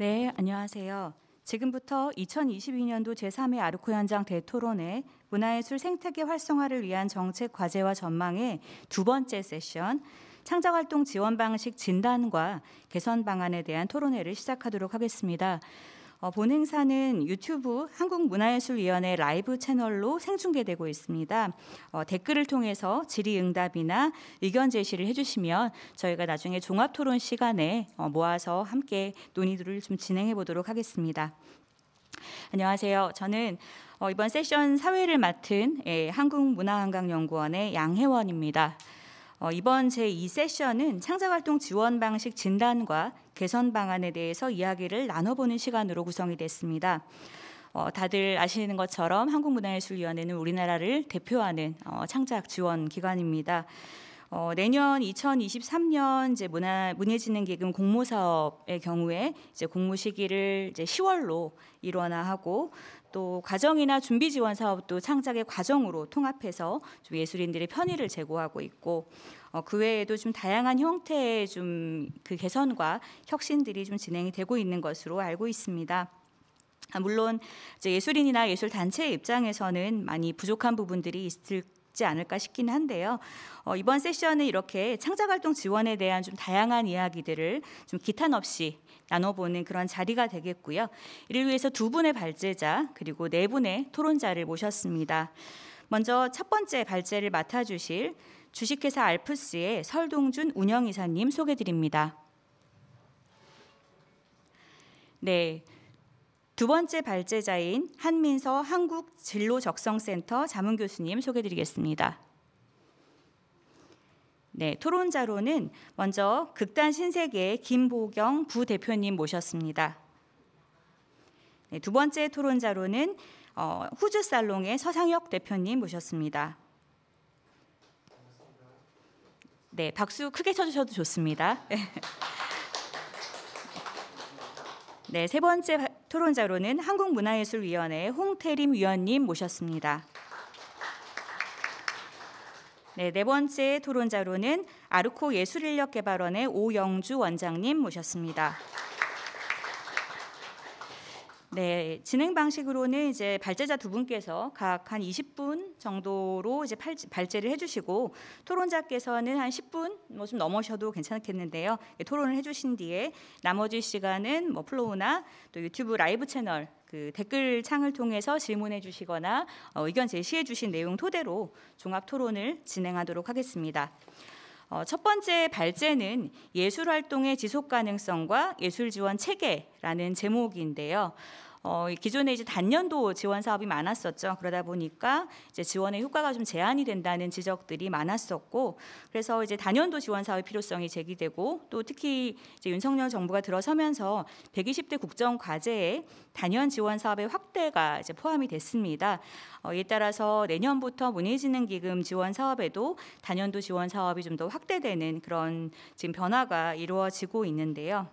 네, 안녕하세요. 지금부터 2022년도 제3회 아르코 현장 대토론회 문화예술 생태계 활성화를 위한 정책 과제와 전망의 두 번째 세션 창작활동 지원 방식 진단과 개선 방안에 대한 토론회를 시작하도록 하겠습니다. 어, 본 행사는 유튜브 한국문화예술위원회 라이브 채널로 생중계되고 있습니다. 어, 댓글을 통해서 질의응답이나 의견 제시를 해주시면 저희가 나중에 종합토론 시간에 어, 모아서 함께 논의를 좀 진행해 보도록 하겠습니다. 안녕하세요. 저는 어, 이번 세션 사회를 맡은 예, 한국문화관광연구원의 양혜원입니다. 어, 이번 제 2세션은 창작활동 지원 방식 진단과 개선 방안에 대해서 이야기를 나눠보는 시간으로 구성이 됐습니다. 어, 다들 아시는 것처럼 한국문화예술위원회는 우리나라를 대표하는 어, 창작 지원 기관입니다. 어, 내년 2023년 이제 문화 문예진흥기금 공모 사업의 경우에 이제 공모 시기를 이제 10월로 일원화하고 또 가정이나 준비 지원 사업도 창작의 과정으로 통합해서 좀 예술인들의 편의를 제고하고 있고 어, 그 외에도 좀 다양한 형태의 좀그 개선과 혁신들이 좀 진행이 되고 있는 것으로 알고 있습니다. 아, 물론 이제 예술인이나 예술 단체의 입장에서는 많이 부족한 부분들이 있을 않을까 싶기는 한데요. 어, 이번 세션은 이렇게 창작 활동 지원에 대한 좀 다양한 이야기들을 좀 기탄 없이 나눠보는 그런 자리가 되겠고요. 이를 위해서 두 분의 발제자 그리고 네 분의 토론자를 모셨습니다. 먼저 첫 번째 발제를 맡아주실 주식회사 알프스의 설동준 운영이사님 소개드립니다. 네. 두 번째 발제자인 한민서 한국진로적성센터 자문교수님 소개드리겠습니다. 네, 토론자로는 먼저 극단 신세계 김보경 부대표님 모셨습니다. 네, 두 번째 토론자로는 어, 후즈 살롱의 서상혁 대표님 모셨습니다. 네, 박수 크게 쳐주셔도 좋습니다. 네, 세 번째 토론자로는 한국문화예술위원회 홍태림 위원님 모셨습니다. 네, 네 번째 토론자로는 아르코 예술인력개발원의 오영주 원장님 모셨습니다. 네, 진행 방식으로는 이제 발제자 두 분께서 각 한 20분 정도로 이제 발제를 해주시고 토론자께서는 한 10분 뭐 좀 넘으셔도 괜찮겠는데요. 예, 토론을 해주신 뒤에 나머지 시간은 뭐 플로우나 또 유튜브 라이브 채널 그 댓글 창을 통해서 질문해 주시거나 어, 의견 제시해 주신 내용 토대로 종합 토론을 진행하도록 하겠습니다. 어, 첫 번째 발제는 예술 활동의 지속 가능성과 예술 지원 체계라는 제목인데요. 어, 기존에 이제 단년도 지원 사업이 많았었죠. 그러다 보니까 이제 지원의 효과가 좀 제한이 된다는 지적들이 많았었고, 그래서 이제 단년도 지원 사업의 필요성이 제기되고, 또 특히 이제 윤석열 정부가 들어서면서 120대 국정 과제에 단년 지원 사업의 확대가 이제 포함이 됐습니다. 어, 이에 따라서 내년부터 문해지능기금 지원 사업에도 단년도 지원 사업이 좀 더 확대되는 그런 지금 변화가 이루어지고 있는데요.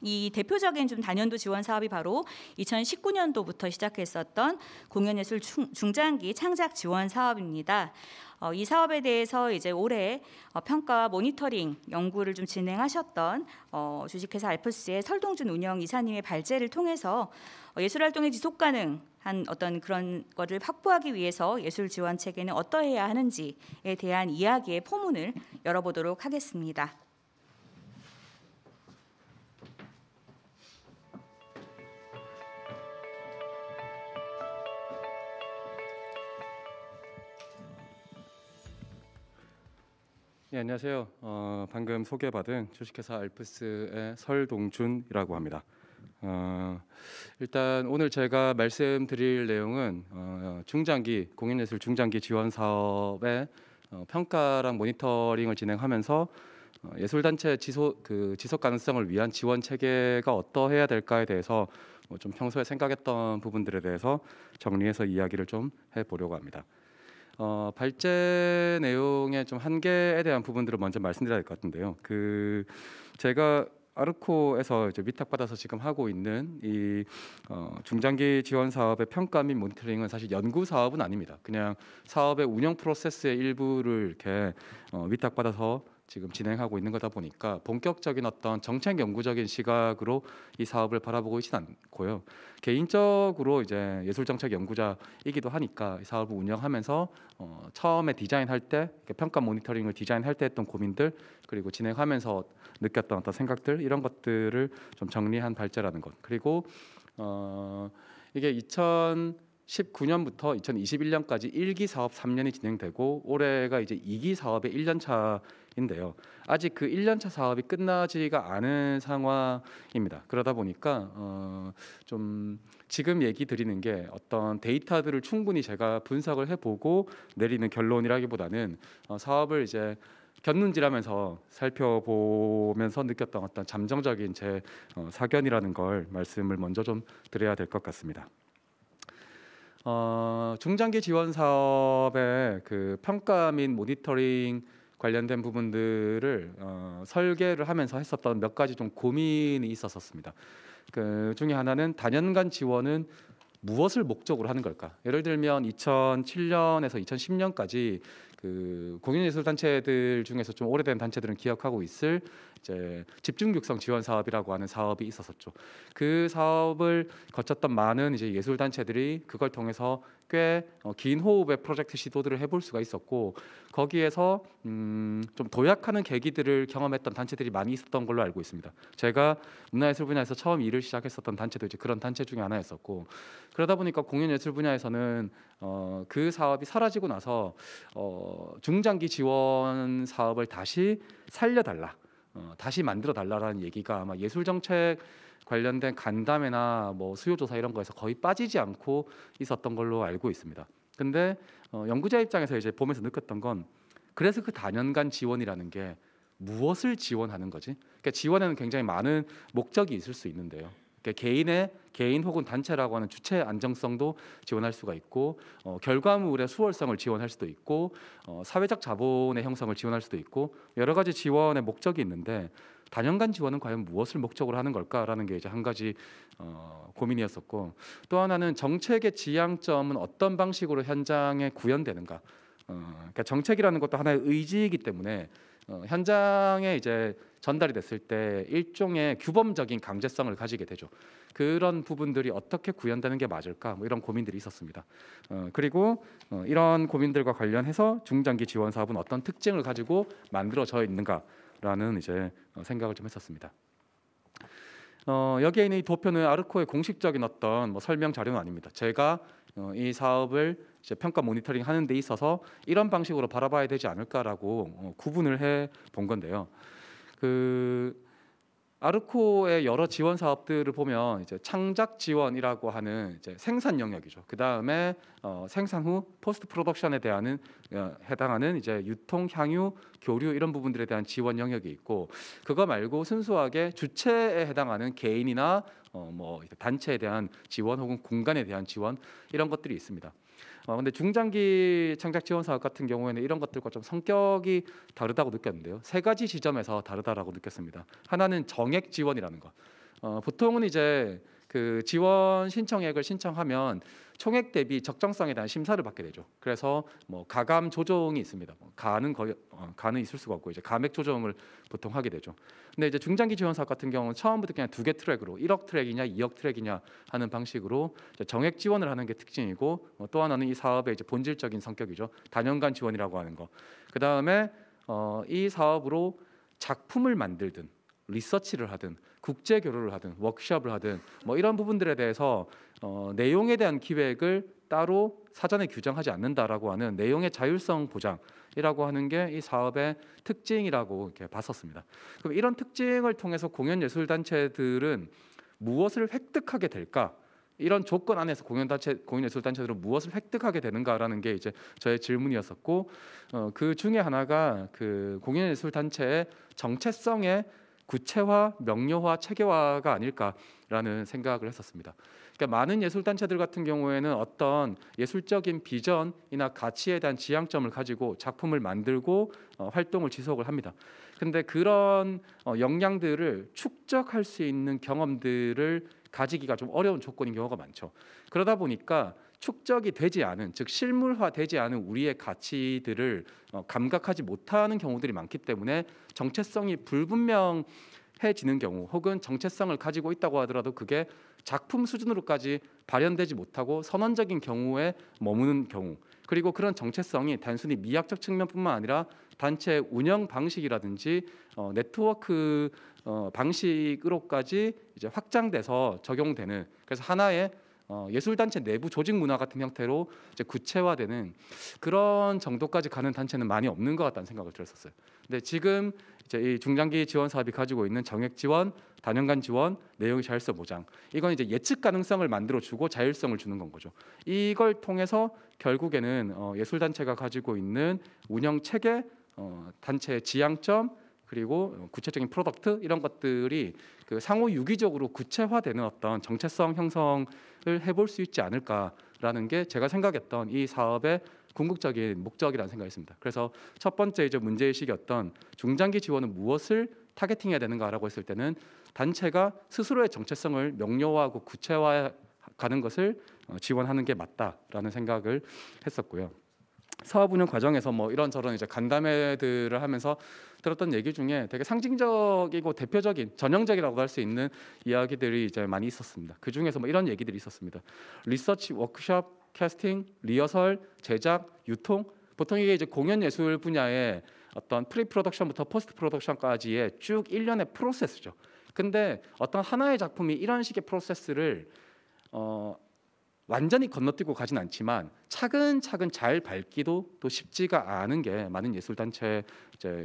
이 대표적인 좀 단연도 지원 사업이 바로 2019년도부터 시작했었던 공연예술 중장기 창작 지원 사업입니다. 어, 이 사업에 대해서 이제 올해 어, 평가 모니터링 연구를 좀 진행하셨던 어, 주식회사 알프스의 설동준 운영 이사님의 발제를 통해서 예술 활동의 지속 가능 한 어떤 그런 거를 확보하기 위해서 예술 지원 체계는 어떠해야 하는지에 대한 이야기의 포문을 열어보도록 하겠습니다. 네, 안녕하세요. 어, 방금 소개받은 주식회사 알프스의 설동준이라고 합니다. 어, 일단 오늘 제가 말씀드릴 내용은 어, 중장기 공인예술 중장기 지원 사업의 어, 평가랑 모니터링을 진행하면서 어, 예술단체 지속 그 지속 가능성을 위한 지원 체계가 어떠해야 될까에 대해서 뭐좀 평소에 생각했던 부분들에 대해서 정리해서 이야기를 좀 해보려고 합니다. 어, 발제 내용의 좀 한계에 대한 부분들을 먼저 말씀드려야 될것 같은데요. 그 제가 아르코에서 이제 위탁받아서 지금 하고 있는 이 어, 중장기 지원 사업의 평가 및 모니터링은 사실 연구 사업은 아닙니다. 그냥 사업의 운영 프로세스의 일부를 이렇게 어, 위탁받아서 지금 진행하고 있는 거다 보니까 본격적인 어떤 정책 연구적인 시각으로 이 사업을 바라보고 있지는 않고요. 개인적으로 이제 예술 정책 연구자이기도 하니까 이 사업을 운영하면서 어, 처음에 디자인할 때 평가 모니터링을 디자인할 때 했던 고민들 그리고 진행하면서 느꼈던 어떤 생각들 이런 것들을 좀 정리한 발제라는 것 그리고 어, 이게 2000 19년부터 2021년까지 1기 사업 3년이 진행되고 올해가 이제 2기 사업의 1년 차 인데요. 아직 그 1년차 사업이 끝나지가 않은 상황입니다. 그러다 보니까 어좀 지금 얘기 드리는 게 어떤 데이터들을 충분히 제가 분석을 해보고 내리는 결론이라기보다는 어 사업을 이제 견눈질하면서 살펴보면서 느꼈던 어떤 잠정적인 제어 사견이라는 걸 말씀을 먼저 좀 드려야 될 것 같습니다. 어, 중장기 지원 사업의 그 평가 및 모니터링 관련된 부분들을 어, 설계를 하면서 했었던 몇 가지 좀 고민이 있었었습니다. 그 중에 하나는 단연간 지원은 무엇을 목적으로 하는 걸까? 예를 들면 2007년에서 2010년까지 그 공연예술단체들 중에서 좀 오래된 단체들은 기억하고 있을 이제 집중육성 지원 사업이라고 하는 사업이 있었었죠. 그 사업을 거쳤던 많은 이제 예술 단체들이 그걸 통해서 꽤긴 어, 호흡의 프로젝트 시도들을 해볼 수가 있었고 거기에서 음, 좀 도약하는 계기들을 경험했던 단체들이 많이 있었던 걸로 알고 있습니다. 제가 문화예술 분야에서 처음 일을 시작했었던 단체도 이제 그런 단체 중에 하나였었고 그러다 보니까 공연예술 분야에서는 어, 그 사업이 사라지고 나서 어, 중장기 지원 사업을 다시 살려달라. 어, 다시 만들어 달라라는 얘기가 아마 예술 정책 관련된 간담회나 뭐 수요 조사 이런 거에서 거의 빠지지 않고 있었던 걸로 알고 있습니다. 근데 어, 연구자 입장에서 이제 보면서 느꼈던 건 그래서 그 단연간 지원이라는 게 무엇을 지원하는 거지? 그러니까 지원에는 굉장히 많은 목적이 있을 수 있는데요. 그러니까 개인의 개인 혹은 단체라고 하는 주체 안정성도 지원할 수가 있고 어, 결과물의 수월성을 지원할 수도 있고 어, 사회적 자본의 형성을 지원할 수도 있고 여러 가지 지원의 목적이 있는데 단연간 지원은 과연 무엇을 목적으로 하는 걸까라는 게 이제 한 가지 어, 고민이었었고 또 하나는 정책의 지향점은 어떤 방식으로 현장에 구현되는가 어, 그러니까 정책이라는 것도 하나의 의지이기 때문에 어, 현장에 이제 전달이 됐을 때 일종의 규범적인 강제성을 가지게 되죠. 그런 부분들이 어떻게 구현되는 게 맞을까 뭐 이런 고민들이 있었습니다. 어, 그리고 어, 이런 고민들과 관련해서 중장기 지원 사업은 어떤 특징을 가지고 만들어져 있는가라는 이제 어, 생각을 좀 했었습니다. 어, 여기에 있는 이 도표는 아르코의 공식적인 어떤 뭐 설명 자료는 아닙니다. 제가 어, 이 사업을 평가 모니터링 하는 데 있어서 이런 방식으로 바라봐야 되지 않을까라고 어, 구분을 해 본 건데요. 그 아르코의 여러 지원 사업들을 보면 이제 창작 지원이라고 하는 이제 생산 영역이죠. 그 다음에 어, 생산 후 포스트 프로덕션에 대한 어, 해당하는 이제 유통, 향유, 교류 이런 부분들에 대한 지원 영역이 있고 그거 말고 순수하게 주체에 해당하는 개인이나 어, 뭐 단체에 대한 지원 혹은 공간에 대한 지원 이런 것들이 있습니다. 어, 근데 중장기 창작 지원 사업 같은 경우에는 이런 것들과 좀 성격이 다르다고 느꼈는데요. 세 가지 지점에서 다르다라고 느꼈습니다. 하나는 정액 지원이라는 것. 어, 보통은 이제 그 지원 신청액을 신청하면 총액 대비 적정성에 대한 심사를 받게 되죠. 그래서 뭐 가감 조정이 있습니다. 뭐 가는 거의 어, 가는 있을 수가 없고 이제 감액 조정을 보통 하게 되죠. 근데 이제 중장기 지원 사업 같은 경우는 처음부터 그냥 두 개 트랙으로 1억 트랙이냐 2억 트랙이냐 하는 방식으로 정액 지원을 하는 게 특징이고 뭐 또 하나는 이 사업의 이제 본질적인 성격이죠. 단연간 지원이라고 하는 거. 그 다음에 어, 이 사업으로 작품을 만들든 리서치를 하든 국제 교류를 하든 워크숍을 하든 뭐 이런 부분들에 대해서 어, 내용에 대한 기획을 따로 사전에 규정하지 않는다라고 하는 내용의 자율성 보장이라고 하는 게 이 사업의 특징이라고 이렇게 봤었습니다. 그럼 이런 특징을 통해서 공연 예술 단체들은 무엇을 획득하게 될까? 이런 조건 안에서 공연 단체 공연 예술 단체들은 무엇을 획득하게 되는가라는 게 이제 저의 질문이었었고 어, 그 중에 하나가 그 공연 예술 단체의 정체성의 구체화, 명료화, 체계화가 아닐까 라는 생각을 했었습니다. 그러니까 많은 예술 단체들 같은 경우에는 어떤 예술적인 비전이나 가치에 대한 지향점을 가지고 작품을 만들고 어, 활동을 지속을 합니다. 근데 그런 어, 역량들을 축적할 수 있는 경험들을 가지기가 좀 어려운 조건인 경우가 많죠. 그러다 보니까 축적이 되지 않은 즉 실물화되지 않은 우리의 가치들을 어, 감각하지 못하는 경우들이 많기 때문에 정체성이 불분명 해지는 경우 혹은 정체성을 가지고 있다고 하더라도 그게 작품 수준으로까지 발현되지 못하고 선언적인 경우에 머무는 경우 그리고 그런 정체성이 단순히 미학적 측면뿐만 아니라 단체 운영 방식이라든지 어, 네트워크 어, 방식으로까지 이제 확장돼서 적용되는 그래서 하나의 어, 예술단체 내부 조직 문화 같은 형태로 이제 구체화되는 그런 정도까지 가는 단체는 많이 없는 것 같다는 생각을 들었었어요. 근데 지금 이제 이 중장기 지원 사업이 가지고 있는 정액 지원, 단연간 지원, 내용 자율성 보장. 이건 이제 예측 가능성을 만들어 주고 자율성을 주는 건 거죠. 이걸 통해서 결국에는 어, 예술 단체가 가지고 있는 운영 체계, 어, 단체의 지향점 그리고 구체적인 프로덕트 이런 것들이 그 상호 유기적으로 구체화되는 어떤 정체성 형성을 해볼 수 있지 않을까라는 게 제가 생각했던 이 사업의 궁극적인 목적이라는 생각했습니다. 그래서 첫 번째 이제 문제의식이었던 중장기 지원은 무엇을 타겟팅해야 되는가라고 했을 때는 단체가 스스로의 정체성을 명료화하고 구체화 가는 것을 어, 지원하는 게 맞다라는 생각을 했었고요. 사업 운영 과정에서 뭐 이런저런 이제 간담회들을 하면서 들었던 얘기 중에 되게 상징적이고 대표적인 전형적이라고 할수 있는 이야기들이 이제 많이 있었습니다. 그 중에서 뭐 이런 얘기들이 있었습니다. 리서치 워크숍 캐스팅, 리허설, 제작, 유통 보통 이게 이제 공연 예술 분야의 어떤 프리 프로덕션부터 포스트 프로덕션까지의 쭉 일련의 프로세스죠. 근데 어떤 하나의 작품이 이런 식의 프로세스를 어 완전히 건너뛰고 가진 않지만 차근차근 잘 밟기도 또 쉽지가 않은 게 많은 예술단체의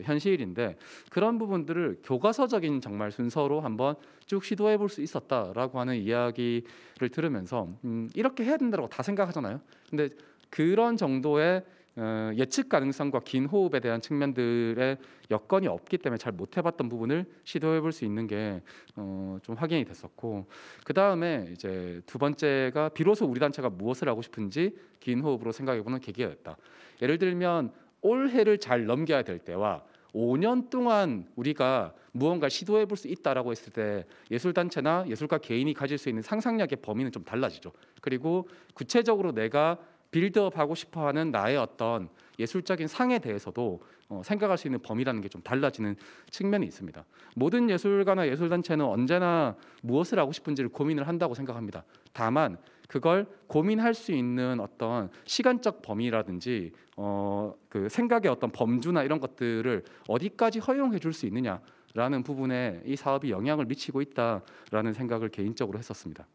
현실인데 그런 부분들을 교과서적인 정말 순서로 한번 쭉 시도해 볼 수 있었다라고 하는 이야기를 들으면서 음, 이렇게 해야 된다고 다 생각하잖아요. 근데 그런 정도의 어, 예측 가능성과 긴 호흡에 대한 측면들의 여건이 없기 때문에 잘 못 해봤던 부분을 시도해 볼 수 있는 게좀 어, 확인이 됐었고 그 다음에 이제 두 번째가 비로소 우리 단체가 무엇을 하고 싶은지 긴 호흡으로 생각해 보는 계기가 됐다. 예를 들면 올해를 잘 넘겨야 될 때와 5년 동안 우리가 무언가 시도해 볼 수 있다라고 했을 때 예술 단체나 예술가 개인이 가질 수 있는 상상력의 범위는 좀 달라지죠. 그리고 구체적으로 내가 빌드업하고 싶어하는 나의 어떤 예술적인 상에 대해서도 어, 생각할 수 있는 범위라는 게 좀 달라지는 측면이 있습니다. 모든 예술가나 예술단체는 언제나 무엇을 하고 싶은지를 고민을 한다고 생각합니다. 다만 그걸 고민할 수 있는 어떤 시간적 범위라든지 어, 그 생각의 어떤 범주나 이런 것들을 어디까지 허용해 줄 수 있느냐라는 부분에 이 사업이 영향을 미치고 있다라는 생각을 개인적으로 했었습니다.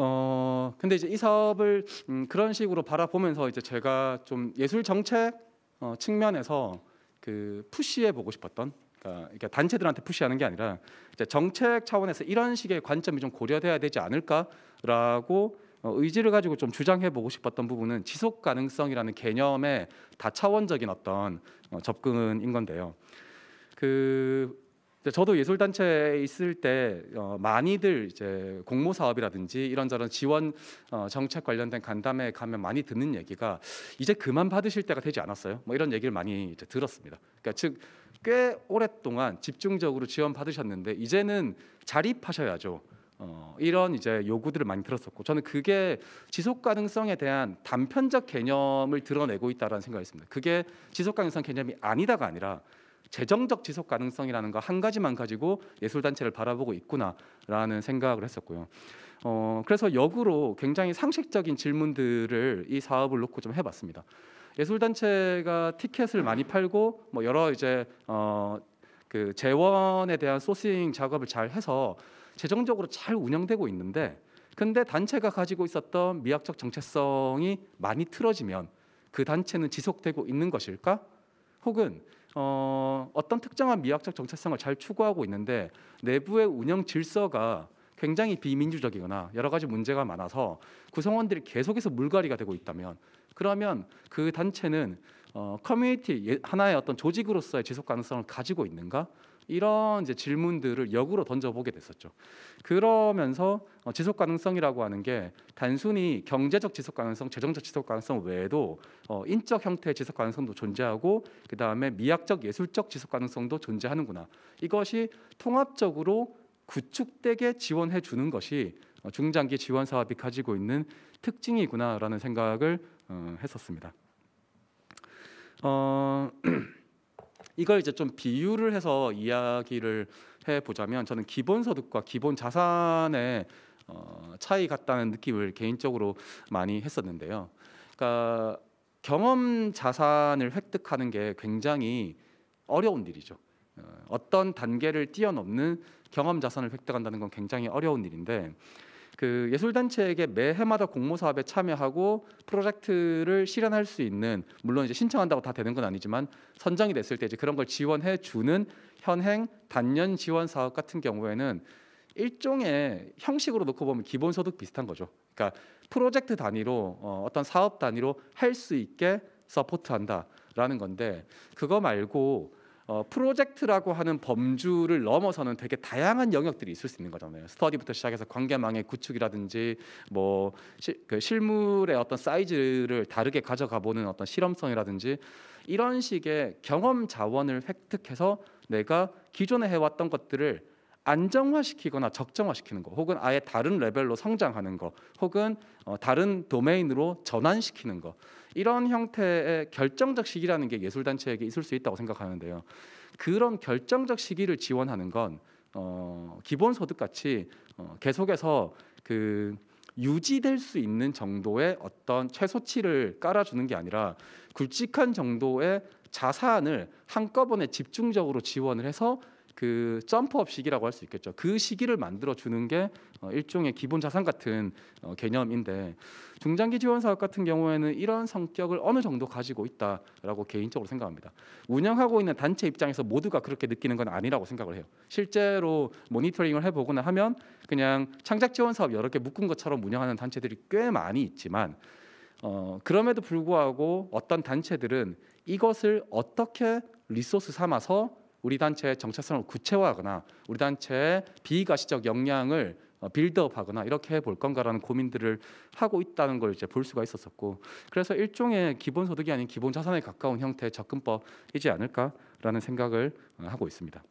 어 근데 이제 이 사업을 음, 그런 식으로 바라보면서 이제 제가 좀 예술 정책 어, 측면에서 그 푸시해 보고 싶었던 그러니까 이게 단체들한테 푸시하는 게 아니라 이제 정책 차원에서 이런 식의 관점이 좀 고려돼야 되지 않을까라고 어, 의지를 가지고 좀 주장해 보고 싶었던 부분은 지속 가능성이라는 개념의 다차원적인 어떤 어, 접근인 건데요. 그 저도 예술단체에 있을 때 어, 많이들 이제 공모 사업이라든지 이런저런 지원 어, 정책 관련된 간담회 가면 많이 듣는 얘기가 이제 그만 받으실 때가 되지 않았어요? 뭐 이런 얘기를 많이 이제 들었습니다. 그러니까 즉 꽤 오랫동안 집중적으로 지원 받으셨는데 이제는 자립하셔야죠. 어, 이런 이제 요구들을 많이 들었었고 저는 그게 지속 가능성에 대한 단편적 개념을 드러내고 있다는 생각이 있습니다. 그게 지속 가능성 개념이 아니다가 아니라 재정적 지속 가능성이라는 거 한 가지만 가지고 예술 단체를 바라보고 있구나라는 생각을 했었고요. 어, 그래서 역으로 굉장히 상식적인 질문들을 이 사업을 놓고 좀 해봤습니다. 예술 단체가 티켓을 많이 팔고 뭐 여러 이제 어, 그 재원에 대한 소싱 작업을 잘 해서 재정적으로 잘 운영되고 있는데 근데 단체가 가지고 있었던 미학적 정체성이 많이 틀어지면 그 단체는 지속되고 있는 것일까? 혹은 어, 어떤 특정한 미학적 정체성을 잘 추구하고 있는데 내부의 운영 질서가 굉장히 비민주적이거나 여러 가지 문제가 많아서 구성원들이 계속해서 물갈이가 되고 있다면 그러면 그 단체는 어, 커뮤니티 예, 하나의 어떤 조직으로서의 지속 가능성을 가지고 있는가? 이런 이제 질문들을 역으로 던져보게 됐었죠. 그러면서 어, 지속 가능성이라고 하는 게 단순히 경제적 지속 가능성, 재정적 지속 가능성 외에도 어, 인적 형태의 지속 가능성도 존재하고 그 다음에 미학적 예술적 지속 가능성도 존재하는구나. 이것이 통합적으로 구축되게 지원해 주는 것이 어, 중장기 지원 사업이 가지고 있는 특징이구나라는 생각을 했었습니다. 어, 이걸 이제 좀 비유를 해서 이야기를 해 보자면 저는 기본 소득과 기본 자산의 어, 차이 같다는 느낌을 개인적으로 많이 했었는데요. 그러니까 경험 자산을 획득하는 게 굉장히 어려운 일이죠. 어, 어떤 단계를 뛰어넘는 경험 자산을 획득한다는 건 굉장히 어려운 일인데 그 예술단체에게 매 해마다 공모 사업에 참여하고 프로젝트를 실현할 수 있는 물론 이제 신청한다고 다 되는 건 아니지만 선정이 됐을 때 이제 그런 걸 지원해 주는 현행 단년 지원 사업 같은 경우에는 일종의 형식으로 놓고 보면 기본 소득 비슷한 거죠. 그러니까 프로젝트 단위로 어, 어떤 사업 단위로 할 수 있게 서포트한다라는 건데 그거 말고 어, 프로젝트라고 하는 범주를 넘어서는 되게 다양한 영역들이 있을 수 있는 거잖아요. 스터디부터 시작해서 관계망의 구축이라든지 뭐 시, 그 실물의 어떤 사이즈를 다르게 가져가 보는 어떤 실험성이라든지 이런 식의 경험 자원을 획득해서 내가 기존에 해왔던 것들을 안정화시키거나 적정화시키는 거, 혹은 아예 다른 레벨로 성장하는 거, 혹은 어, 다른 도메인으로 전환시키는 거 이런 형태의 결정적 시기라는 게 예술단체에게 있을 수 있다고 생각하는데요. 그런 결정적 시기를 지원하는 건 어, 기본소득 같이 어, 계속해서 그 유지될 수 있는 정도의 어떤 최소치를 깔아주는 게 아니라 굵직한 정도의 자산을 한꺼번에 집중적으로 지원을 해서 그 점프업 시기라고 할 수 있겠죠. 그 시기를 만들어 주는 게 어, 일종의 기본 자산 같은 어, 개념인데 중장기 지원 사업 같은 경우에는 이런 성격을 어느 정도 가지고 있다라고 개인적으로 생각합니다. 운영하고 있는 단체 입장에서 모두가 그렇게 느끼는 건 아니라고 생각을 해요. 실제로 모니터링을 해보거나 하면 그냥 창작 지원 사업 여러 개 묶은 것처럼 운영하는 단체들이 꽤 많이 있지만 어, 그럼에도 불구하고 어떤 단체들은 이것을 어떻게 리소스 삼아서 우리 단체의 정체성을 구체화하거나 우리 단체의 비가시적 역량을 어, 빌드업하거나 이렇게 해볼 건가라는 고민들을 하고 있다는 걸 이제 볼 수가 있었었고 그래서 일종의 기본 소득이 아닌 기본 자산에 가까운 형태의 접근법이지 않을까라는 생각을 어, 하고 있습니다.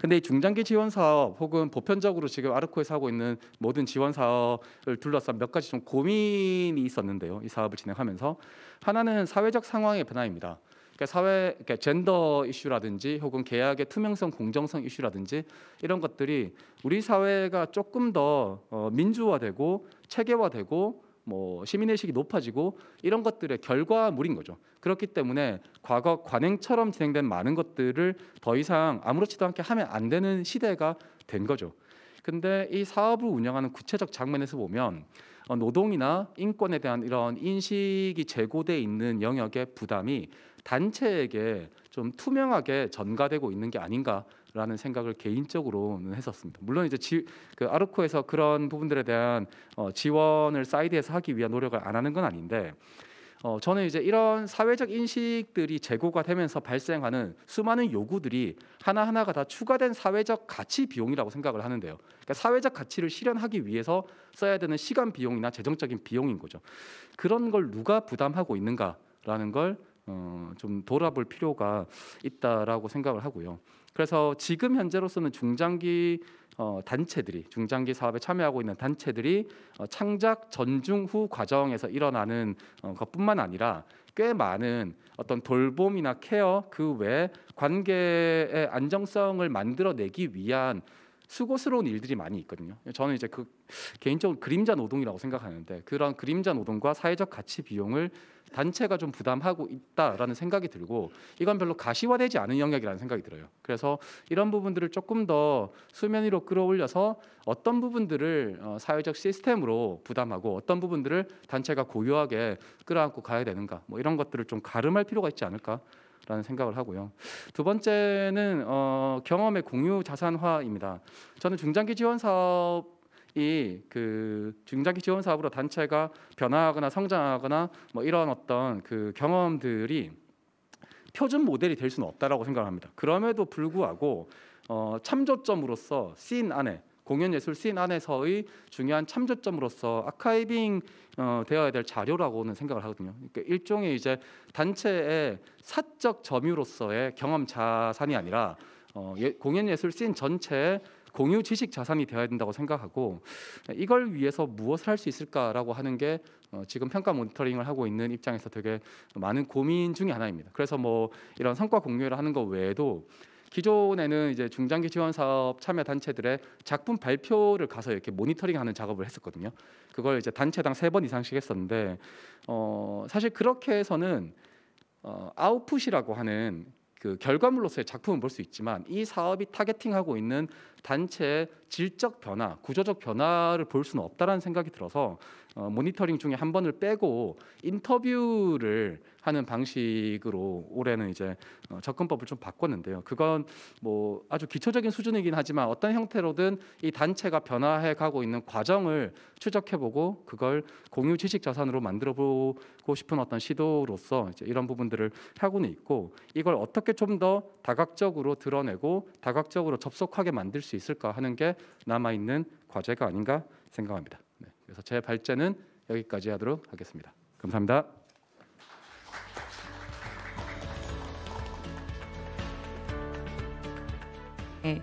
근데 이 중장기 지원 사업 혹은 보편적으로 지금 아르코에서 하고 있는 모든 지원 사업을 둘러싼 몇 가지 좀 고민이 있었는데요. 이 사업을 진행하면서 하나는 사회적 상황의 변화입니다. 그러니까 사회 그러니까 젠더 이슈라든지 혹은 계약의 투명성 공정성 이슈라든지 이런 것들이 우리 사회가 조금 더 어, 민주화되고 체계화되고 뭐 시민의식이 높아지고 이런 것들의 결과물인 거죠. 그렇기 때문에 과거 관행처럼 진행된 많은 것들을 더 이상 아무렇지도 않게 하면 안 되는 시대가 된 거죠. 근데 이 사업을 운영하는 구체적 장면에서 보면 어, 노동이나 인권에 대한 이런 인식이 제고돼 있는 영역의 부담이 단체에게 좀 투명하게 전가되고 있는 게 아닌가라는 생각을 개인적으로는 했었습니다. 물론 이제 지, 그 아르코에서 그런 부분들에 대한 어, 지원을 사이드에서 하기 위한 노력을 안 하는 건 아닌데 어, 저는 이제 이런 사회적 인식들이 재고가 되면서 발생하는 수많은 요구들이 하나하나가 다 추가된 사회적 가치 비용이라고 생각을 하는데요. 그러니까 사회적 가치를 실현하기 위해서 써야 되는 시간 비용이나 재정적인 비용인 거죠. 그런 걸 누가 부담하고 있는가라는 걸 어, 좀 돌아볼 필요가 있다라고 생각을 하고요. 그래서 지금 현재로서는 중장기 어, 단체들이 중장기 사업에 참여하고 있는 단체들이 어, 창작 전중 후 과정에서 일어나는 어, 것뿐만 아니라 꽤 많은 어떤 돌봄이나 케어 그 외 관계의 안정성을 만들어내기 위한 수고스러운 일들이 많이 있거든요. 저는 이제 그 개인적으로 그림자 노동이라고 생각하는데 그런 그림자 노동과 사회적 가치 비용을 단체가 좀 부담하고 있다라는 생각이 들고 이건 별로 가시화되지 않은 영역이라는 생각이 들어요. 그래서 이런 부분들을 조금 더 수면 위로 끌어올려서 어떤 부분들을 어, 사회적 시스템으로 부담하고 어떤 부분들을 단체가 고유하게 끌어안고 가야 되는가 뭐 이런 것들을 좀 가름할 필요가 있지 않을까 라는 생각을 하고요. 두 번째는 어, 경험의 공유 자산화입니다. 저는 중장기 지원 사업 이그 중장기 지원 사업으로 단체가 변화하거나 성장하거나 뭐 이런 어떤 그 경험들이 표준 모델이 될 수는 없다라고 생각합니다. 을 그럼에도 불구하고 어, 참조점으로서 씬 안에 공연 예술 씬 안에서의 중요한 참조점으로서 아카이빙 어, 되어야 될 자료라고는 생각을 하거든요. 그니까 일종의 이제 단체의 사적 점유로서의 경험 자산이 아니라 어, 예, 공연 예술 씬 전체의 공유 지식 자산이 되어야 된다고 생각하고 이걸 위해서 무엇을 할 수 있을까라고 하는 게 어, 지금 평가 모니터링을 하고 있는 입장에서 되게 많은 고민 중의 하나입니다. 그래서 뭐 이런 성과 공유를 하는 것 외에도 기존에는 이제 중장기 지원 사업 참여 단체들의 작품 발표를 가서 이렇게 모니터링하는 작업을 했었거든요. 그걸 이제 단체당 세 번 이상씩 했었는데 어 사실 그렇게 해서는 어 아웃풋이라고 하는 그 결과물로서의 작품은 볼 수 있지만 이 사업이 타겟팅하고 있는 단체의 질적 변화, 구조적 변화를 볼 수는 없다라는 생각이 들어서 어, 모니터링 중에 한 번을 빼고 인터뷰를 하는 방식으로 올해는 이제 어, 접근법을 좀 바꿨는데요. 그건 뭐 아주 기초적인 수준이긴 하지만 어떤 형태로든 이 단체가 변화해 가고 있는 과정을 추적해 보고 그걸 공유 지식 자산으로 만들어 보고 싶은 어떤 시도로서 이제 이런 부분들을 하고는 있고 이걸 어떻게 좀 더 다각적으로 드러내고 다각적으로 접속하게 만들 수수 있을까 하는 게 남아 있는 과제가 아닌가 생각합니다. 네, 그래서 제 발제는 여기까지 하도록 하겠습니다. 감사합니다. 네.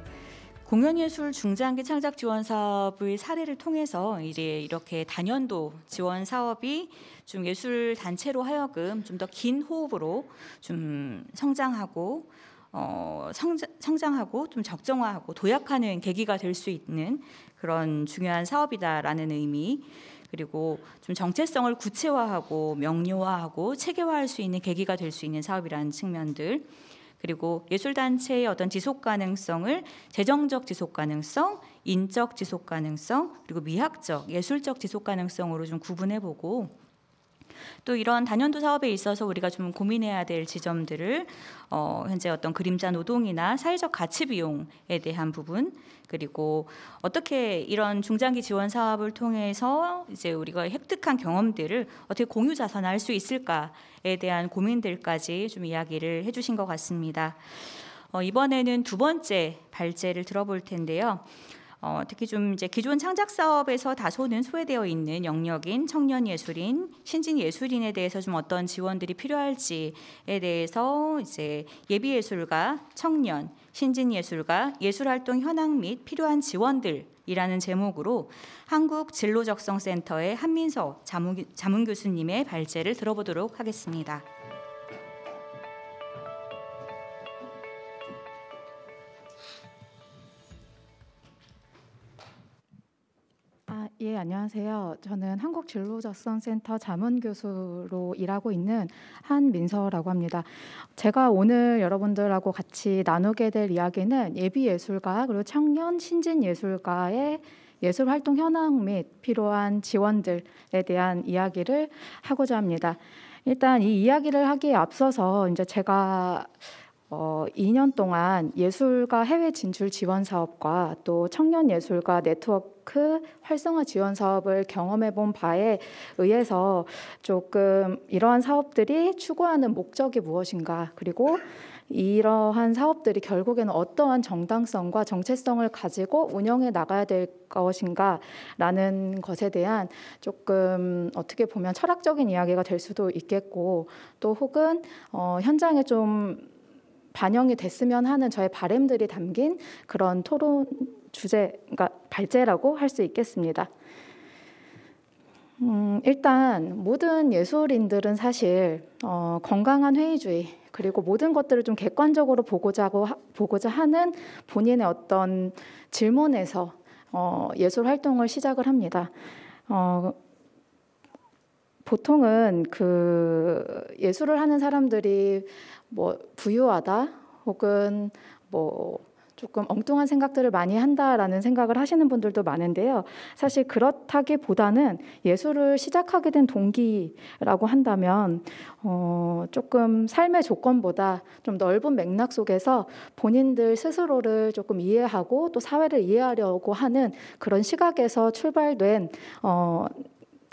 공연예술 중장기 창작 지원 사업의 사례를 통해서 이제 이렇게 단연도 지원 사업이 좀 예술 단체로 하여금 좀 더 긴 호흡으로 좀 성장하고 어, 성장, 하고좀 적정화하고 도약하는 계기가 될 수 있는 그런 중요한 사업이다라는 의미 그리고 좀 정체성을 구체화하고 명료화하고 체계화할 수 있는 계기가 될 수 있는 사업이라는 측면들 그리고 예술단체의 어떤 지속 가능성을 재정적 지속 가능성, 인적 지속 가능성, 그리고 미학적, 예술적 지속 가능성으로 좀 구분해 보고 또 이런 단연도 사업에 있어서 우리가 좀 고민해야 될 지점들을 어, 현재 어떤 그림자 노동이나 사회적 가치 비용에 대한 부분 그리고 어떻게 이런 중장기 지원 사업을 통해서 이제 우리가 획득한 경험들을 어떻게 공유 자산화할 수 있을까에 대한 고민들까지 좀 이야기를 해주신 것 같습니다. 어, 이번에는 두 번째 발제를 들어볼 텐데요. 어, 특히 좀 이제 기존 창작 사업에서 다소는 소외되어 있는 영역인 청년 예술인, 신진 예술인에 대해서 좀 어떤 지원들이 필요할지에 대해서 이제 예비 예술가, 청년, 신진 예술가, 예술 활동 현황 및 필요한 지원들 이라는 제목으로 한국 진로적성센터의 한민서 자문, 자문 교수님의 발제를 들어보도록 하겠습니다. 예, 안녕하세요. 저는 한국진로자성센터 자문교수로 일하고 있는 한민서라고 합니다. 제가 오늘 여러분들하고 같이 나누게 될 이야기는 예비예술가 그리고 청년 신진예술가의 예술 활동 현황 및 필요한 지원들에 대한 이야기를 하고자 합니다. 일단 이 이야기를 하기에 앞서서 이제 제가 어, 2년 동안 예술가 해외 진출 지원 사업과 또 청년 예술가 네트워크 활성화 지원 사업을 경험해 본 바에 의해서 조금 이러한 사업들이 추구하는 목적이 무엇인가 그리고 이러한 사업들이 결국에는 어떠한 정당성과 정체성을 가지고 운영해 나가야 될 것인가라는 것에 대한 조금 어떻게 보면 철학적인 이야기가 될 수도 있겠고 또 혹은 어, 현장에 좀 반영이 됐으면 하는 저의 바램들이 담긴 그런 토론 주제, 그러니까 발제라고 할 수 있겠습니다. 음, 일단 모든 예술인들은 사실 어, 건강한 회의주의 그리고 모든 것들을 좀 객관적으로 보고자고 보고자 하는 본인의 어떤 질문에서 어, 예술 활동을 시작을 합니다. 어, 보통은 그 예술을 하는 사람들이 뭐 부유하다 혹은 뭐 조금 엉뚱한 생각들을 많이 한다라는 생각을 하시는 분들도 많은데요. 사실 그렇다기보다는 예술을 시작하게 된 동기라고 한다면 어, 조금 삶의 조건보다 좀 넓은 맥락 속에서 본인들 스스로를 조금 이해하고 또 사회를 이해하려고 하는 그런 시각에서 출발된 어,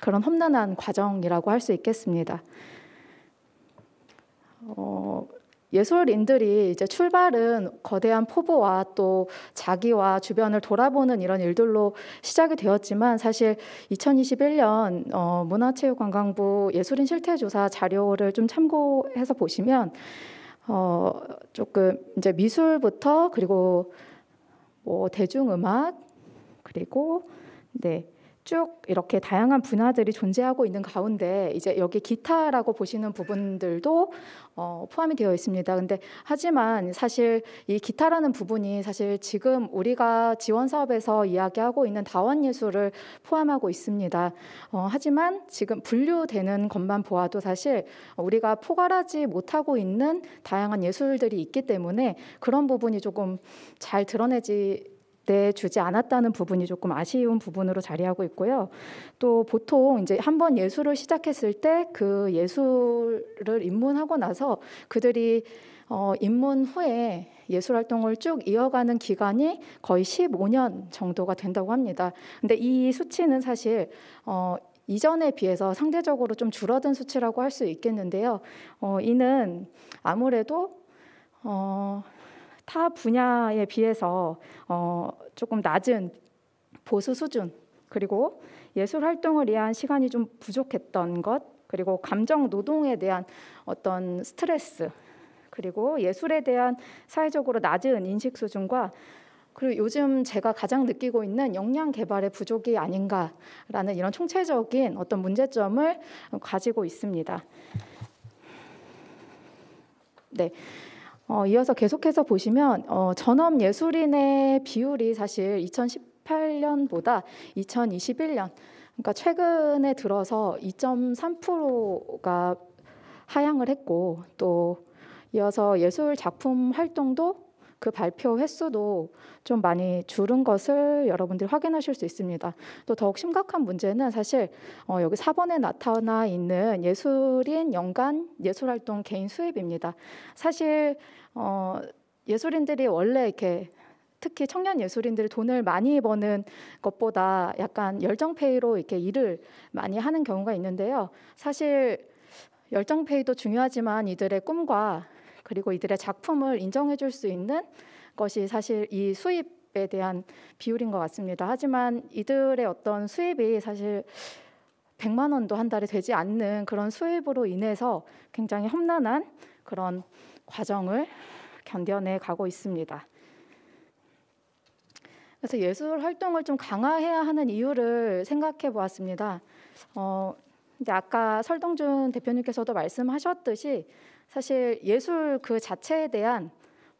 그런 험난한 과정이라고 할 수 있겠습니다. 어, 예술인들이 이제 출발은 거대한 포부와 또 자기와 주변을 돌아보는 이런 일들로 시작이 되었지만 사실 2021년 어, 문화체육관광부 예술인 실태조사 자료를 좀 참고해서 보시면 어, 조금 이제 미술부터 그리고 뭐 대중음악 그리고 네쭉 이렇게 다양한 분야들이 존재하고 있는 가운데 이제 여기 기타라고 보시는 부분들도 어, 포함이 되어 있습니다. 근데 하지만 사실 이 기타라는 부분이 사실 지금 우리가 지원 사업에서 이야기하고 있는 다원 예술을 포함하고 있습니다. 어, 하지만 지금 분류되는 것만 보아도 사실 우리가 포괄하지 못하고 있는 다양한 예술들이 있기 때문에 그런 부분이 조금 잘 드러내지 내주지 않았다는 부분이 조금 아쉬운 부분으로 자리하고 있고요. 또 보통 이제 한 번 예술을 시작했을 때 그 예술을 입문하고 나서 그들이 어, 입문 후에 예술 활동을 쭉 이어가는 기간이 거의 15년 정도가 된다고 합니다. 근데 이 수치는 사실 어, 이전에 비해서 상대적으로 좀 줄어든 수치라고 할 수 있겠는데요. 어, 이는 아무래도 어, 타 분야에 비해서 어, 조금 낮은 보수 수준 그리고 예술 활동을 위한 시간이 좀 부족했던 것 그리고 감정 노동에 대한 어떤 스트레스 그리고 예술에 대한 사회적으로 낮은 인식 수준과 그리고 요즘 제가 가장 느끼고 있는 역량 개발의 부족이 아닌가라는 이런 총체적인 어떤 문제점을 가지고 있습니다. 네. 어, 이어서 계속해서 보시면 어, 전업 예술인의 비율이 사실 2018년보다 2021년 그러니까 최근에 들어서 2.3%가 하향을 했고 또 이어서 예술 작품 활동도 그 발표 횟수도 좀 많이 줄은 것을 여러분들이 확인하실 수 있습니다. 또 더욱 심각한 문제는 사실 어, 여기 4번에 나타나 있는 예술인 연간 예술활동 개인 수입입니다. 사실 어, 예술인들이 원래 이렇게 특히 청년 예술인들이 돈을 많이 버는 것보다 약간 열정페이로 이렇게 일을 많이 하는 경우가 있는데요. 사실 열정페이도 중요하지만 이들의 꿈과 그리고 이들의 작품을 인정해 줄 수 있는 것이 사실 이 수입에 대한 비율인 것 같습니다. 하지만 이들의 어떤 수입이 사실 100만 원도 한 달에 되지 않는 그런 수입으로 인해서 굉장히 험난한 그런 과정을 견뎌내 가고 있습니다. 그래서 예술 활동을 좀 강화해야 하는 이유를 생각해 보았습니다. 어, 이제 아까 설동준 대표님께서도 말씀하셨듯이 사실 예술 그 자체에 대한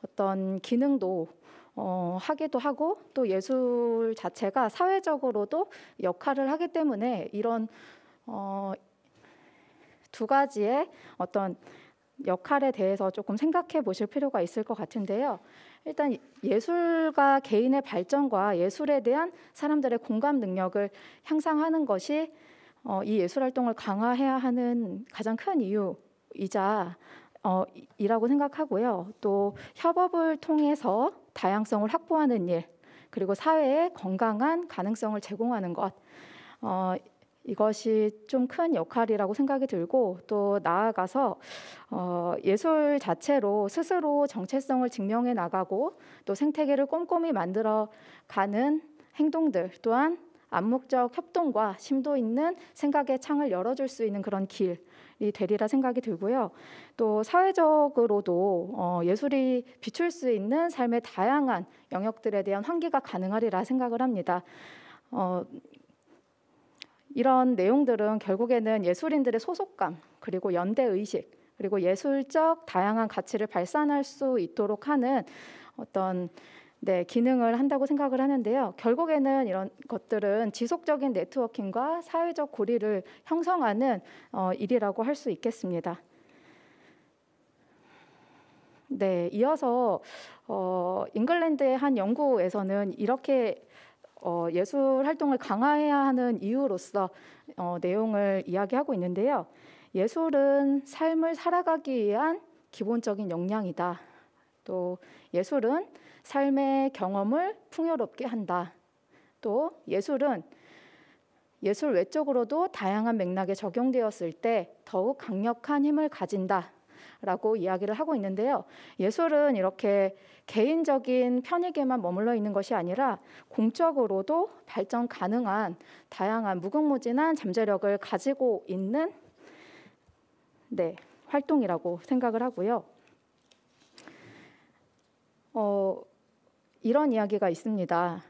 어떤 기능도 어, 하기도 하고 또 예술 자체가 사회적으로도 역할을 하기 때문에 이런 어, 두 가지의 어떤 역할에 대해서 조금 생각해 보실 필요가 있을 것 같은데요. 일단 예술가 개인의 발전과 예술에 대한 사람들의 공감 능력을 향상하는 것이 어, 이 예술 활동을 강화해야 하는 가장 큰 이유이자 어, 이라고 생각하고요. 또 협업을 통해서 다양성을 확보하는 일, 그리고 사회에 건강한 가능성을 제공하는 것, 어, 이것이 좀 큰 역할이라고 생각이 들고 또 나아가서 어, 예술 자체로 스스로 정체성을 증명해 나가고 또 생태계를 꼼꼼히 만들어 가는 행동들 또한 암묵적 협동과 심도 있는 생각의 창을 열어줄 수 있는 그런 길. 이 되리라 생각이 들고요. 또 사회적으로도 어, 예술이 비출 수 있는 삶의 다양한 영역들에 대한 환기가 가능하리라 생각을 합니다. 어, 이런 내용들은 결국에는 예술인들의 소속감 그리고 연대 의식 그리고 예술적 다양한 가치를 발산할 수 있도록 하는 어떤 네, 기능을 한다고 생각을 하는데요. 결국에는 이런 것들은 지속적인 네트워킹과 사회적 고리를 형성하는 어, 일이라고 할 수 있겠습니다. 네, 이어서 어, 잉글랜드의 한 연구에서는 이렇게 어, 예술 활동을 강화해야 하는 이유로서 어, 내용을 이야기하고 있는데요. 예술은 삶을 살아가기 위한 기본적인 역량이다. 또 예술은 삶의 경험을 풍요롭게 한다. 또 예술은 예술 외적으로도 다양한 맥락에 적용되었을 때 더욱 강력한 힘을 가진다. 라고 이야기를 하고 있는데요. 예술은 이렇게 개인적인 편익에만 머물러 있는 것이 아니라 공적으로도 발전 가능한 다양한 무궁무진한 잠재력을 가지고 있는 네, 활동이라고 생각을 하고요. 어, 이런 이야기가 있습니다.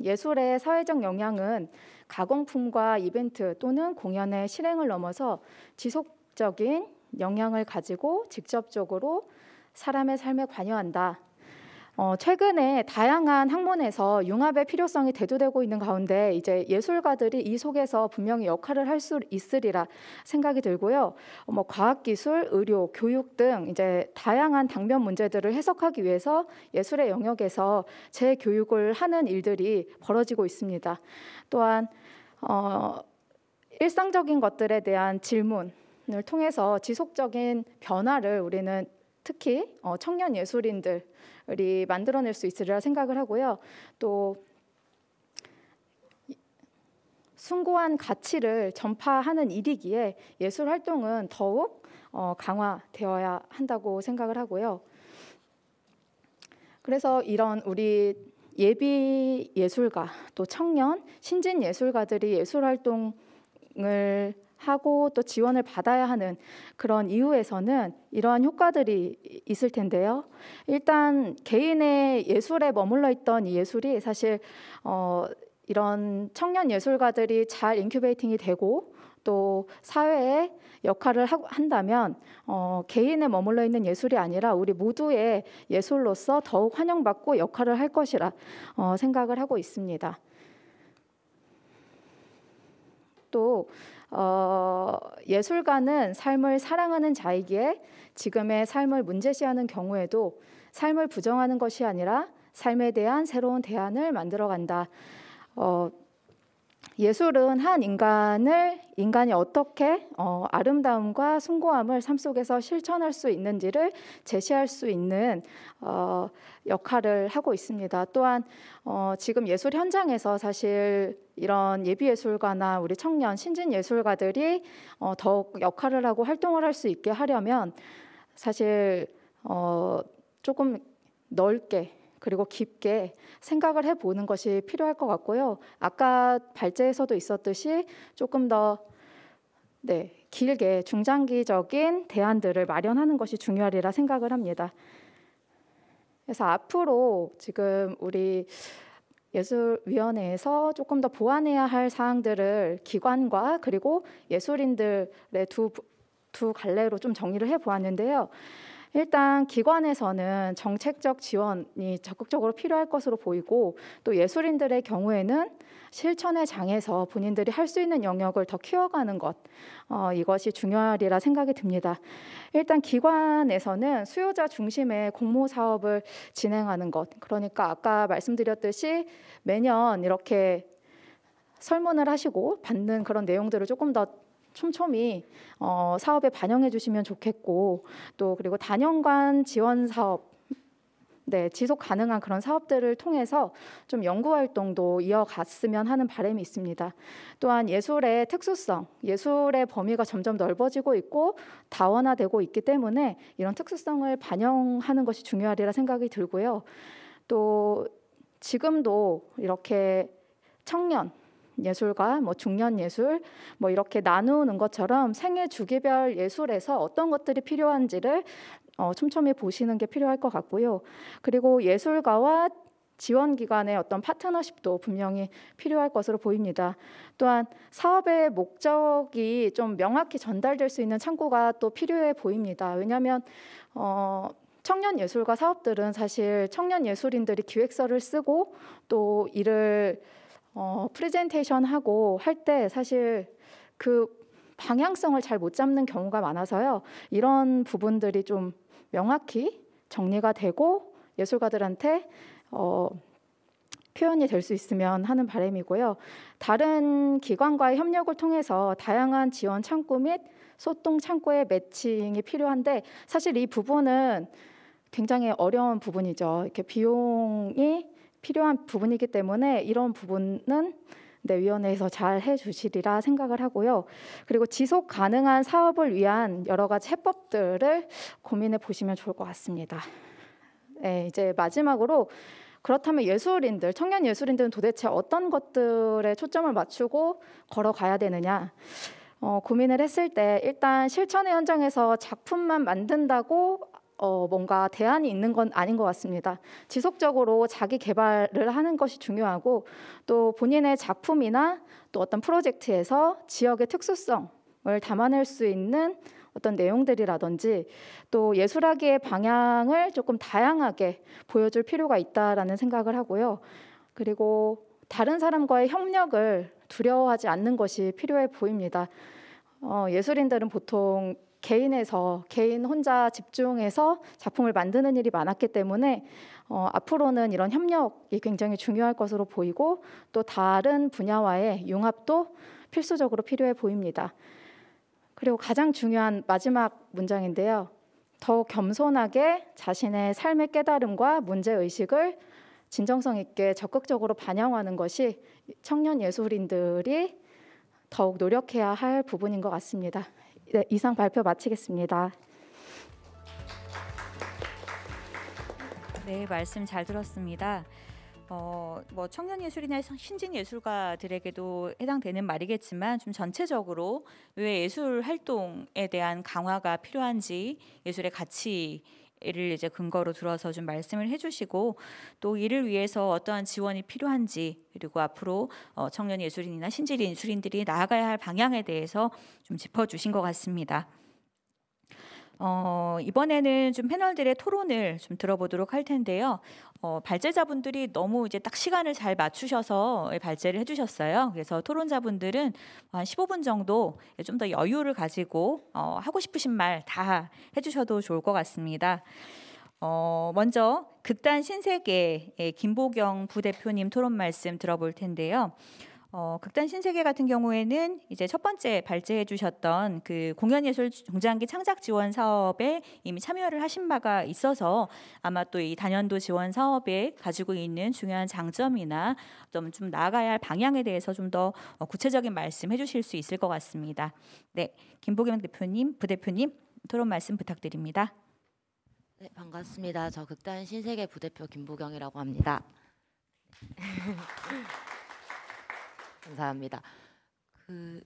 예술의 사회적 영향은 가공품과 이벤트 또는 공연의 실행을 넘어서 지속적인 영향을 가지고 직접적으로 사람의 삶에 관여한다. 어, 최근에 다양한 학문에서 융합의 필요성이 대두되고 있는 가운데 이제 예술가들이 이 속에서 분명히 역할을 할 수 있으리라 생각이 들고요. 어, 뭐 과학기술, 의료, 교육 등 이제 다양한 당면 문제들을 해석하기 위해서 예술의 영역에서 재교육을 하는 일들이 벌어지고 있습니다. 또한 어, 일상적인 것들에 대한 질문을 통해서 지속적인 변화를 우리는 특히 어, 청년 예술인들 우리 만들어낼 수 있으리라 생각을 하고요. 또 숭고한 가치를 전파하는 일이기에 예술 활동은 더욱 어, 강화되어야 한다고 생각을 하고요. 그래서 이런 우리 예비 예술가 또 청년 신진 예술가들이 예술 활동을 하고 또 지원을 받아야 하는 그런 이유에서는 이러한 효과들이 있을 텐데요. 일단 개인의 예술에 머물러 있던 이 예술이 사실 어, 이런 청년 예술가들이 잘 인큐베이팅이 되고 또 사회에 역할을 한다면 어, 개인에 머물러 있는 예술이 아니라 우리 모두의 예술로서 더욱 환영받고 역할을 할 것이라 어, 생각을 하고 있습니다. 어, 예술가는 삶을 사랑하는 자이기에 지금의 삶을 문제시하는 경우에도 삶을 부정하는 것이 아니라 삶에 대한 새로운 대안을 만들어 간다. 어, 예술은 한 인간을 인간이 어떻게 어, 아름다움과 숭고함을 삶 속에서 실천할 수 있는지를 제시할 수 있는 어, 역할을 하고 있습니다. 또한 어, 지금 예술 현장에서 사실 이런 예비 예술가나 우리 청년 신진 예술가들이 어, 더욱 역할을 하고 활동을 할 수 있게 하려면 사실 어, 조금 넓게 그리고 깊게 생각을 해보는 것이 필요할 것 같고요. 아까 발제에서도 있었듯이 조금 더 네, 길게 중장기적인 대안들을 마련하는 것이 중요하리라 생각을 합니다. 그래서 앞으로 지금 우리 예술위원회에서 조금 더 보완해야 할 사항들을 기관과 그리고 예술인들의 두, 두 갈래로 좀 정리를 해보았는데요. 일단 기관에서는 정책적 지원이 적극적으로 필요할 것으로 보이고 또 예술인들의 경우에는 실천의 장에서 본인들이 할 수 있는 영역을 더 키워가는 것 어, 이것이 중요하리라 생각이 듭니다. 일단 기관에서는 수요자 중심의 공모 사업을 진행하는 것 그러니까 아까 말씀드렸듯이 매년 이렇게 설문을 하시고 받는 그런 내용들을 조금 더 촘촘히 어, 사업에 반영해 주시면 좋겠고 또 그리고 단연간 지원 사업 네, 지속 가능한 그런 사업들을 통해서 좀 연구 활동도 이어갔으면 하는 바람이 있습니다. 또한 예술의 특수성, 예술의 범위가 점점 넓어지고 있고 다원화되고 있기 때문에 이런 특수성을 반영하는 것이 중요하리라 생각이 들고요. 또 지금도 이렇게 청년 예술과 뭐 중년 예술 뭐 이렇게 나누는 것처럼 생애 주기별 예술에서 어떤 것들이 필요한지를 어, 촘촘히 보시는 게 필요할 것 같고요. 그리고 예술가와 지원 기관의 어떤 파트너십도 분명히 필요할 것으로 보입니다. 또한 사업의 목적이 좀 명확히 전달될 수 있는 창구가 또 필요해 보입니다. 왜냐하면 어, 청년 예술가 사업들은 사실 청년 예술인들이 기획서를 쓰고 또 일을 어, 프레젠테이션하고 할 때 사실 그 방향성을 잘 못 잡는 경우가 많아서요. 이런 부분들이 좀 명확히 정리가 되고 예술가들한테 어, 표현이 될 수 있으면 하는 바람이고요. 다른 기관과의 협력을 통해서 다양한 지원 창구 및 소통 창구의 매칭이 필요한데 사실 이 부분은 굉장히 어려운 부분이죠. 이렇게 비용이 필요한 부분이기 때문에 이런 부분은 네, 위원회에서 잘 해주시리라 생각을 하고요. 그리고 지속 가능한 사업을 위한 여러 가지 해법들을 고민해 보시면 좋을 것 같습니다. 네, 이제 마지막으로 그렇다면 예술인들, 청년 예술인들은 도대체 어떤 것들에 초점을 맞추고 걸어가야 되느냐? 어, 고민을 했을 때 일단 실천의 현장에서 작품만 만든다고 어, 뭔가 대안이 있는 건 아닌 것 같습니다. 지속적으로 자기 개발을 하는 것이 중요하고 또 본인의 작품이나 또 어떤 프로젝트에서 지역의 특수성을 담아낼 수 있는 어떤 내용들이라든지 또 예술학의 방향을 조금 다양하게 보여줄 필요가 있다라는 생각을 하고요. 그리고 다른 사람과의 협력을 두려워하지 않는 것이 필요해 보입니다. 어, 예술인들은 보통 개인에서 개인 혼자 집중해서 작품을 만드는 일이 많았기 때문에 어, 앞으로는 이런 협력이 굉장히 중요할 것으로 보이고 또 다른 분야와의 융합도 필수적으로 필요해 보입니다. 그리고 가장 중요한 마지막 문장인데요. 더 겸손하게 자신의 삶의 깨달음과 문제 의식을 진정성 있게 적극적으로 반영하는 것이 청년 예술인들이 더욱 노력해야 할 부분인 것 같습니다. 네, 이상 발표 마치겠습니다. 네, 말씀 잘 들었습니다. 어, 뭐 청년 예술이나 신진 예술가들에게도 해당되는 말이겠지만 좀 전체적으로 왜 예술 활동에 대한 강화가 필요한지 예술의 가치 이를 이제 근거로 들어서 좀 말씀을 해주시고 또 이를 위해서 어떠한 지원이 필요한지 그리고 앞으로 어, 청년 예술인이나 신질인 예술인들이 나아가야 할 방향에 대해서 좀 짚어주신 것 같습니다. 어, 이번에는 좀 패널들의 토론을 좀 들어보도록 할 텐데요. 어, 발제자분들이 너무 이제 딱 시간을 잘 맞추셔서 예, 발제를 해주셨어요. 그래서 토론자분들은 뭐 한 15분 정도 예, 좀더 여유를 가지고 어, 하고 싶으신 말 다 해주셔도 좋을 것 같습니다. 어, 먼저 극단 신세계의 김보경 부대표님 토론 말씀 들어볼 텐데요. 어, 극단 신세계 같은 경우에는 이제 첫 번째 발제해 주셨던 그 공연예술 중장기 창작 지원 사업에 이미 참여를 하신 바가 있어서 아마 또 이 단연도 지원 사업에 가지고 있는 중요한 장점이나 좀, 좀 나아가야 할 방향에 대해서 좀더 어, 구체적인 말씀 해 주실 수 있을 것 같습니다. 네. 김보경 대표님, 부대표님, 토론 말씀 부탁드립니다. 네, 반갑습니다. 저 극단 신세계 부대표 김보경이라고 합니다. 감사합니다. 그,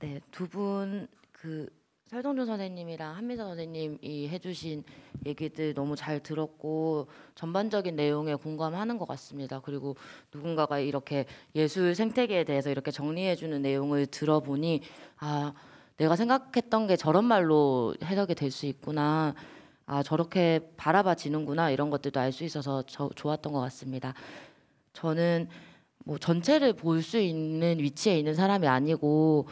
네, 두분그 설동준 선생님이랑 한미자 선생님이 해주신 얘기들 너무 잘 들었고 전반적인 내용에 공감하는 것 같습니다. 그리고 누군가가 이렇게 예술 생태계에 대해서 이렇게 정리해주는 내용을 들어보니 아 내가 생각했던 게 저런 말로 해석이 될 수 있구나. 아 저렇게 바라봐지는구나 이런 것들도 알 수 있어서 저, 좋았던 것 같습니다. 저는 뭐 전체를 볼 수 있는 위치에 있는 사람이 아니고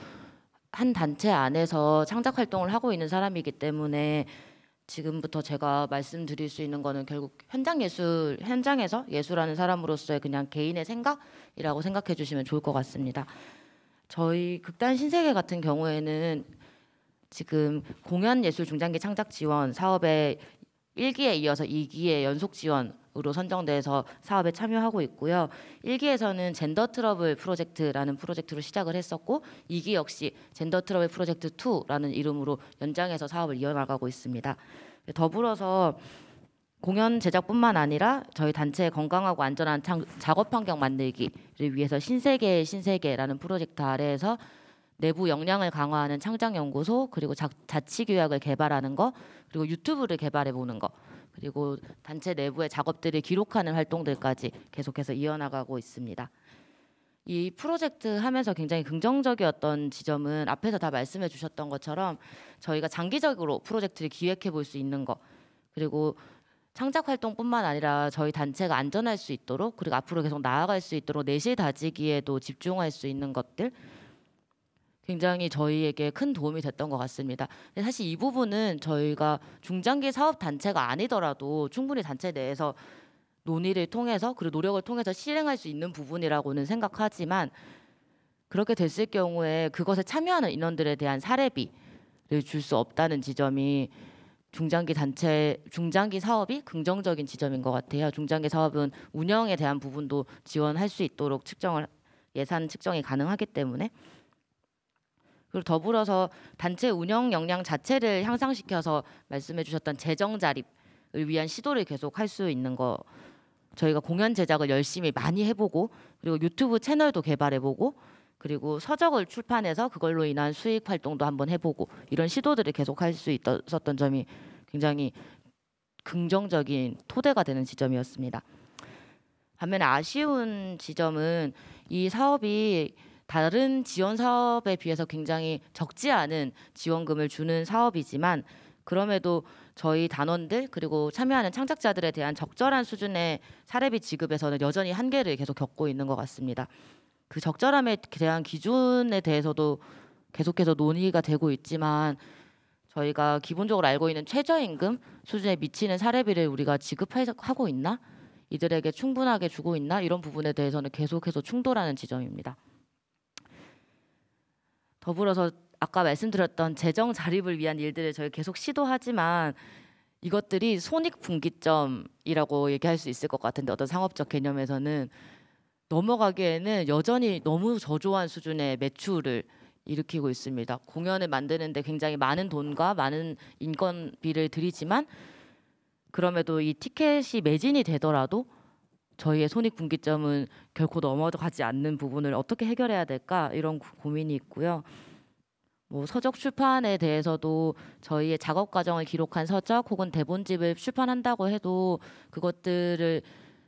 한 단체 안에서 창작 활동을 하고 있는 사람이기 때문에 지금부터 제가 말씀드릴 수 있는 거는 결국 현장 예술 현장에서 예술하는 사람으로서의 그냥 개인의 생각이라고 생각해 주시면 좋을 것 같습니다. 저희 극단 신세계 같은 경우에는 지금 공연 예술 중장기 창작 지원 사업에 1기에 이어서 2기에 연속 지원으로 선정돼서 사업에 참여하고 있고요. 1기에서는 젠더 트러블 프로젝트라는 프로젝트로 시작을 했었고 2기 역시 젠더 트러블 프로젝트 2라는 이름으로 연장해서 사업을 이어나가고 있습니다. 더불어서 공연 제작뿐만 아니라 저희 단체의 건강하고 안전한 작업 환경 만들기를 위해서 신세계의 신세계라는 프로젝트 아래에서 내부 역량을 강화하는 창작연구소 그리고 자, 치규약을 개발하는 거 그리고 유튜브를 개발해 보는 거 그리고 단체 내부의 작업들을 기록하는 활동들까지 계속해서 이어나가고 있습니다. 이 프로젝트 하면서 굉장히 긍정적이었던 지점은 앞에서 다 말씀해 주셨던 것처럼 저희가 장기적으로 프로젝트를 기획해 볼 수 있는 거 그리고 창작 활동뿐만 아니라 저희 단체가 안전할 수 있도록 그리고 앞으로 계속 나아갈 수 있도록 내실 다지기에도 집중할 수 있는 것들 굉장히 저희에게 큰 도움이 됐던 것 같습니다. 사실 이 부분은 저희가 중장기 사업 단체가 아니더라도 충분히 단체 내에서 논의를 통해서 그리고 노력을 통해서 실행할 수 있는 부분이라고는 생각하지만 그렇게 됐을 경우에 그것에 참여하는 인원들에 대한 사례비를 줄 수 없다는 지점이 중장기 단체 중장기 사업이 긍정적인 지점인 것 같아요. 중장기 사업은 운영에 대한 부분도 지원할 수 있도록 측정을 예산 측정이 가능하기 때문에 그리고 더불어서 단체 운영 역량 자체를 향상시켜서 말씀해 주셨던 재정 자립을 위한 시도를 계속 할수 있는 거 저희가 공연 제작을 열심히 많이 해보고 그리고 유튜브 채널도 개발해보고 그리고 서적을 출판해서 그걸로 인한 수익 활동도 한번 해보고 이런 시도들을 계속 할수 있었던 점이 굉장히 긍정적인 토대가 되는 지점이었습니다. 반면에 아쉬운 지점은 이 사업이 다른 지원 사업에 비해서 굉장히 적지 않은 지원금을 주는 사업이지만 그럼에도 저희 단원들 그리고 참여하는 창작자들에 대한 적절한 수준의 사례비 지급에서는 여전히 한계를 계속 겪고 있는 것 같습니다. 그 적절함에 대한 기준에 대해서도 계속해서 논의가 되고 있지만 저희가 기본적으로 알고 있는 최저임금 수준에 미치는 사례비를 우리가 지급하고 있나? 이들에게 충분하게 주고 있나? 이런 부분에 대해서는 계속해서 충돌하는 지점입니다. 더불어서 아까 말씀드렸던 재정 자립을 위한 일들을 저희 계속 시도하지만 이것들이 손익분기점이라고 얘기할 수 있을 것 같은데 어떤 상업적 개념에서는 넘어가기에는 여전히 너무 저조한 수준의 매출을 일으키고 있습니다. 공연을 만드는데 굉장히 많은 돈과 많은 인건비를 들이지만 그럼에도 이 티켓이 매진이 되더라도 저희의 손익분기점은 결코 넘어가지 않는 부분을 어떻게 해결해야 될까 이런 고민이 있고요. 뭐 서적 출판에 대해서도 저희의 작업 과정을 기록한 서적 혹은 대본집을 출판한다고 해도 그것들을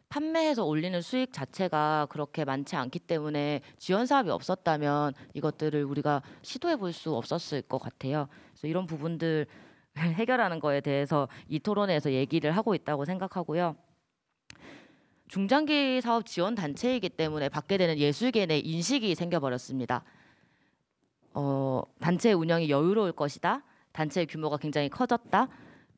판매해서 올리는 수익 자체가 그렇게 많지 않기 때문에 지원 사업이 없었다면 이것들을 우리가 시도해 볼 수 없었을 것 같아요. 그래서 이런 부분들 해결하는 거에 대해서 이 토론에서 얘기를 하고 있다고 생각하고요. 중장기 사업 지원 단체이기 때문에 받게 되는 예술계 내 인식이 생겨버렸습니다. 어, 단체 운영이 여유로울 것이다. 단체 규모가 굉장히 커졌다.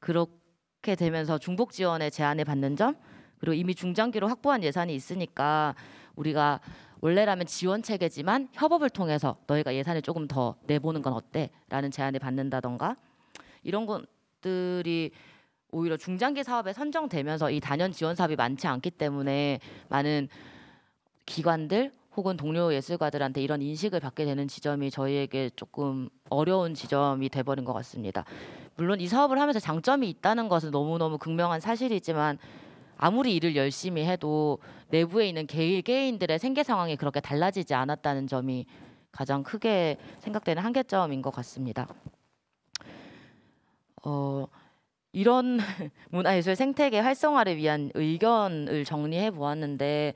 그렇게 되면서 중복 지원에 제한을 받는 점 그리고 이미 중장기로 확보한 예산이 있으니까 우리가 원래라면 지원 체계지만 협업을 통해서 너희가 예산을 조금 더 내보는 건 어때? 라는 제안을 받는다던가 이런 것들이 오히려 중장기 사업에 선정되면서 이 단연 지원 사업이 많지 않기 때문에 많은 기관들 혹은 동료 예술가들한테 이런 인식을 받게 되는 지점이 저희에게 조금 어려운 지점이 돼버린 것 같습니다. 물론 이 사업을 하면서 장점이 있다는 것은 너무너무 극명한 사실이지만 아무리 일을 열심히 해도 내부에 있는 개개인들의 생계 상황이 그렇게 달라지지 않았다는 점이 가장 크게 생각되는 한계점인 것 같습니다. 어, 이런 문화예술 생태계 활성화를 위한 의견을 정리해 보았는데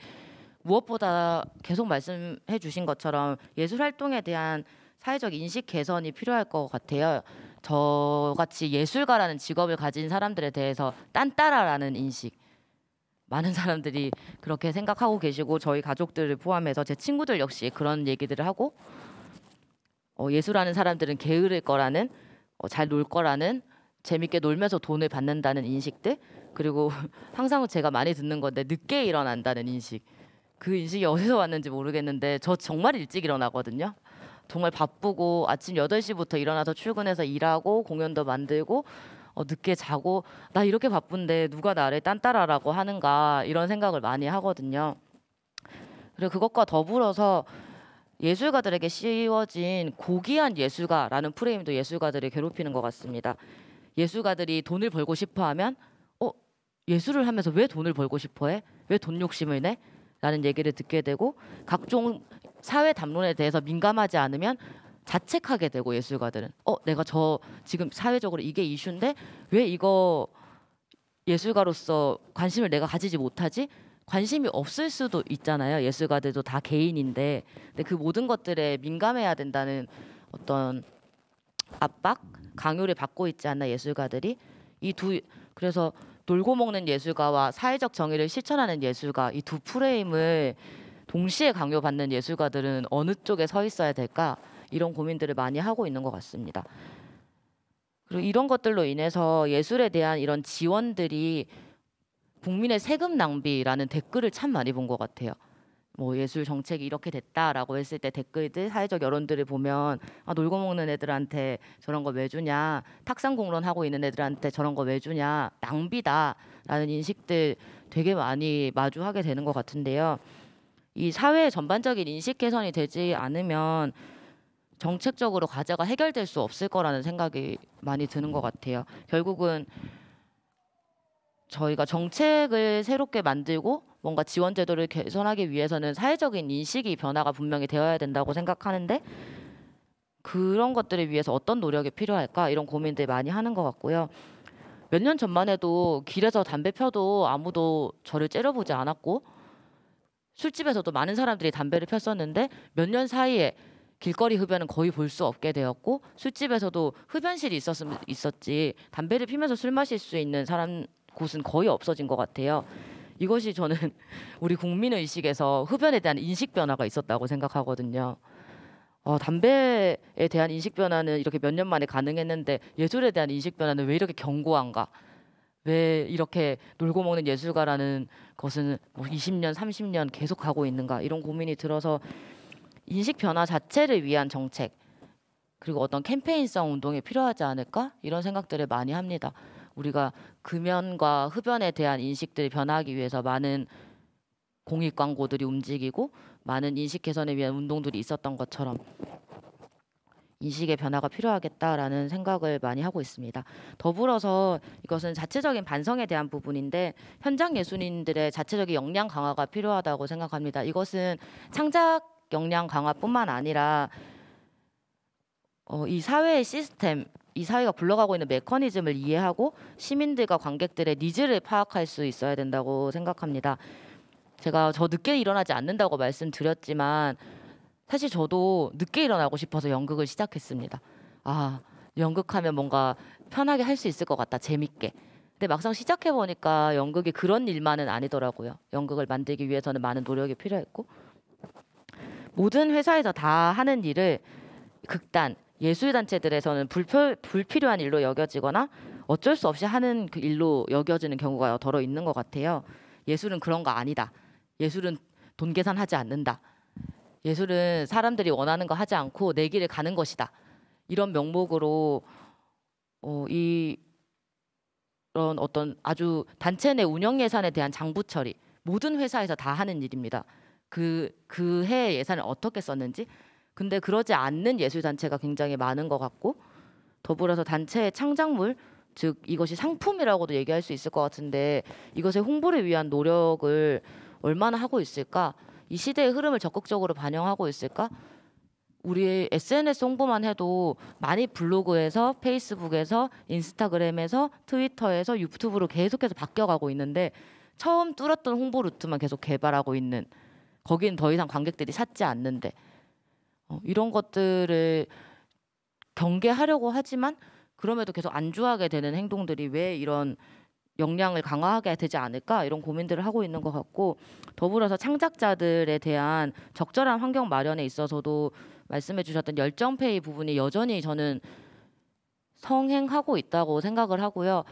무엇보다 계속 말씀해 주신 것처럼 예술 활동에 대한 사회적 인식 개선이 필요할 것 같아요. 저같이 예술가라는 직업을 가진 사람들에 대해서 딴따라라는 인식 많은 사람들이 그렇게 생각하고 계시고 저희 가족들을 포함해서 제 친구들 역시 그런 얘기들을 하고 어, 예술하는 사람들은 게으를 거라는 어, 잘놀 거라는 재밌게 놀면서 돈을 받는다는 인식들 그리고 항상 제가 많이 듣는 건데 늦게 일어난다는 인식 그 인식이 어디서 왔는지 모르겠는데 저 정말 일찍 일어나거든요. 정말 바쁘고 아침 8시부터 일어나서 출근해서 일하고 공연도 만들고 어, 늦게 자고 나 이렇게 바쁜데 누가 나를 딴따라라고 하는가 이런 생각을 많이 하거든요. 그리고 그것과 더불어서 예술가들에게 씌워진 고귀한 예술가라는 프레임도 예술가들을 괴롭히는 것 같습니다. 예술가들이 돈을 벌고 싶어 하면 어 예술을 하면서 왜 돈을 벌고 싶어 해? 왜 돈 욕심을 내? 라는 얘기를 듣게 되고 각종 사회 담론에 대해서 민감하지 않으면 자책하게 되고 예술가들은 어 내가 저 지금 사회적으로 이게 이슈인데 왜 이거 예술가로서 관심을 내가 가지지 못하지? 관심이 없을 수도 있잖아요. 예술가들도 다 개인인데 근데 그 모든 것들에 민감해야 된다는 어떤 압박 강요를 받고 있지 않나 예술가들이 이 두 그래서 놀고 먹는 예술가와 사회적 정의를 실천하는 예술가 이 두 프레임을 동시에 강요받는 예술가들은 어느 쪽에 서 있어야 될까 이런 고민들을 많이 하고 있는 것 같습니다. 그리고 이런 것들로 인해서 예술에 대한 이런 지원들이 국민의 세금 낭비라는 댓글을 참 많이 본 것 같아요. 뭐 예술 정책이 이렇게 됐다라고 했을 때 댓글들 사회적 여론들을 보면 아 놀고 먹는 애들한테 저런 거 왜 주냐 탁상 공론 하고 있는 애들한테 저런 거 왜 주냐 낭비다라는 인식들 되게 많이 마주하게 되는 것 같은데요. 이 사회 전반적인 인식 개선이 되지 않으면 정책적으로 과제가 해결될 수 없을 거라는 생각이 많이 드는 것 같아요. 결국은 저희가 정책을 새롭게 만들고 뭔가 지원 제도를 개선하기 위해서는 사회적인 인식이 변화가 분명히 되어야 된다고 생각하는데 그런 것들을 위해서 어떤 노력이 필요할까 이런 고민들 많이 하는 것 같고요. 몇 년 전만 해도 길에서 담배 펴도 아무도 저를 째려보지 않았고 술집에서도 많은 사람들이 담배를 폈었는데 몇 년 사이에 길거리 흡연은 거의 볼 수 없게 되었고 술집에서도 흡연실이 있었음, 있었지 담배를 피면서 술 마실 수 있는 사람 곳은 거의 없어진 것 같아요. 이것이 저는 우리 국민의식에서 흡연에 대한 인식 변화가 있었다고 생각하거든요. 어, 담배에 대한 인식 변화는 이렇게 몇 년 만에 가능했는데 예술에 대한 인식 변화는 왜 이렇게 견고한가? 왜 이렇게 놀고 먹는 예술가라는 것은 뭐 20년, 30년 계속 하고 있는가 이런 고민이 들어서 인식 변화 자체를 위한 정책 그리고 어떤 캠페인성 운동이 필요하지 않을까 이런 생각들을 많이 합니다. 우리가 금연과 흡연에 대한 인식들이 변하기 위해서 많은 공익 광고들이 움직이고 많은 인식 개선에 위한 운동들이 있었던 것처럼 인식의 변화가 필요하겠다라는 생각을 많이 하고 있습니다. 더불어서 이것은 자체적인 반성에 대한 부분인데 현장 예술인들의 자체적인 역량 강화가 필요하다고 생각합니다. 이것은 창작 역량 강화뿐만 아니라 어, 이 사회의 시스템 이 사회가 굴러가고 있는 메커니즘을 이해하고 시민들과 관객들의 니즈를 파악할 수 있어야 된다고 생각합니다. 제가 저 늦게 일어나지 않는다고 말씀드렸지만 사실 저도 늦게 일어나고 싶어서 연극을 시작했습니다. 아, 연극하면 뭔가 편하게 할 수 있을 것 같다. 재밌게. 근데 막상 시작해 보니까 연극이 그런 일만은 아니더라고요. 연극을 만들기 위해서는 많은 노력이 필요했고 모든 회사에서 다 하는 일을 극단, 예술단체들에서는 불필, 불필요한 일로 여겨지거나 어쩔 수 없이 하는 그 일로 여겨지는 경우가 더러 있는 것 같아요. 예술은 그런 거 아니다. 예술은 돈 계산하지 않는다. 예술은 사람들이 원하는 거 하지 않고 내 길을 가는 것이다. 이런 명목으로 어, 이 이런 어떤 아주 단체 내 운영 예산에 대한 장부 처리 모든 회사에서 다 하는 일입니다. 그 그 해 예산을 어떻게 썼는지 근데 그러지 않는 예술단체가 굉장히 많은 것 같고 더불어서 단체의 창작물 즉 이것이 상품이라고도 얘기할 수 있을 것 같은데 이것의 홍보를 위한 노력을 얼마나 하고 있을까 이 시대의 흐름을 적극적으로 반영하고 있을까 우리 SNS 홍보만 해도 많이 블로그에서 페이스북에서 인스타그램에서 트위터에서 유튜브로 계속해서 바뀌어가고 있는데 처음 뚫었던 홍보 루트만 계속 개발하고 있는 거기는더 이상 관객들이 찾지 않는데 어, 이런 것들을 경계하려고 하지만 그럼에도 계속 안주하게 되는 행동들이 왜 이런 역량을 강화하게 되지 않을까 이런 고민들을 하고 있는 것 같고 더불어서 창작자들에 대한 적절한 환경 마련에 있어서도 말씀해 주셨던 열정페이 부분이 여전히 저는 성행하고 있다고 생각을 하고요.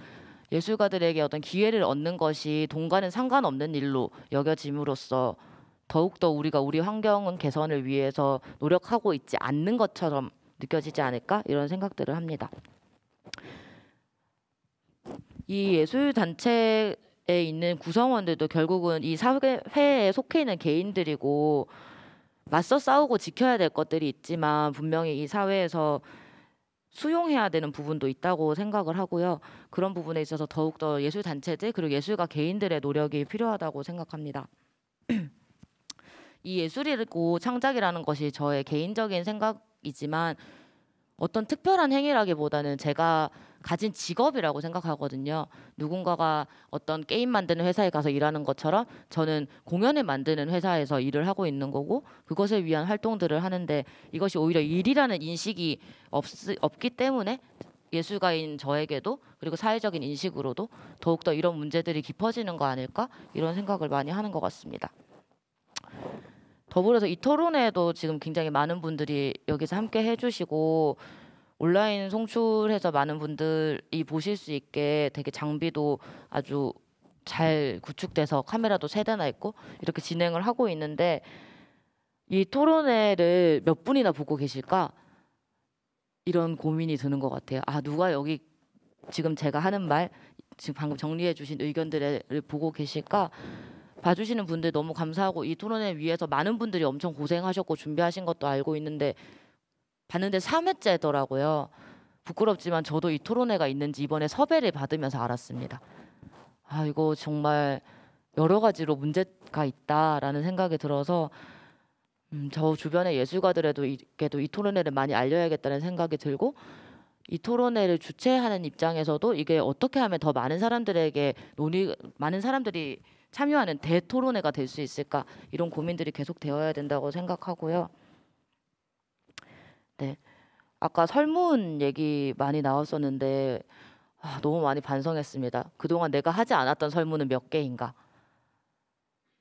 예술가들에게 어떤 기회를 얻는 것이 돈과는 상관없는 일로 여겨짐으로써 더욱더 우리가 우리 환경은 개선을 위해서 노력하고 있지 않는 것처럼 느껴지지 않을까 이런 생각들을 합니다. 이 예술 단체에 있는 구성원들도 결국은 이 사회에 속해 있는 개인들이고 맞서 싸우고 지켜야 될 것들이 있지만 분명히 이 사회에서 수용해야 되는 부분도 있다고 생각을 하고요. 그런 부분에 있어서 더욱더 예술 단체들 그리고 예술가 개인들의 노력이 필요하다고 생각합니다. 이 예술이고 창작이라는 것이 저의 개인적인 생각이지만 어떤 특별한 행위라기보다는 제가 가진 직업이라고 생각하거든요. 누군가가 어떤 게임 만드는 회사에 가서 일하는 것처럼 저는 공연을 만드는 회사에서 일을 하고 있는 거고 그것을 위한 활동들을 하는데 이것이 오히려 일이라는 인식이 없, 없기 때문에 예술가인 저에게도 그리고 사회적인 인식으로도 더욱더 이런 문제들이 깊어지는 거 아닐까 이런 생각을 많이 하는 것 같습니다. 더불어서 이 토론회도 지금 굉장히 많은 분들이 여기서 함께 해주시고 온라인 송출해서 많은 분들이 보실 수 있게 되게 장비도 아주 잘 구축돼서 카메라도 세 대나 있고 이렇게 진행을 하고 있는데 이 토론회를 몇 분이나 보고 계실까 이런 고민이 드는 것 같아요. 아 누가 여기 지금 제가 하는 말 지금 방금 정리해 주신 의견들을 보고 계실까 봐주시는 분들 너무 감사하고 이 토론회 위해서 많은 분들이 엄청 고생하셨고 준비하신 것도 알고 있는데 봤는데 3회째더라고요. 부끄럽지만 저도 이 토론회가 있는지 이번에 섭외를 받으면서 알았습니다. 아 이거 정말 여러 가지로 문제가 있다라는 생각이 들어서 음, 저 주변의 예술가들에도 이게도 이 토론회를 많이 알려야겠다는 생각이 들고 이 토론회를 주최하는 입장에서도 이게 어떻게 하면 더 많은 사람들에게 논의 많은 사람들이 참여하는 대토론회가 될 수 있을까 이런 고민들이 계속 되어야 된다고 생각하고요. 네, 아까 설문 얘기 많이 나왔었는데 아, 너무 많이 반성했습니다. 그동안 내가 하지 않았던 설문은 몇 개인가?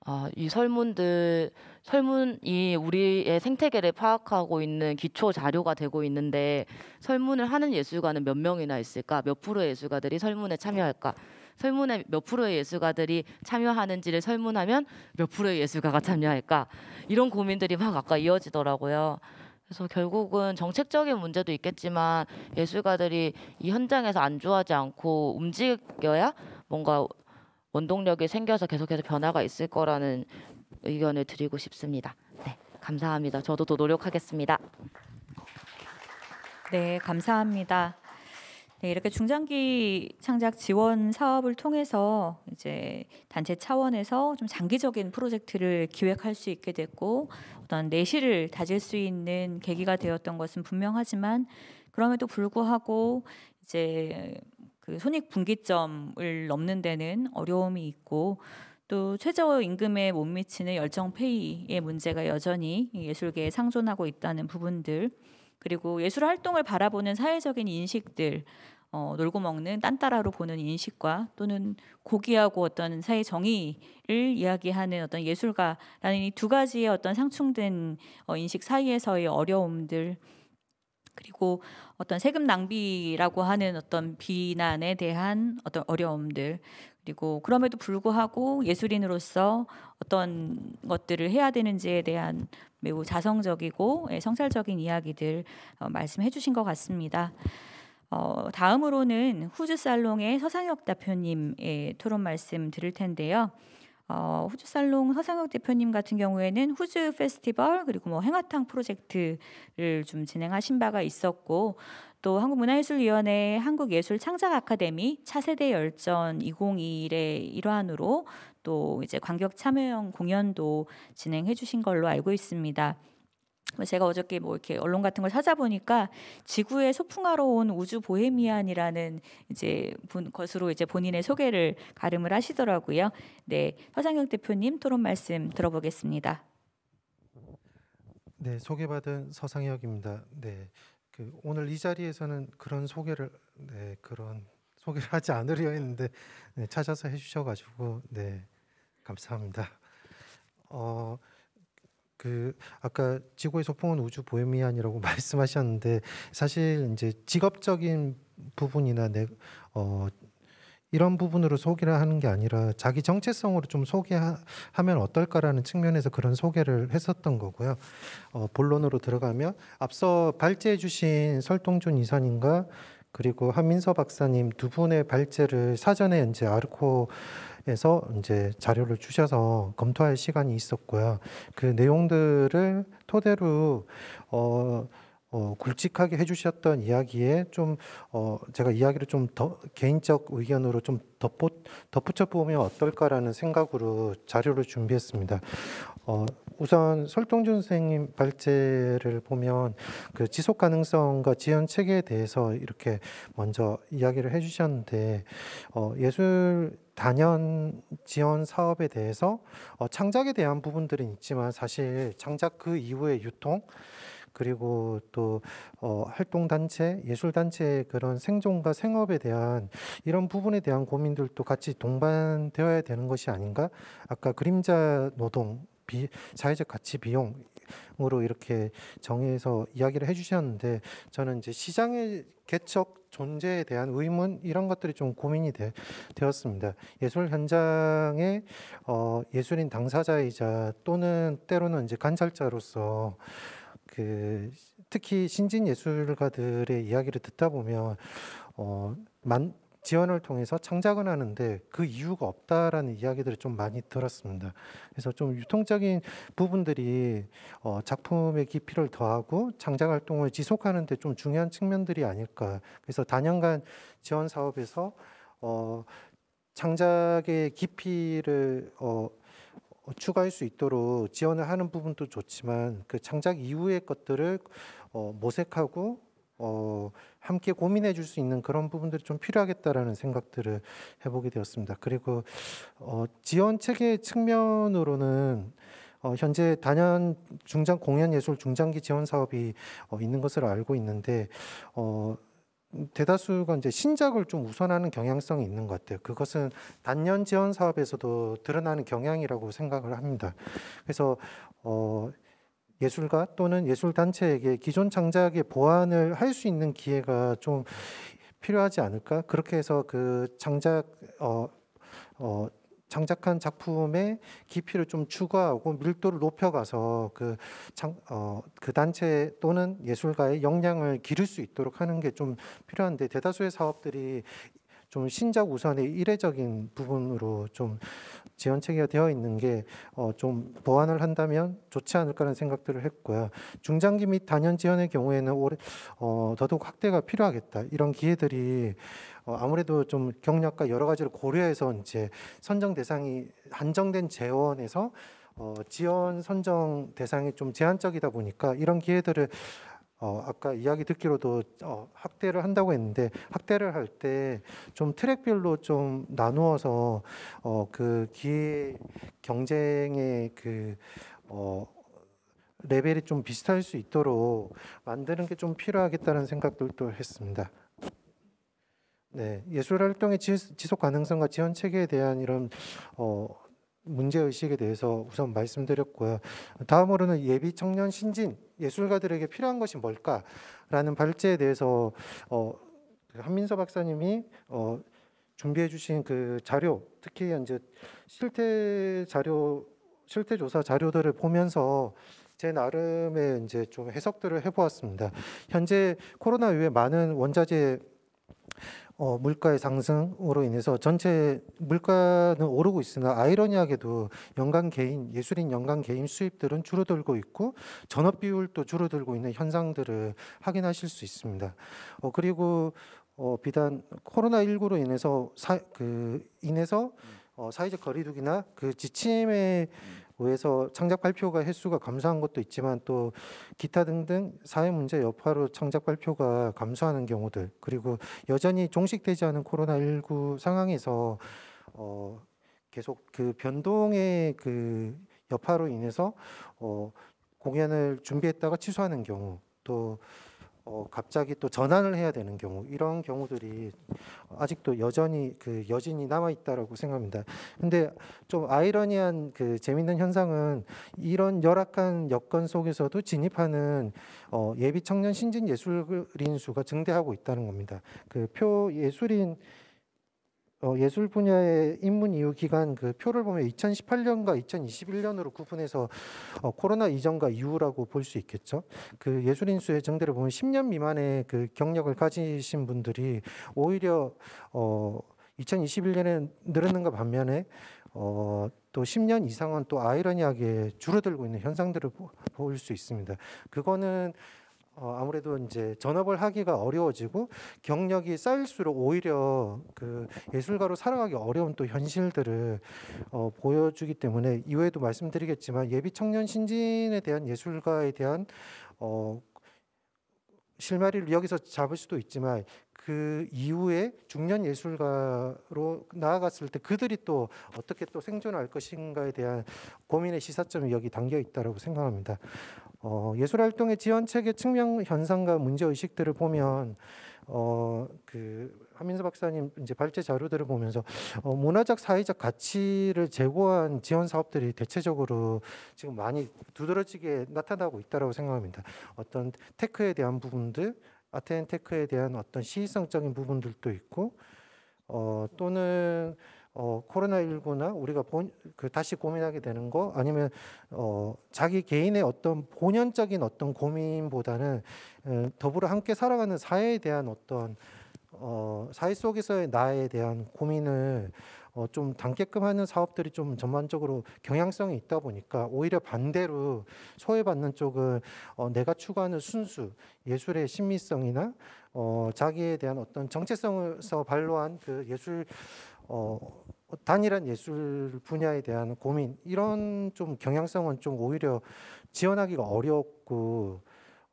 아, 이 설문들 설문이 우리의 생태계를 파악하고 있는 기초 자료가 되고 있는데 설문을 하는 예술가는 몇 명이나 있을까? 몇프로 예술가들이 설문에 참여할까? 설문에 몇 프로의 예술가들이 참여하는지를 설문하면 몇 프로의 예술가가 참여할까 이런 고민들이 막 아까 이어지더라고요. 그래서 결국은 정책적인 문제도 있겠지만 예술가들이 이 현장에서 안주하지 않고 움직여야 뭔가 원동력이 생겨서 계속해서 변화가 있을 거라는 의견을 드리고 싶습니다. 네, 감사합니다. 저도 더 노력하겠습니다. 네, 감사합니다. 네, 이렇게 중장기 창작 지원 사업을 통해서 이제 단체 차원에서 좀 장기적인 프로젝트를 기획할 수 있게 됐고 어떤 내실을 다질 수 있는 계기가 되었던 것은 분명하지만 그럼에도 불구하고 이제 그 손익 분기점을 넘는 데는 어려움이 있고 또 최저 임금에 못 미치는 열정 페이의 문제가 여전히 예술계에 상존하고 있다는 부분들 그리고 예술 활동을 바라보는 사회적인 인식들 어, 놀고 먹는 딴따라로 보는 인식과 또는 고귀하고 어떤 사회 정의를 이야기하는 어떤 예술가라는 이 두 가지의 어떤 상충된 어, 인식 사이에서의 어려움들 그리고 어떤 세금 낭비라고 하는 어떤 비난에 대한 어떤 어려움들 그리고 그럼에도 불구하고 예술인으로서 어떤 것들을 해야 되는지에 대한 매우 자성적이고 예, 성찰적인 이야기들 어, 말씀해 주신 것 같습니다. 어, 다음으로는 후주 살롱의 서상혁 대표님의 토론 말씀 드릴 텐데요. 어, 후주 살롱 서상혁 대표님 같은 경우에는 후주 페스티벌 그리고 뭐 행화탕 프로젝트를 좀 진행하신 바가 있었고 또 한국문화예술위원회 한국예술창작아카데미 차세대 열전 2021의 일환으로 또 이제 관객 참여형 공연도 진행해 주신 걸로 알고 있습니다. 제가 어저께 뭐 이렇게 언론 같은 걸 찾아보니까 지구에 소풍하러 온 우주 보헤미안이라는 이제 분 것으로 이제 본인의 소개를 가름을 하시더라고요. 네, 서장영 대표님 토론 말씀 들어보겠습니다. 네, 소개받은 서상혁입니다. 네, 그 오늘 이 자리에서는 그런 소개를 네 그런 소개를 하지 않으려 했는데 네, 찾아서 해주셔가지고 네. 감사합니다. 어, 그 아까 지구의 소풍은 우주 보헤미안이라고 말씀하셨는데 사실 이제 직업적인 부분이나 내 어, 이런 부분으로 소개를 하는 게 아니라 자기 정체성으로 좀 소개하면 어떨까라는 측면에서 그런 소개를 했었던 거고요. 어, 본론으로 들어가면 앞서 발제해 주신 설동준 이사님과 그리고 한민서 박사님 두 분의 발제를 사전에 이제 아르코 해서 이제 자료를 주셔서 검토할 시간이 있었고요. 그 내용들을 토대로 어, 어, 굵직하게 해주셨던 이야기에 좀 어, 제가 이야기를 좀 더, 개인적 의견으로 좀 덧붙, 덧붙여 보면 어떨까라는 생각으로 자료를 준비했습니다. 어, 우선 설동준 선생님 발제를 보면 그 지속 가능성과 지연 체계에 대해서 이렇게 먼저 이야기를 해주셨는데 어, 예술 단연 지원 사업에 대해서 어, 창작에 대한 부분들은 있지만 사실 창작 그 이후의 유통 그리고 또 어, 활동단체, 예술단체의 그런 생존과 생업에 대한 이런 부분에 대한 고민들도 같이 동반되어야 되는 것이 아닌가? 아까 그림자 노동, 비, 사회적 가치 비용 으로 이렇게 정해서 이야기를 해주셨는데 저는 이제 시장의 개척 존재에 대한 의문 이런 것들이 좀 고민이 되, 었습니다 예술 현장에 어, 예술인 당사자이자 또는 때로는 이제 관찰자로서 그 특히 신진 예술가들의 이야기를 듣다 보면 어, 만, 지원을 통해서 창작은 하는데 그 이유가 없다라는 이야기들을 좀 많이 들었습니다. 그래서 좀 유통적인 부분들이 어, 작품의 깊이를 더하고 창작 활동을 지속하는데 좀 중요한 측면들이 아닐까. 그래서 단연간 지원 사업에서 어, 창작의 깊이를 어, 어, 추가할 수 있도록 지원을 하는 부분도 좋지만 그 창작 이후의 것들을 어, 모색하고 어, 함께 고민해 줄 수 있는 그런 부분들이 좀 필요하겠다라는 생각들을 해보게 되었습니다. 그리고 어, 지원 체계 측면으로는 어, 현재 단연 중장 공연 예술 중장기 지원 사업이 어, 있는 것을 알고 있는데 어, 대다수가 이제 신작을 좀 우선하는 경향성이 있는 것 같아요. 그것은 단년 지원 사업에서도 드러나는 경향이라고 생각을 합니다. 그래서 어 예술가 또는 예술단체에게 기존 창작의 보완을 할 수 있는 기회가 좀 필요하지 않을까? 그렇게 해서 그 창작 어, 어, 창작한 작품의 깊이를 좀 추가하고 밀도를 높여가서 그, 창, 어, 그 단체 또는 예술가의 역량을 기를 수 있도록 하는 게 좀 필요한데 대다수의 사업들이 좀 신작 우선의 이례적인 부분으로 좀 지원 체계가 되어 있는 게좀 어 보완을 한다면 좋지 않을까라는 생각들을 했고요. 중장기 및 단연 지원의 경우에는 올해 어 더더욱 확대가 필요하겠다. 이런 기회들이 어 아무래도 좀 경력과 여러 가지를 고려해서 이제 선정 대상이 한정된 재원에서 어, 지원 선정 대상이 좀 제한적이다 보니까 이런 기회들을 어, 아까 이야기 듣기로도 어, 학대를 한다고 했는데 학대를 할 때 좀 트랙별로 좀 나누어서 어, 그 기회 경쟁의 그 어, 레벨이 좀 비슷할 수 있도록 만드는 게 좀 필요하겠다는 생각들도 했습니다. 네, 예술 활동의 지속 가능성과 지원 체계에 대한 이런 어, 문제 의식에 대해서 우선 말씀드렸고요. 다음으로는 예비 청년 신진 예술가들에게 필요한 것이 뭘까라는 발제에 대해서 어, 그 한민서 박사님이 어, 준비해주신 그 자료, 특히 이제 실태 자료, 실태 조사 자료들을 보면서 제 나름의 이제 좀 해석들을 해보았습니다. 현재 코로나 이후에 많은 원자재 어, 물가의 상승으로 인해서 전체 물가는 오르고 있으나 아이러니하게도 연간 개인 예술인 연간 개인 수입들은 줄어들고 있고 전업 비율도 줄어들고 있는 현상들을 확인하실 수 있습니다. 어, 그리고 어, 비단 코로나 19로 인해서 사, 그 인해서 어, 사회적 거리두기나 그 지침에 음. 의해서 창작 발표가 횟수가 감소한 것도 있지만 또 기타 등등 사회 문제 여파로 창작 발표가 감소하는 경우들 그리고 여전히 종식되지 않은 코로나19 상황에서 어 계속 그 변동의 그 여파로 인해서 어 공연을 준비했다가 취소하는 경우 또 어, 갑자기 또 전환을 해야 되는 경우 이런 경우들이 아직도 여전히 그 여진이 남아 있다라고 생각합니다. 근데 좀 아이러니한 그 재밌는 현상은 이런 열악한 여건 속에서도 진입하는 어, 예비 청년 신진 예술인 수가 증대하고 있다는 겁니다. 그 표 예술인 어, 예술 분야의 입문 이후 기간 그 표를 보면 2018년과 2021년으로 구분해서 어, 코로나 이전과 이후라고 볼 수 있겠죠. 그 예술인 수의 정대를 보면 10년 미만의 그 경력을 가지신 분들이 오히려 어, 2021년에 늘었는가 반면에 어, 또 10년 이상은 또 아이러니하게 줄어들고 있는 현상들을 볼 수 있습니다. 그거는 어, 아무래도 이제 전업을 하기가 어려워지고 경력이 쌓일수록 오히려 그 예술가로 살아가기 어려운 또 현실들을 어, 보여주기 때문에 이외에도 말씀드리겠지만 예비 청년 신진에 대한 예술가에 대한 어, 실마리를 여기서 잡을 수도 있지만 그 이후에 중년 예술가로 나아갔을 때 그들이 또 어떻게 또 생존할 것인가에 대한 고민의 시사점이 여기 담겨 있다라고 생각합니다. 어, 예술 활동의 지원책의 측면 현상과 문제 의식들을 보면 어, 그 하민서 박사님 이제 발제 자료들을 보면서 어, 문화적 사회적 가치를 제고한 지원 사업들이 대체적으로 지금 많이 두드러지게 나타나고 있다라고 생각합니다. 어떤 테크에 대한 부분들 아테엔테크에 대한 어떤 시의성적인 부분들도 있고 어, 또는 어, 코로나19나 우리가 본, 그 다시 고민하게 되는 거 아니면 어, 자기 개인의 어떤 본연적인 어떤 고민보다는 에, 어, 더불어 함께 살아가는 사회에 대한 어떤 어, 사회 속에서의 나에 대한 고민을 어, 좀담게끔 하는 사업들이 좀 전반적으로 경향성이 있다 보니까 오히려 반대로 소외받는 쪽은 어, 내가 추구하는 순수 예술의 심미성이나 어, 자기에 대한 어떤 정체성을서 발로한 그 예술 어, 단일한 예술 분야에 대한 고민 이런 좀 경향성은 좀 오히려 지원하기가 어렵고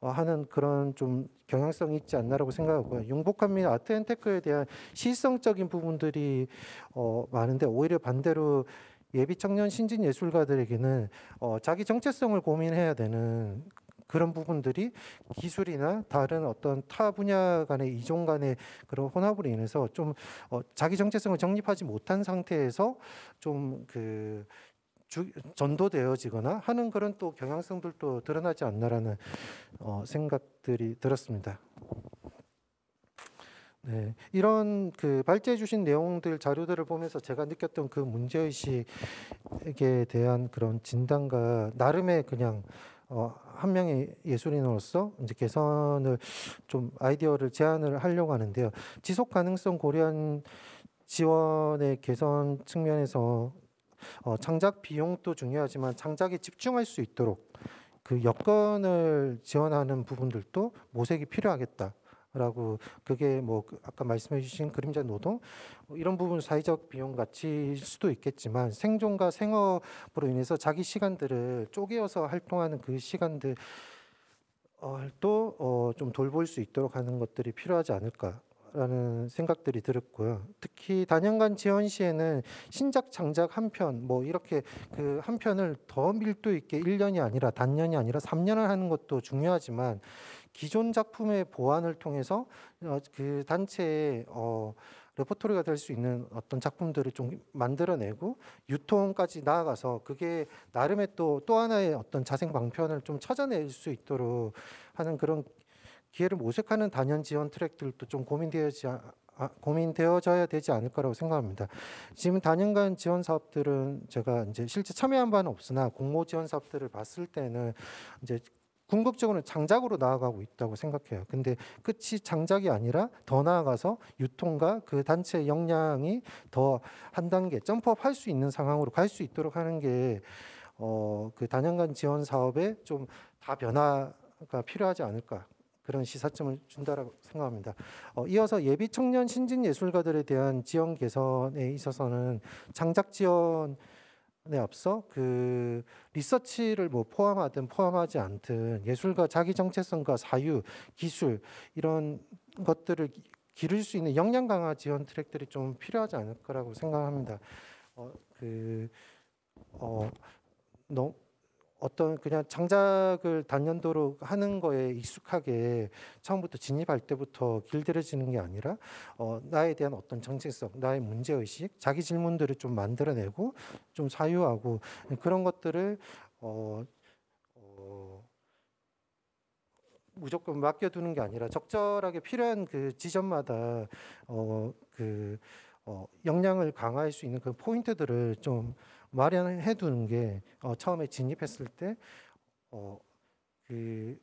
어, 하는 그런 좀 경향성이 있지 않나라고 생각하고요. 융복합 및 아트앤테크에 대한 실성적인 부분들이 어, 많은데 오히려 반대로 예비 청년 신진 예술가들에게는 어, 자기 정체성을 고민해야 되는 그런 부분들이 기술이나 다른 어떤 타 분야 간의 이종 간의 그런 혼합으로 인해서 좀 어, 자기 정체성을 정립하지 못한 상태에서 좀그 주, 전도되어지거나 하는 그런 또 경향성들도 드러나지 않나라는 어, 생각들이 들었습니다. 네, 이런 그 발제해 주신 내용들 자료들을 보면서 제가 느꼈던 그 문제 의식에 대한 그런 진단과 나름의 그냥 어, 한 명의 예술인으로서 이제 개선을 좀 아이디어를 제안을 하려고 하는데요. 지속 가능성 고려한 지원의 개선 측면에서 어, 창작 비용도 중요하지만 창작에 집중할 수 있도록 그 여건을 지원하는 부분들도 모색이 필요하겠다. 라고 그게 뭐 그 아까 말씀해 주신 그림자 노동 뭐 이런 부분 사회적 비용 가치일 수도 있겠지만 생존과 생업으로 인해서 자기 시간들을 쪼개어서 활동하는 그 시간들 어, 또좀 어, 돌볼 수 있도록 하는 것들이 필요하지 않을까 라는 생각들이 들었고요. 특히 단연간 지원 시에는 신작 장작 한편뭐 이렇게 그 한 편을 더 밀도 있게 1년이 아니라 단년이 아니라 3년을 하는 것도 중요하지만 기존 작품의 보완을 통해서 어, 그 단체의 어 레포토리가 될 수 있는 어떤 작품들을 좀 만들어내고 유통까지 나아가서 그게 나름의 또 또 하나의 어떤 자생 방편을 좀 찾아낼 수 있도록 하는 그런 기회를 모색하는 단연 지원 트랙들도 좀 고민되어지 아, 아 고민되어져야 되지 않을 까라고 생각합니다. 지금 단연간 지원 사업들은 제가 이제 실제 참여한 바는 없으나 공모 지원 사업들을 봤을 때는 이제 궁극적으로 장작으로 나아가고 있다고 생각해요. 근데 끝이 장작이 아니라 더 나아가서 유통과 그단체 역량이 더 한 단계 점프업 할 수 있는 상황으로 갈 수 있도록 하는 게 어, 그 단연간 지원 사업에 좀 다 변화가 필요하지 않을까. 그런 시사점을 준다라고 생각합니다. 어, 이어서 예비 청년 신진 예술가들에 대한 지원 개선에 있어서는 장작 지원에 앞서 그 리서치를 뭐 포함하든 포함하지 않든 예술가 자기 정체성과 사유, 기술 이런 것들을 기를 수 있는 역량 강화 지원 트랙들이 좀 필요하지 않을 거라고 생각합니다. 어, 그, 어, 너, 어떤 그냥 장작을 단년도로 하는 거에 익숙하게 처음부터 진입할 때부터 길들여지는 게 아니라 어, 나에 대한 어떤 정체성, 나의 문제 의식, 자기 질문들을 좀 만들어내고 좀 사유하고 그런 것들을 어, 어, 무조건 맡겨두는 게 아니라 적절하게 필요한 그 지점마다 어, 그 어, 역량을 강화할 수 있는 그 포인트들을 좀 마련해 두는 게 어, 처음에 진입했을 때 어, 그,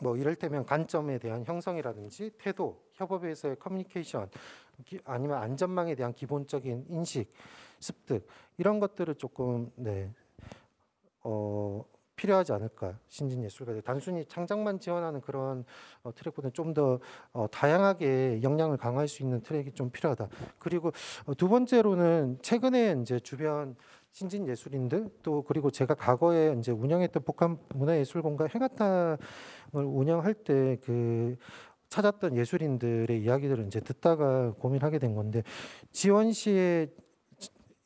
뭐 이를테면 관점에 대한 형성이라든지 태도, 협업에서의 커뮤니케이션 기, 아니면 안전망에 대한 기본적인 인식, 습득 이런 것들을 조금 네, 어, 필요하지 않을까 신진 예술가들 단순히 창작만 지원하는 그런 어, 트랙보다는 좀더 어, 다양하게 역량을 강화할 수 있는 트랙이 좀 필요하다 그리고 어, 두 번째로는 최근에 이제 주변 신진 예술인들 또 그리고 제가 과거에 이제 운영했던 복합 문화예술공간 해가탕을 운영할 때그 찾았던 예술인들의 이야기들을 이제 듣다가 고민하게 된 건데 지원 씨의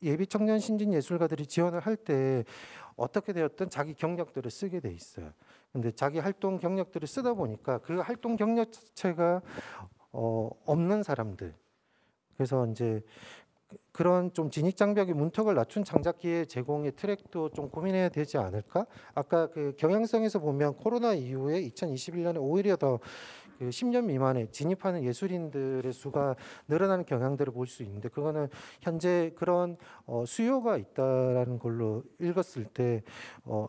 예비 청년 신진 예술가들이 지원을 할때 어떻게 되었든 자기 경력들을 쓰게 돼 있어요. 근데 자기 활동 경력들을 쓰다 보니까 그 활동 경력 자체가 어, 없는 사람들. 그래서 이제 그런 좀 진입 장벽의 문턱을 낮춘 장작기의 제공의 트랙도 좀 고민해야 되지 않을까? 아까 그 경향성에서 보면 코로나 이후에 2021년에 오히려 더그 10년 미만에 진입하는 예술인들의 수가 늘어나는 경향들을 볼 수 있는데 그거는 현재 그런 어, 수요가 있다라는 걸로 읽었을 때 어,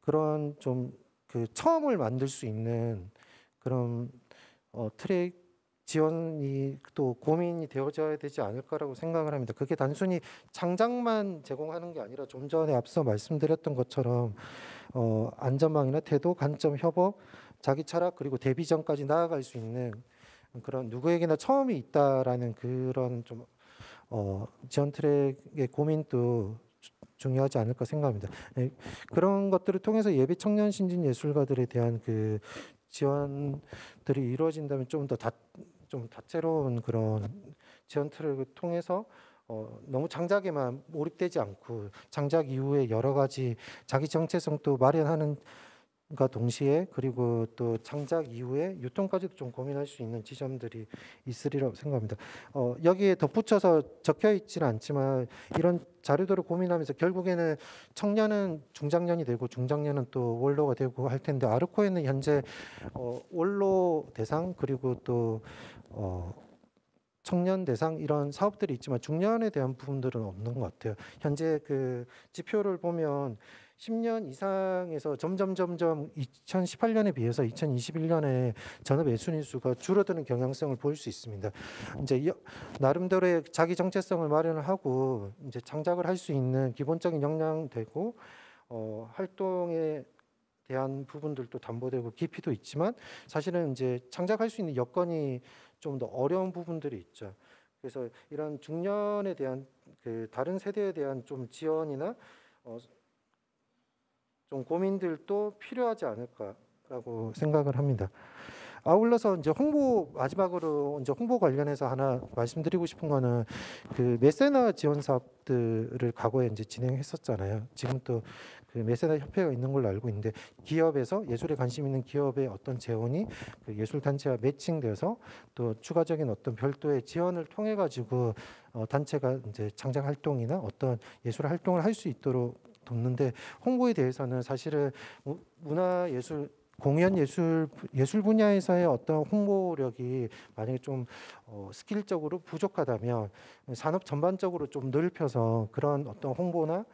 그런 좀 그 처음을 만들 수 있는 그런 어, 트랙 지원이 또 고민이 되어져야 되지 않을까라고 생각을 합니다. 그게 단순히 장작만 제공하는 게 아니라 좀 전에 앞서 말씀드렸던 것처럼 어, 안전망이나 태도, 관점, 협업, 자기 철학 그리고 데뷔전까지 나아갈 수 있는 그런 누구에게나 처음이 있다라는 그런 좀 어, 지원트랙의 고민도 중요하지 않을까 생각합니다. 예, 그런 것들을 통해서 예비 청년 신진 예술가들에 대한 그 지원들이 이루어진다면 좀더좀 다채로운 그런 지원 트랙을 통해서 어, 너무 장작에만 몰입되지 않고 장작 이후에 여러 가지 자기 정체성도 마련하는 가 그러니까 동시에 그리고 또 창작 이후에 유통까지도 좀 고민할 수 있는 지점들이 있으리라고 생각합니다. 어, 여기에 덧붙여서 적혀 있지는 않지만 이런 자료들을 고민하면서 결국에는 청년은 중장년이 되고 중장년은 또 원로가 되고 할 텐데 아르코에는 현재 어, 원로 대상 그리고 또 어, 청년 대상 이런 사업들이 있지만 중년에 대한 부분들은 없는 것 같아요. 현재 그 지표를 보면 10년 이상에서 점점 점점 2018년에 비해서 2021년에 전업 예순인 수가 줄어드는 경향성을 보일 수 있습니다. 이제 나름대로의 자기 정체성을 마련하고 이제 창작을 할 수 있는 기본적인 역량 되고 어, 활동에 대한 부분들도 담보되고 깊이도 있지만 사실은 이제 창작할 수 있는 여건이 좀 더 어려운 부분들이 있죠. 그래서 이런 중년에 대한 그 다른 세대에 대한 좀 지원이나 어, 좀 고민들도 필요하지 않을까라고 생각을 합니다. 아울러서 이제 홍보 마지막으로 이제 홍보 관련해서 하나 말씀드리고 싶은 거는 그 메세나 지원 사업들을 과거에 이제 진행했었잖아요. 지금 또그 메세나 협회가 있는 걸로 알고 있는데 기업에서 예술에 관심 있는 기업의 어떤 재원이 그 예술 단체와 매칭돼서 또 추가적인 어떤 별도의 지원을 통해 가지고 어 단체가 이제 창작 활동이나 어떤 예술 활동을 할 수 있도록 돕는데 홍보에 대해서는 사실은 문화 예술 공연 예술 예술 분야에서의 어떤 홍보력이 만약에 좀 어, 스킬적으로 부족하다면 산업 전반적으로 좀 넓혀서 그런 어떤 홍보나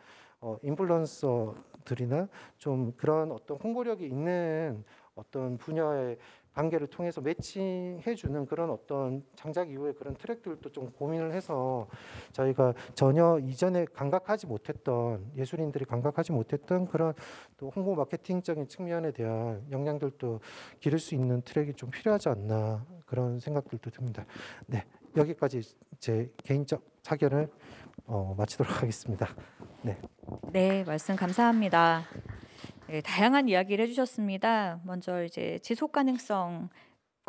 어, 인플루언서들이나 좀 그런 어떤 홍보력이 있는 어떤 분야의 관계를 통해서 매칭해주는 그런 어떤 장작 이후에 그런 트랙들도 좀 고민을 해서 저희가 전혀 이전에 감각하지 못했던 예술인들이 감각하지 못했던 그런 또 홍보 마케팅적인 측면에 대한 역량들도 기를 수 있는 트랙이 좀 필요하지 않나 그런 생각들도 듭니다. 네, 여기까지 제 개인적 사견을 어, 마치도록 하겠습니다. 네. 네, 말씀 감사합니다. 네, 다양한 이야기를 해주셨습니다. 먼저 이제 지속 가능성과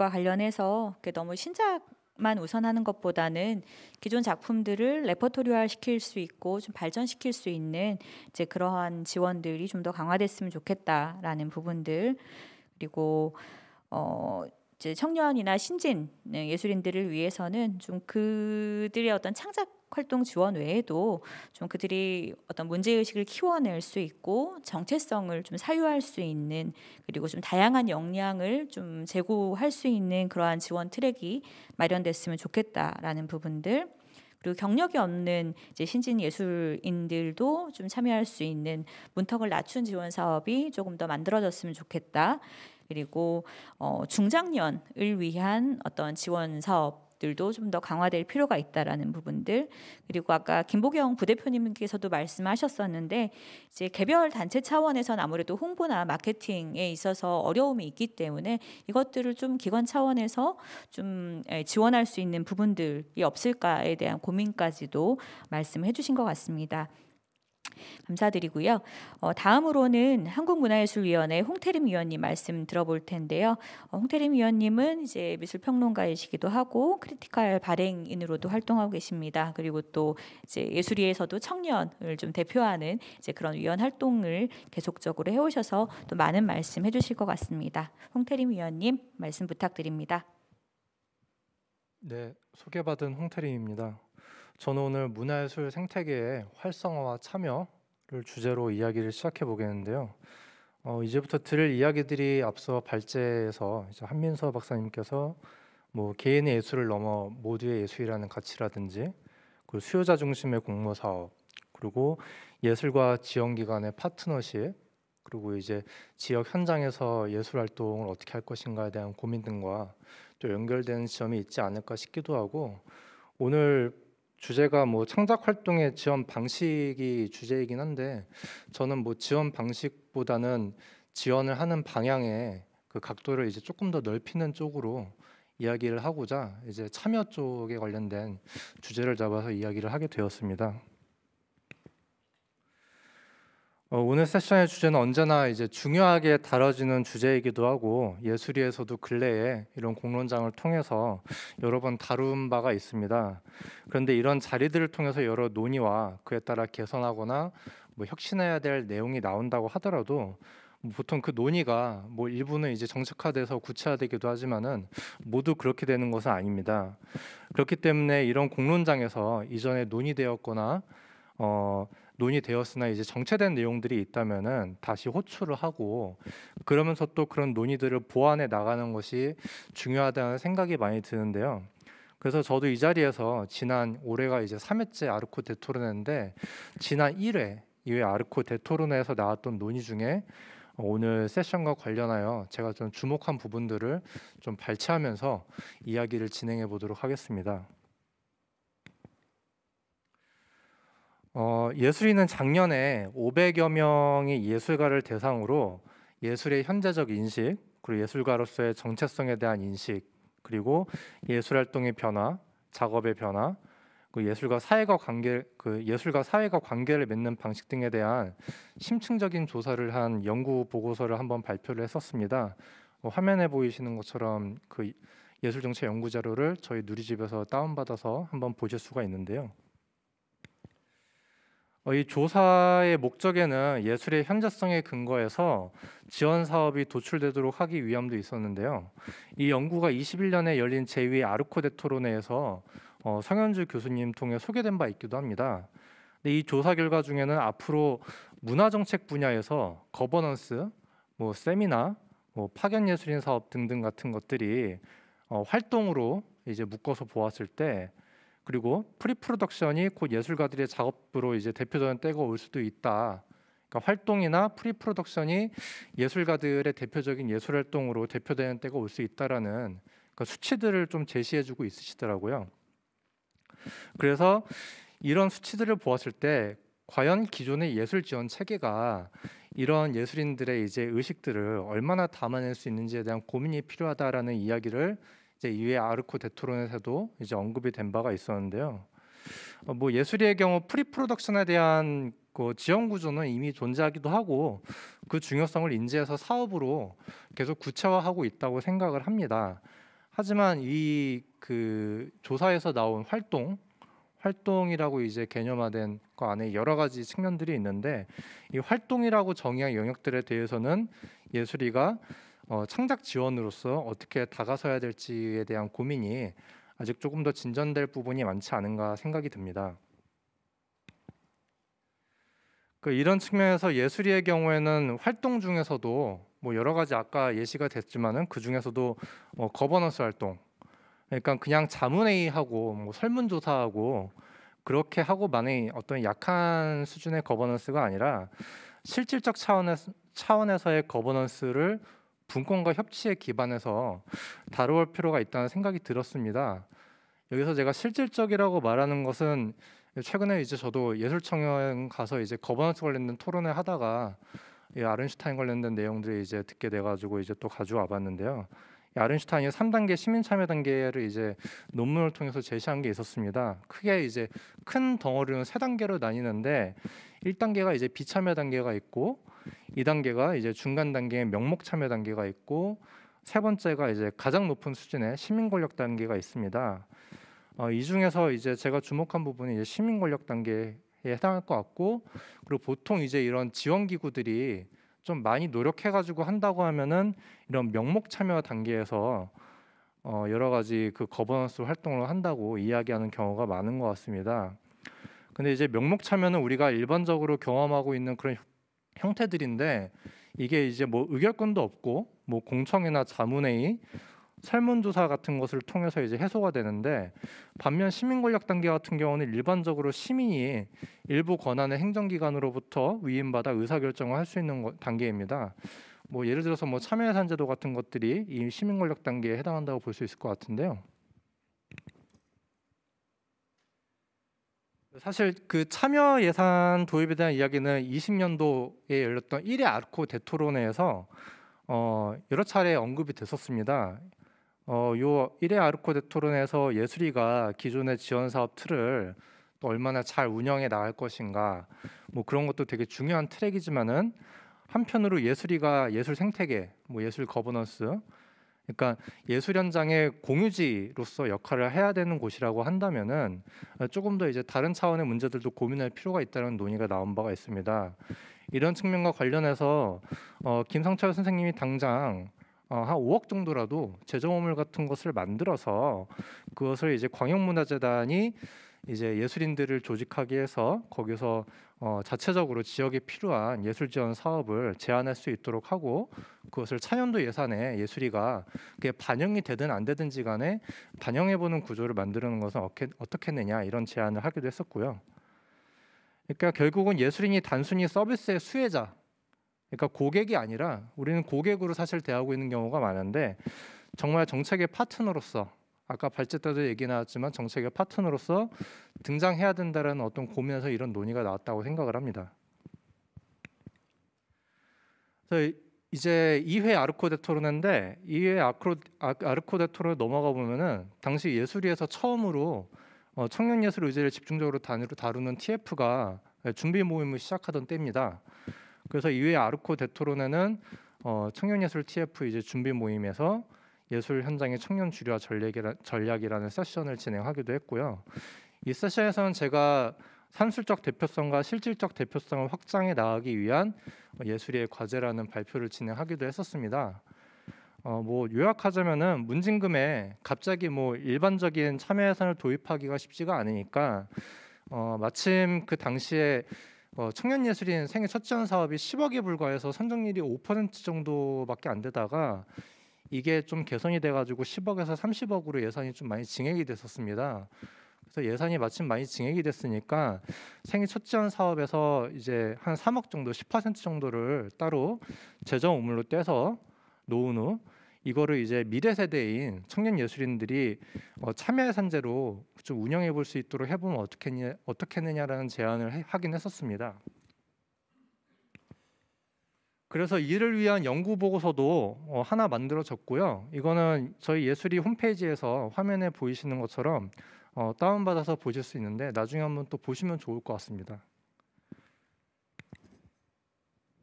관련해서 너무 신작 만 우선하는 것보다는 기존 작품들을 레퍼토리화 시킬 수 있고 좀 발전시킬 수 있는 이제 그러한 지원들이 좀 더 강화됐으면 좋겠다라는 부분들 그리고 어 이제 청년이나 신진 네, 예술인들을 위해서는 좀 그들의 어떤 창작 활동 지원 외에도 좀 그들이 어떤 문제 의식을 키워낼 수 있고 정체성을 좀 사유할 수 있는 그리고 좀 다양한 역량을 좀 제고할 수 있는 그러한 지원 트랙이 마련됐으면 좋겠다라는 부분들 그리고 경력이 없는 이제 신진 예술인들도 좀 참여할 수 있는 문턱을 낮춘 지원 사업이 조금 더 만들어졌으면 좋겠다. 그리고 어, 중장년을 위한 어떤 지원 사업 것들도 좀 더 강화될 필요가 있다라는 부분들 그리고 아까 김보경 부대표님께서도 말씀하셨었는데 이제 개별 단체 차원에선 아무래도 홍보나 마케팅에 있어서 어려움이 있기 때문에 이것들을 좀 기관 차원에서 좀 예, 지원할 수 있는 부분들이 없을까에 대한 고민까지도 말씀해 주신 것 같습니다. 감사드리고요. 어, 다음으로는 한국문화예술위원회 홍태림 위원님 말씀 들어볼 텐데요. 어, 홍태림 위원님은 이제 미술평론가이시기도 하고 크리티컬 발행인으로도 활동하고 계십니다. 그리고 또 이제 예술위에서도 청년을 좀 대표하는 이제 그런 위원 활동을 계속적으로 해오셔서 또 많은 말씀 해주실 것 같습니다. 홍태림 위원님 말씀 부탁드립니다. 네, 소개받은 홍태림입니다. 저는 오늘 문화예술 생태계의 활성화와 참여를 주제로 이야기를 시작해 보겠는데요. 어, 이제부터 들을 이야기들이 앞서 발제에서 한민서 박사님께서 뭐 개인의 예술을 넘어 모두의 예술이라는 가치라든지 그 수요자 중심의 공모 사업 그리고 예술과 지원 기관의 파트너십 그리고 이제 지역 현장에서 예술 활동을 어떻게 할 것인가에 대한 고민 등과 또 연결되는 지점이 있지 않을까 싶기도 하고 오늘 주제가 뭐 창작 활동의 지원 방식이 주제이긴 한데 저는 뭐 지원 방식보다는 지원을 하는 방향의 그 각도를 이제 조금 더 넓히는 쪽으로 이야기를 하고자 이제 참여 쪽에 관련된 주제를 잡아서 이야기를 하게 되었습니다. 어, 오늘 세션의 주제는 언제나 이제 중요하게 다뤄지는 주제이기도 하고 예술위에서도 근래에 이런 공론장을 통해서 여러 번 다룬 바가 있습니다. 그런데 이런 자리들을 통해서 여러 논의와 그에 따라 개선하거나 뭐 혁신해야 될 내용이 나온다고 하더라도 뭐 보통 그 논의가 뭐 일부는 이제 정책화돼서 구체화되기도 하지만은 모두 그렇게 되는 것은 아닙니다. 그렇기 때문에 이런 공론장에서 이전에 논의되었거나 어 논의되었으나 이제 정체된 내용들이 있다면은 다시 호출을 하고 그러면서 또 그런 논의들을 보완해 나가는 것이 중요하다는 생각이 많이 드는데요. 그래서 저도 이 자리에서 지난 올해가 이제 3회째 아르코 대토론회인데 지난 1회 이외 아르코 대토론회에서 나왔던 논의 중에 오늘 세션과 관련하여 제가 좀 주목한 부분들을 좀 발췌하면서 이야기를 진행해 보도록 하겠습니다. 어, 예술인은 작년에 500여 명의 예술가를 대상으로 예술의 현재적 인식, 그리고 예술가로서의 정체성에 대한 인식, 그리고 예술 활동의 변화, 작업의 변화, 그 예술과 사회가 관계, 그 예술과 사회가 관계를 맺는 방식 등에 대한 심층적인 조사를 한 연구 보고서를 한번 발표를 했었습니다. 어, 화면에 보이시는 것처럼 그 예술 정책 연구 자료를 저희 누리집에서 다운받아서 한번 보실 수가 있는데요. 어, 이 조사의 목적에는 예술의 현재성에 근거해서 지원 사업이 도출되도록 하기 위함도 있었는데요. 이 연구가 21년에 열린 제2 아르코 데토론회에서 어, 성현주 교수님 통해 소개된 바 있기도 합니다. 이 조사 결과 중에는 앞으로 문화 정책 분야에서 거버넌스, 뭐 세미나, 뭐 파견 예술인 사업 등등 같은 것들이 어, 활동으로 이제 묶어서 보았을 때 그리고 프리프로덕션이 곧 예술가들의 작업으로 이제 대표적인 때가 올 수도 있다. 그러니까 활동이나 프리프로덕션이 예술가들의 대표적인 예술 활동으로 대표되는 때가 올 수 있다라는 그러니까 수치들을 좀 제시해주고 있으시더라고요. 그래서 이런 수치들을 보았을 때 과연 기존의 예술 지원 체계가 이런 예술인들의 이제 의식들을 얼마나 담아낼 수 있는지에 대한 고민이 필요하다라는 이야기를 이제 이외 아르코 데토론에서도 이제 언급이 된 바가 있었는데요. 어, 뭐 예술의 경우 프리 프로덕션에 대한 그 지원 구조는 이미 존재하기도 하고 그 중요성을 인지해서 사업으로 계속 구체화하고 있다고 생각을 합니다. 하지만 이그 조사에서 나온 활동 활동이라고 이제 개념화된 거 안에 여러 가지 측면들이 있는데 이 활동이라고 정의한 영역들에 대해서는 예술이가 어, 창작 지원으로서 어떻게 다가서야 될지에 대한 고민이 아직 조금 더 진전될 부분이 많지 않은가 생각이 듭니다. 그 이런 측면에서 예술의 경우에는 활동 중에서도 뭐 여러 가지 아까 예시가 됐지만은 그 중에서도 어, 거버넌스 활동, 그러니까 그냥 자문회의하고 뭐 설문조사하고 그렇게 하고만의 어떤 약한 수준의 거버넌스가 아니라 실질적 차원에서, 차원에서의 거버넌스를 분권과 협치에 기반해서 다루올 필요가 있다는 생각이 들었습니다. 여기서 제가 실질적이라고 말하는 것은 최근에 이제 저도 예술청년 가서 이제 거버넌스 관련된 토론을 하다가 이 아른슈타인 관련된 내용들을 이제 듣게 돼가지고 이제 또 가져와 봤는데요. 아른슈타인이 3단계 시민 참여 단계를 이제 논문을 통해서 제시한 게 있었습니다. 크게 이제 큰 덩어리는 세 단계로 나뉘는데 1단계가 이제 비참여 단계가 있고 2단계가 이제 중간 단계의 명목 참여 단계가 있고 세 번째가 이제 가장 높은 수준의 시민 권력 단계가 있습니다. 어, 이 중에서 이제 제가 주목한 부분이 이제 시민 권력 단계에 해당할 것 같고 그리고 보통 이제 이런 지원 기구들이 좀 많이 노력해 가지고 한다고 하면은 이런 명목 참여 단계에서 어, 여러 가지 그 거버넌스 활동을 한다고 이야기하는 경우가 많은 것 같습니다. 근데 이제 명목 참여는 우리가 일반적으로 경험하고 있는 그런 형태들인데 이게 이제 뭐 의결권도 없고 뭐 공청회나 자문회의 설문조사 같은 것을 통해서 이제 해소가 되는데 반면 시민권력 단계 같은 경우는 일반적으로 시민이 일부 권한의 행정기관으로부터 위임받아 의사결정을 할 수 있는 단계입니다. 뭐 예를 들어서 뭐 참여예산제도 같은 것들이 이 시민권력 단계에 해당한다고 볼 수 있을 것 같은데요. 사실 그 참여 예산 도입에 대한 이야기는 20년도에 열렸던 1회 아르코 대토론회에서 어, 여러 차례 언급이 됐었습니다. 어, 요 1회 아르코 대토론회에서 예술이가 기존의 지원 사업 틀을 또 얼마나 잘 운영해 나갈 것인가 뭐 그런 것도 되게 중요한 트랙이지만은 한편으로 예술이가 예술 생태계, 뭐 예술 거버넌스 그러니까 예술 현장의 공유지로서 역할을 해야 되는 곳이라고 한다면은 조금 더 이제 다른 차원의 문제들도 고민할 필요가 있다는 논의가 나온 바가 있습니다. 이런 측면과 관련해서 어, 김성철 선생님이 당장 어, 한 5억 정도라도 제조물 같은 것을 만들어서 그것을 이제 광역문화재단이 이제 예술인들을 조직하기 위해서 거기서 어, 자체적으로 지역에 필요한 예술 지원 사업을 제안할 수 있도록 하고 그것을 차년도 예산에 예술이가 그게 반영이 되든 안 되든지 간에 반영해보는 구조를 만드는 것은 어떻게, 어떻게 내냐 이런 제안을 하기도 했었고요. 그러니까 결국은 예술인이 단순히 서비스의 수혜자, 그러니까 고객이 아니라 우리는 고객으로 사실 대하고 있는 경우가 많은데 정말 정책의 파트너로서 아까 발제때도 얘기 나왔지만 정책의 파트너로서 등장해야 된다는 어떤 고민에서 이런 논의가 나왔다고 생각을 합니다. 이제 2회 아르코데 토론인데 2회 아르코데 토론을 넘어가 보면은 당시 예술위에서 처음으로 어, 청년 예술 의제를 집중적으로 다루는 TF가 준비 모임을 시작하던 때입니다. 그래서 2회 아르코 대토론에는 어, 청년 예술 TF 이제 준비 모임에서 예술 현장의 청년 주류와 전략이라, 는 세션을 진행하기도 했고요. 이 세션에서는 제가 산술적 대표성과 실질적 대표성을 확장해 나가기 위한 예술의 과제라는 발표를 진행하기도 했었습니다. 어, 뭐 요약하자면은 문진금에 갑자기 뭐 일반적인 참여 예산을 도입하기가 쉽지가 않으니까 어, 마침 그 당시에 어, 청년 예술인 생애 첫 지원 사업이 10억에 불과해서 선정률이 5% 정도밖에 안 되다가 이게 좀 개선이 돼가지고 10억에서 30억으로 예산이 좀 많이 증액이 됐었습니다. 그래서 예산이 마침 많이 증액이 됐으니까 생애 첫 지원 사업에서 이제 한 3억 정도 10% 정도를 따로 재정 우물로 떼서 놓은 후 이거를 이제 미래 세대인 청년 예술인들이 어, 참여 예산제로 좀 운영해 볼 수 있도록 해보면 어떻겠냐 어떻겠느냐라는 제안을 하긴 했었습니다. 그래서 이를 위한 연구 보고서도 어, 하나 만들어졌고요. 이거는 저희 예술이 홈페이지에서 화면에 보이시는 것처럼 어, 다운받아서 보실 수 있는데 나중에 한번 또 보시면 좋을 것 같습니다.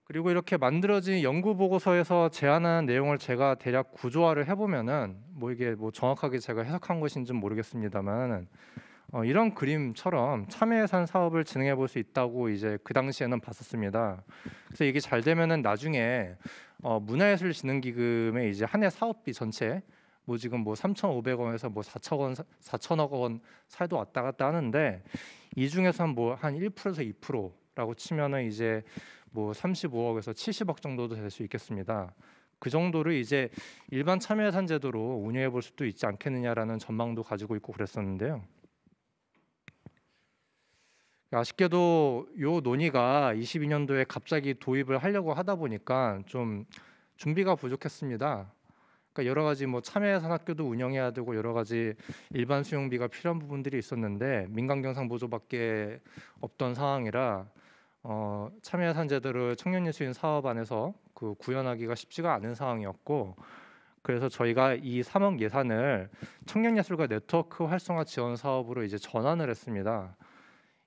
그리고 이렇게 만들어진 연구 보고서에서 제안한 내용을 제가 대략 구조화를 해보면은 뭐 이게 뭐 정확하게 제가 해석한 것인지는 모르겠습니다만 어, 이런 그림처럼 참여예산 사업을 진행해 볼 수 있다고 이제 그 당시에는 봤었습니다. 그래서 이게 잘 되면은 나중에 어, 문화예술진흥기금의 이제 한해 사업비 전체 뭐 지금 뭐 3,500원에서 뭐 4천 원, 4천억 원 사이도 왔다 갔다 하는데 이 중에서 뭐한 1%에서 2%라고 치면은 이제 뭐 35억에서 70억 정도도 될 수 있겠습니다. 그 정도를 이제 일반 참여예산 제도로 운영해 볼 수도 있지 않겠느냐라는 전망도 가지고 있고 그랬었는데요. 아쉽게도 요 논의가 22년도에 갑자기 도입을 하려고 하다 보니까 좀 준비가 부족했습니다. 그러니까 여러 가지 뭐 참여 산학교도 운영해야 되고 여러 가지 일반 수용비가 필요한 부분들이 있었는데 민간 경상 보조밖에 없던 상황이라 어, 참여 산제들을 청년 예수인 사업 안에서 그 구현하기가 쉽지가 않은 상황이었고 그래서 저희가 이 3억 예산을 청년 예술가 네트워크 활성화 지원 사업으로 이제 전환을 했습니다.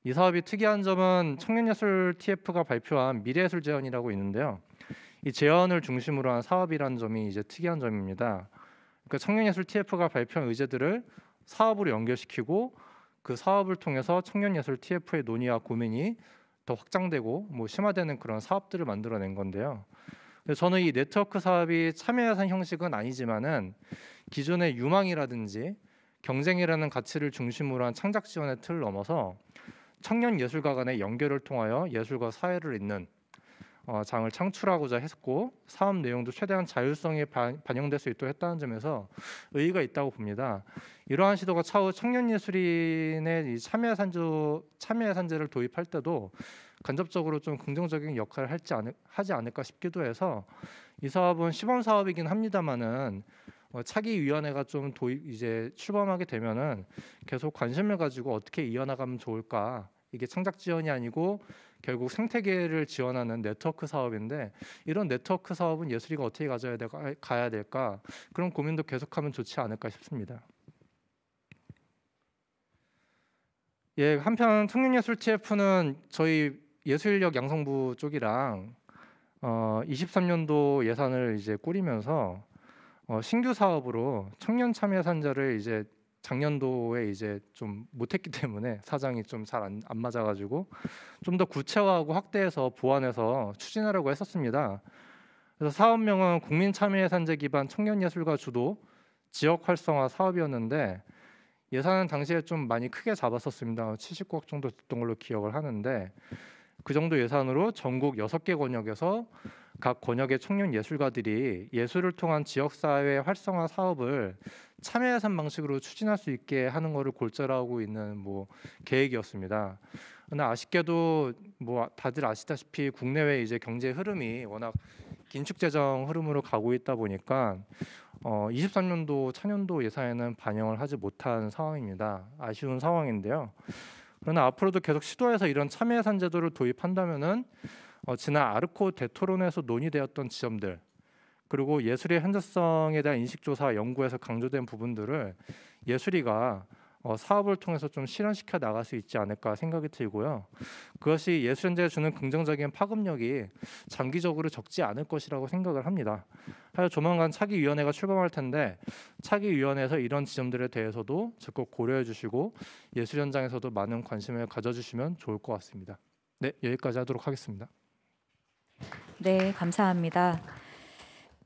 이 사업이 특이한 점은 청년예술 TF가 발표한 미래예술 재현이라고 있는데요. 이 재현을 중심으로 한 사업이라는 점이 이제 특이한 점입니다. 그러니까 청년예술 TF가 발표한 의제들을 사업으로 연결시키고 그 사업을 통해서 청년예술 TF의 논의와 고민이 더 확장되고 뭐 심화되는 그런 사업들을 만들어낸 건데요. 저는 이 네트워크 사업이 참여예산 형식은 아니지만은 기존의 유망이라든지 경쟁이라는 가치를 중심으로 한 창작 지원의 틀을 넘어서 청년 예술가 간의 연결을 통하여 예술과 사회를 잇는 어, 장을 창출하고자 했고 사업 내용도 최대한 자율성에 반영될 수 있도록 했다는 점에서 의의가 있다고 봅니다. 이러한 시도가 차후 청년 예술인의 이 참여 산조 참여 산재를 도입할 때도 간접적으로 좀 긍정적인 역할을 할지 않을, 하지 않을까 싶기도 해서 이 사업은 시범 사업이긴 합니다만은 어, 차기 위원회가 좀 도입 이제 출범하게 되면은 계속 관심을 가지고 어떻게 이어나가면 좋을까 이게 창작 지원이 아니고 결국 생태계를 지원하는 네트워크 사업인데 이런 네트워크 사업은 예술이가 어떻게 가져야 될까, 가야 될까 그런 고민도 계속하면 좋지 않을까 싶습니다. 예, 한편 청년예술 TF는 저희 예술인력 양성부 쪽이랑 어, 23년도 예산을 이제 꾸리면서 어, 신규 사업으로 청년 참여 산자를 이제 작년도에 이제 좀 못했기 때문에 사장이 좀잘안안 맞아가지고 좀 더 구체화하고 확대해서 보완해서 추진하려고 했었습니다. 그래서 사업명은 국민 참여 예산제 기반 청년 예술가 주도 지역 활성화 사업이었는데 예산은 당시에 좀 많이 크게 잡았었습니다. 79억 정도 됐던 걸로 기억을 하는데 그 정도 예산으로 전국 여섯 개 권역에서 각 권역의 청년 예술가들이 예술을 통한 지역 사회 활성화 사업을 참여 예산 방식으로 추진할 수 있게 하는 것을 골자로 하고 있는 뭐 계획이었습니다. 그러 아쉽게도 뭐 다들 아시다시피 국내외 이제 경제 흐름이 워낙 긴축 재정 흐름으로 가고 있다 보니까 어 23년도 차년도 예산에는 반영을 하지 못한 상황입니다. 아쉬운 상황인데요. 그러나 앞으로도 계속 시도해서 이런 참여 예산 제도를 도입한다면은 어, 지난 아르코 대토론에서 논의되었던 지점들 그리고 예술의 현저성에 대한 인식조사 연구에서 강조된 부분들을 예술이가 어, 사업을 통해서 좀 실현시켜 나갈 수 있지 않을까 생각이 들고요. 그것이 예술 현재에 주는 긍정적인 파급력이 장기적으로 적지 않을 것이라고 생각을 합니다. 하여 조만간 차기 위원회가 출범할 텐데 차기 위원회에서 이런 지점들에 대해서도 적극 고려해 주시고 예술 현장에서도 많은 관심을 가져 주시면 좋을 것 같습니다. 네, 여기까지 하도록 하겠습니다. 네, 감사합니다.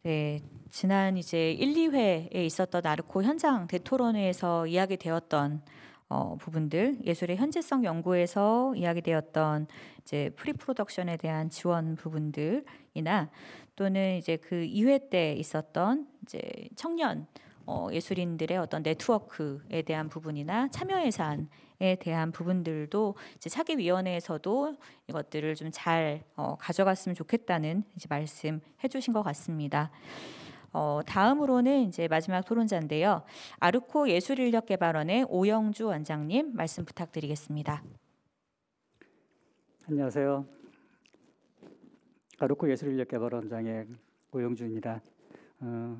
네, 지난 이제 1, 2회에 있었던 나르코 현장 대토론회에서 이야기되었던 어, 부분들, 예술의 현재성 연구에서 이야기되었던 이제 프리 프로덕션에 대한 지원 부분들이나 또는 이제 그 2회 때 있었던 이제 청년 어, 예술인들의 어떤 네트워크에 대한 부분이나 참여 예산 에 대한 부분들도 이제 차기 위원회에서도 이것들을 좀잘 어, 가져갔으면 좋겠다는 이제 말씀 해주신 것 같습니다. 어, 다음으로는 이제 마지막 토론자인데요. 아르코 예술인력개발원의 오영주 원장님 말씀 부탁드리겠습니다. 안녕하세요. 아르코 예술인력개발원장의 오영주입니다. 어,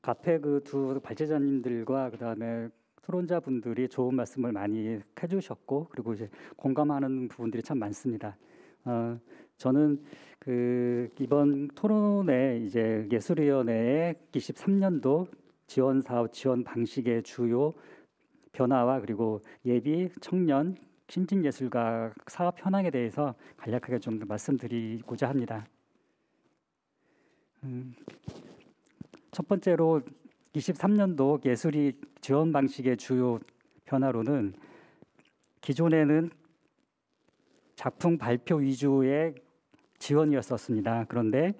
카페 그 두 발제자님들과 그 다음에 토론자분들이 좋은 말씀을 많이 해주셨고 그리고 이제 공감하는 부분들이 참 많습니다. 어, 저는 그 이번 토론회 이제 예술위원회의 23년도 지원 사업 지원 방식의 주요 변화와 그리고 예비 청년 신진 예술가 사업 현황에 대해서 간략하게 좀 말씀드리고자 합니다. 음, 첫 번째로 23년도 예술이 지원 방식의 주요 변화로는 기존에는 작품 발표 위주의 지원이었었습니다. 그런데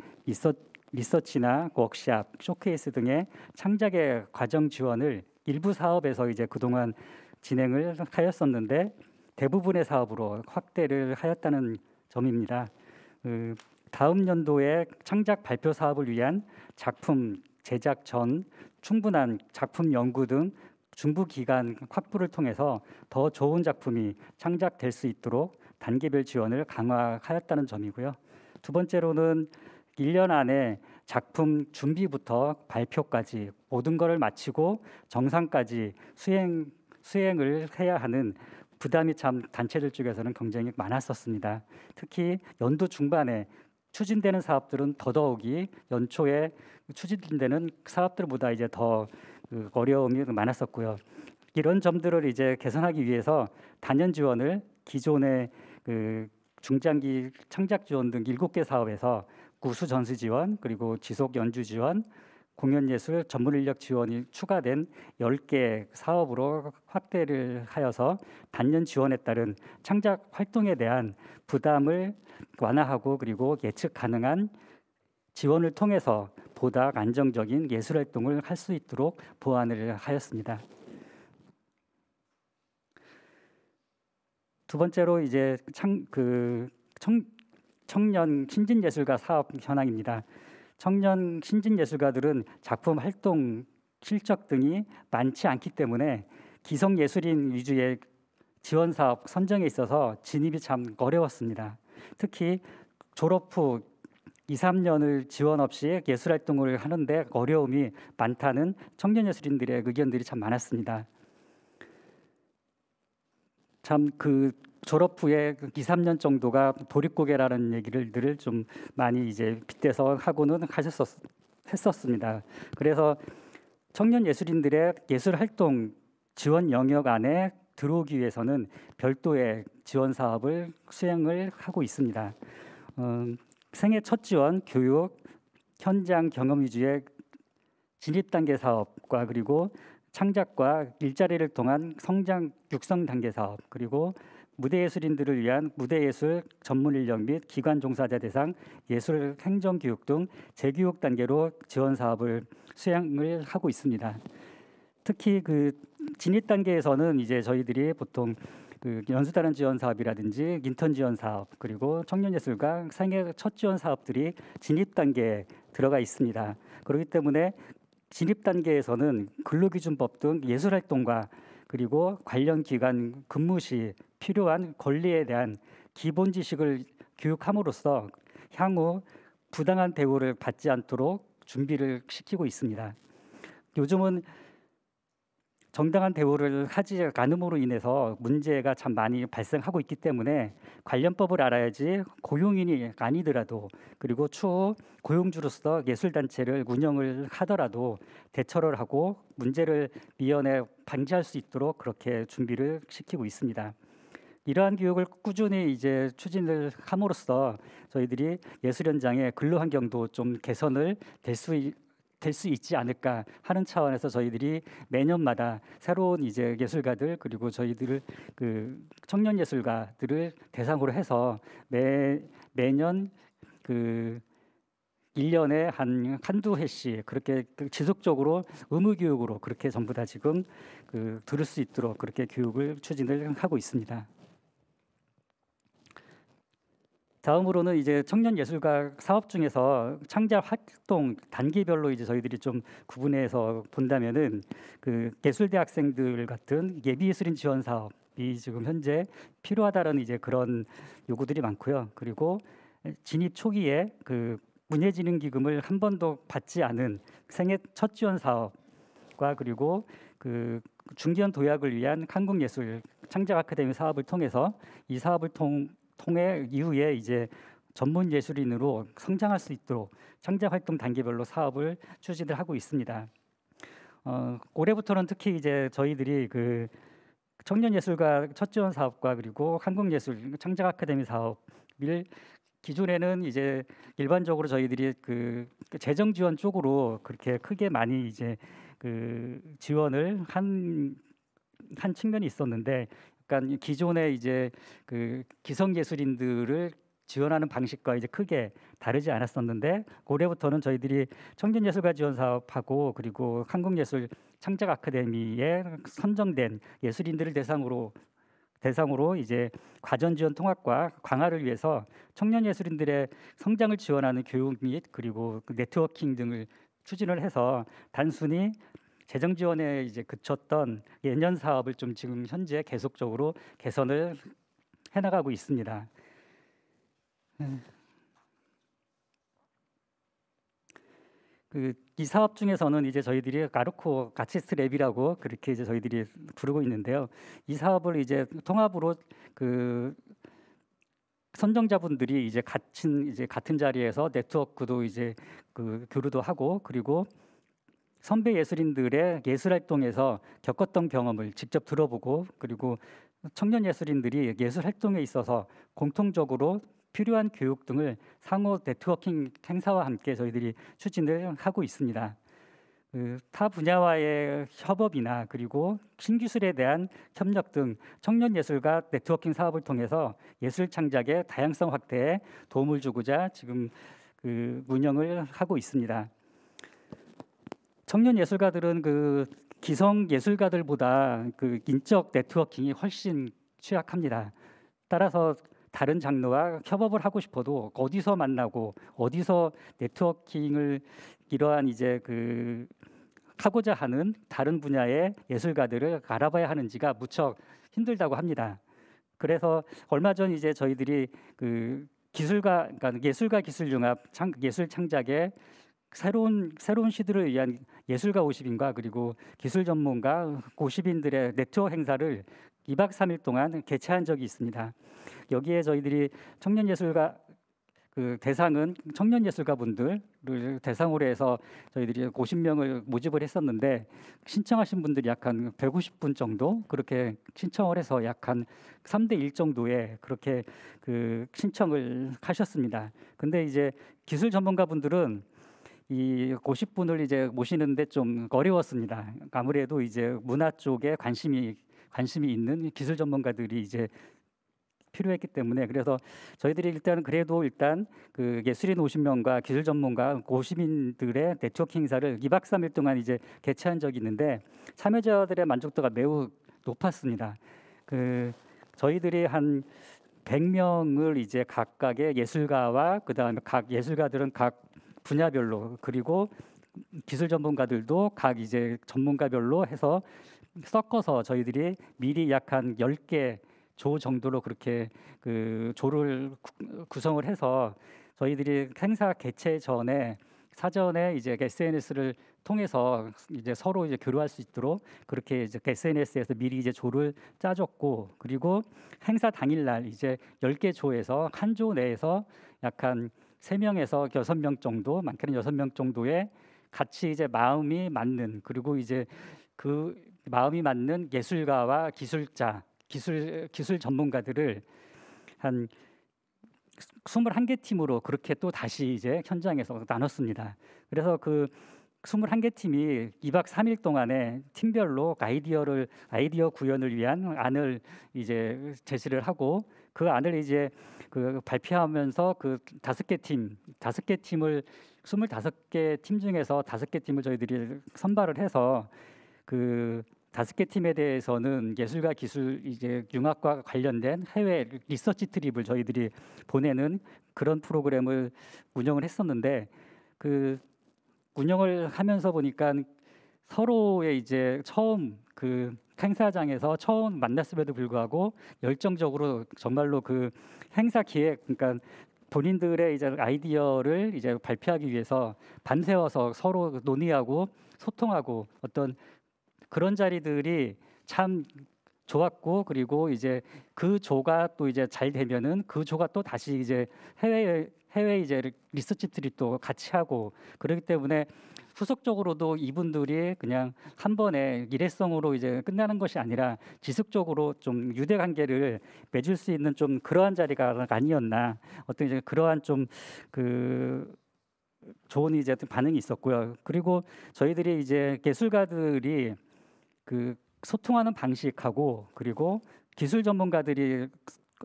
리서치나 워크샵, 쇼케이스 등의 창작의 과정 지원을 일부 사업에서 이제 그동안 진행을 하였었는데 대부분의 사업으로 확대를 하였다는 점입니다. 그 다음 연도에 창작 발표 사업을 위한 작품 제작 전 충분한 작품 연구 등 중부 기간 확보를 통해서 더 좋은 작품이 창작될 수 있도록 단계별 지원을 강화하였다는 점이고요. 두 번째로는 1년 안에 작품 준비부터 발표까지 모든 것을 마치고 정상까지 수행 수행을 해야 하는 부담이 참 단체들 쪽에서는 굉장히 많았었습니다. 특히 연도 중반에 추진되는 사업들은 더더욱이 연초에 추진되는 그 사업들보다 이제 더 그 어려움이 많았었고요. 이런 점들을 이제 개선하기 위해서 단연 지원을 기존의 그 중장기 창작 지원 등 일곱 개 사업에서 구수 전수 지원 그리고 지속 연주 지원 공연예술 전문 인력 지원이 추가된 10개 사업으로 확대를 하여서 단년 지원에 따른 창작 활동에 대한 부담을 완화하고 그리고 예측 가능한 지원을 통해서 보다 안정적인 예술 활동을 할 수 있도록 보완을 하였습니다. 두 번째로 이제 청, 그 청년 신진 예술가 사업 현황입니다. 청년 신진 예술가들은 작품 활동 실적 등이 많지 않기 때문에 기성 예술인 위주의 지원 사업 선정에 있어서 진입이 참 어려웠습니다. 특히 졸업 후 2, 3년을 지원 없이 예술 활동을 하는데 어려움이 많다는 청년 예술인들의 의견들이 참 많았습니다. 참 그 졸업 후에 2, 그 3년 정도가 도립고개라는 얘기를 들좀 많이 이제 빗대서 하고는 하셨었 했었습니다. 그래서 청년 예술인들의 예술 활동 지원 영역 안에 들어오기 위해서는 별도의 지원 사업을 수행을 하고 있습니다. 어, 생애 첫 지원, 교육, 현장 경험 위주의 진입 단계 사업과 그리고 창작과 일자리를 통한 성장 육성 단계 사업 그리고 무대 예술인들을 위한 무대 예술 전문 인력 및 기관 종사자 대상 예술 행정 교육 등 재교육 단계로 지원 사업을 수행을 하고 있습니다. 특히 그 진입 단계에서는 이제 저희들이 보통 그 연수다른 지원 사업이라든지 인턴 지원 사업 그리고 청년 예술가 상해 첫 지원 사업들이 진입 단계에 들어가 있습니다. 그렇기 때문에 진입 단계에서는 근로기준법 등 예술 활동과 그리고 관련 기관 근무 시 필요한 권리에 대한 기본 지식을 교육함으로써 향후 부당한 대우를 받지 않도록 준비를 시키고 있습니다. 요즘은 정당한 대우를 하지 않음으로 인해서 문제가 참 많이 발생하고 있기 때문에 관련법을 알아야지 고용인이 아니더라도 그리고 추후 고용주로서 예술단체를 운영을 하더라도 대처를 하고 문제를 미연에 방지할 수 있도록 그렇게 준비를 시키고 있습니다. 이러한 교육을 꾸준히 이제 추진을 함으로써 저희들이 예술 현장의 근로 환경도 좀 개선을 될수 될수 있지 않을까 하는 차원에서 저희들이 매년마다 새로운 이제 예술가들 그리고 저희들 그 청년 예술가들을 대상으로 해서 매 매년 그 1년에 한 한두 회씩 그렇게 그 지속적으로 의무 교육으로 그렇게 전부 다 지금 그 들을 수 있도록 그렇게 교육을 추진을 하고 있습니다. 다음으로는 이제 청년 예술가 사업 중에서 창작 활동 단계별로 이제 저희들이 좀 구분해서 본다면은 그 예술대학생들 같은 예비 예술인 지원 사업이 지금 현재 필요하다는 이제 그런 요구들이 많고요. 그리고 진입 초기에 그문예진흥기금을한 번도 받지 않은 생애 첫 지원 사업과 그리고 그 중견 도약을 위한 한국예술 창작 아카데미 사업을 통해서 이 사업을 통 통해 이후에 이제 전문 예술인으로 성장할 수 있도록 창작 활동 단계별로 사업을 추진을 하고 있습니다. 어, 올해부터는 특히 이제 저희들이 그 청년 예술가 첫 지원 사업과 그리고 한국 예술 창작 아카데미 사업을 기존에는 이제 일반적으로 저희들이 그 재정 지원 쪽으로 그렇게 크게 많이 이제 그 지원을 한 한 측면이 있었는데 약간 기존의 이제 그 기성 예술인들을 지원하는 방식과 이제 크게 다르지 않았었는데 올해부터는 저희들이 청년 예술가 지원 사업하고 그리고 한국예술 창작 아카데미에 선정된 예술인들을 대상으로 대상으로 이제 과전 지원 통합과 강화를 위해서 청년 예술인들의 성장을 지원하는 교육 및 그리고 그 네트워킹 등을 추진을 해서 단순히 재정 지원에 이제 그쳤던 예년 사업을 좀 지금 현재 계속적으로 개선을 해나가고 있습니다. 네. 그이 사업 중에서는 이제 저희들이 가르코 가치스 랩이라고 그렇게 이제 저희들이 부르고 있는데요. 이 사업을 이제 통합으로 그 선정자분들이 이제 같은 이제 같은 자리에서 네트워크도 이제 그 교류도 하고 그리고 선배 예술인들의 예술 활동에서 겪었던 경험을 직접 들어보고 그리고 청년 예술인들이 예술 활동에 있어서 공통적으로 필요한 교육 등을 상호 네트워킹 행사와 함께 저희들이 추진을 하고 있습니다. 그, 타 분야와의 협업이나 그리고 신기술에 대한 협력 등 청년 예술가 네트워킹 사업을 통해서 예술 창작의 다양성 확대에 도움을 주고자 지금 그 운영을 하고 있습니다. 청년 예술가들은 그 기성 예술가들보다 그 인적 네트워킹이 훨씬 취약합니다. 따라서 다른 장르와 협업을 하고 싶어도 어디서 만나고 어디서 네트워킹을 이러한 이제 그 하고자 하는 다른 분야의 예술가들을 알아봐야 하는지가 무척 힘들다고 합니다. 그래서 얼마 전 이제 저희들이 그 기술가 그러니까 예술가 기술 융합 창, 예술 창작의 새로운 새로운 시들을 위한 예술가 50인과 그리고 기술 전문가 50인들의 네트워크 행사를 2박 3일 동안 개최한 적이 있습니다. 여기에 저희들이 청년 예술가 그 대상은 청년 예술가분들을 대상으로 해서 저희들이 50명을 모집을 했었는데 신청하신 분들이 약 한 150분 정도 그렇게 신청을 해서 약한 3대 1 정도의 그렇게 그 신청을 하셨습니다. 근데 이제 기술 전문가분들은 이 고십분을 이제 모시는데 좀 어려웠습니다. 아무래도 이제 문화 쪽에 관심이 관심이 있는 기술 전문가들이 이제 필요했기 때문에 그래서 저희들이 일단 그래도 일단 그 예술인 50명과 기술 전문가 고시민들의 네트워킹 행사를 2박 3일 동안 이제 개최한 적이 있는데 참여자들의 만족도가 매우 높았습니다. 그 저희들이 한 100명을 이제 각각의 예술가와 그다음에 각 예술가들은 각 분야별로 그리고 기술 전문가들도 각 이제 전문가별로 해서 섞어서 저희들이 미리 약한 10개 조 정도로 그렇게 그 조를 구성을 해서 저희들이 행사 개최 전에 사전에 이제 SNS를 통해서 이제 서로 이제 교류할 수 있도록 그렇게 이제 SNS에서 미리 이제 조를 짜줬고 그리고 행사 당일 날 이제 10개 조에서 한 조 내에서 약간 3명에서6명 정도, 많게는 6명 정도의 같이 이제 마음이 맞는 그리고 이제 그 마음이 맞는 예술가와 기술자, 기술 기술 전문가들을 한 21개 팀으로 그렇게 또 다시 이제 현장에서 나눴습니다. 그래서 그 21개 팀이 2박 3일 동안에 팀별로 아이디어를 아이디어 구현을 위한 안을 이제 제시를 하고 그 안을 이제 그 발표하면서 그 다섯 개 팀, 다섯 개 팀을 스물다섯 개 팀 중에서 다섯 개 팀을 저희들이 선발을 해서 그 다섯 개 팀에 대해서는 예술과 기술 이제 융합과 관련된 해외 리서치 트립을 저희들이 보내는 그런 프로그램을 운영을 했었는데 그 운영을 하면서 보니까 서로의 이제 처음 그 행사장에서 처음 만났음에도 불구하고 열정적으로 정말로 그 행사 기획 그러니까 본인들의 이제 아이디어를 이제 발표하기 위해서 밤새워서 서로 논의하고 소통하고 어떤 그런 자리들이 참 좋았고 그리고 이제 그 조가 또 이제 잘 되면은 그 조가 또 다시 이제 해외 해외 이제 리서치 들이또 같이 하고 그렇기 때문에 후속적으로도 이분들이 그냥 한 번에 일회성으로 이제 끝나는 것이 아니라 지속적으로 좀 유대 관계를 맺을 수 있는 좀 그러한 자리가 아니었나 어떤 이제 그러한 좀 그 좋은 이제 반응이 있었고요. 그리고 저희들이 이제 예술가들이 그 소통하는 방식하고 그리고 기술 전문가들이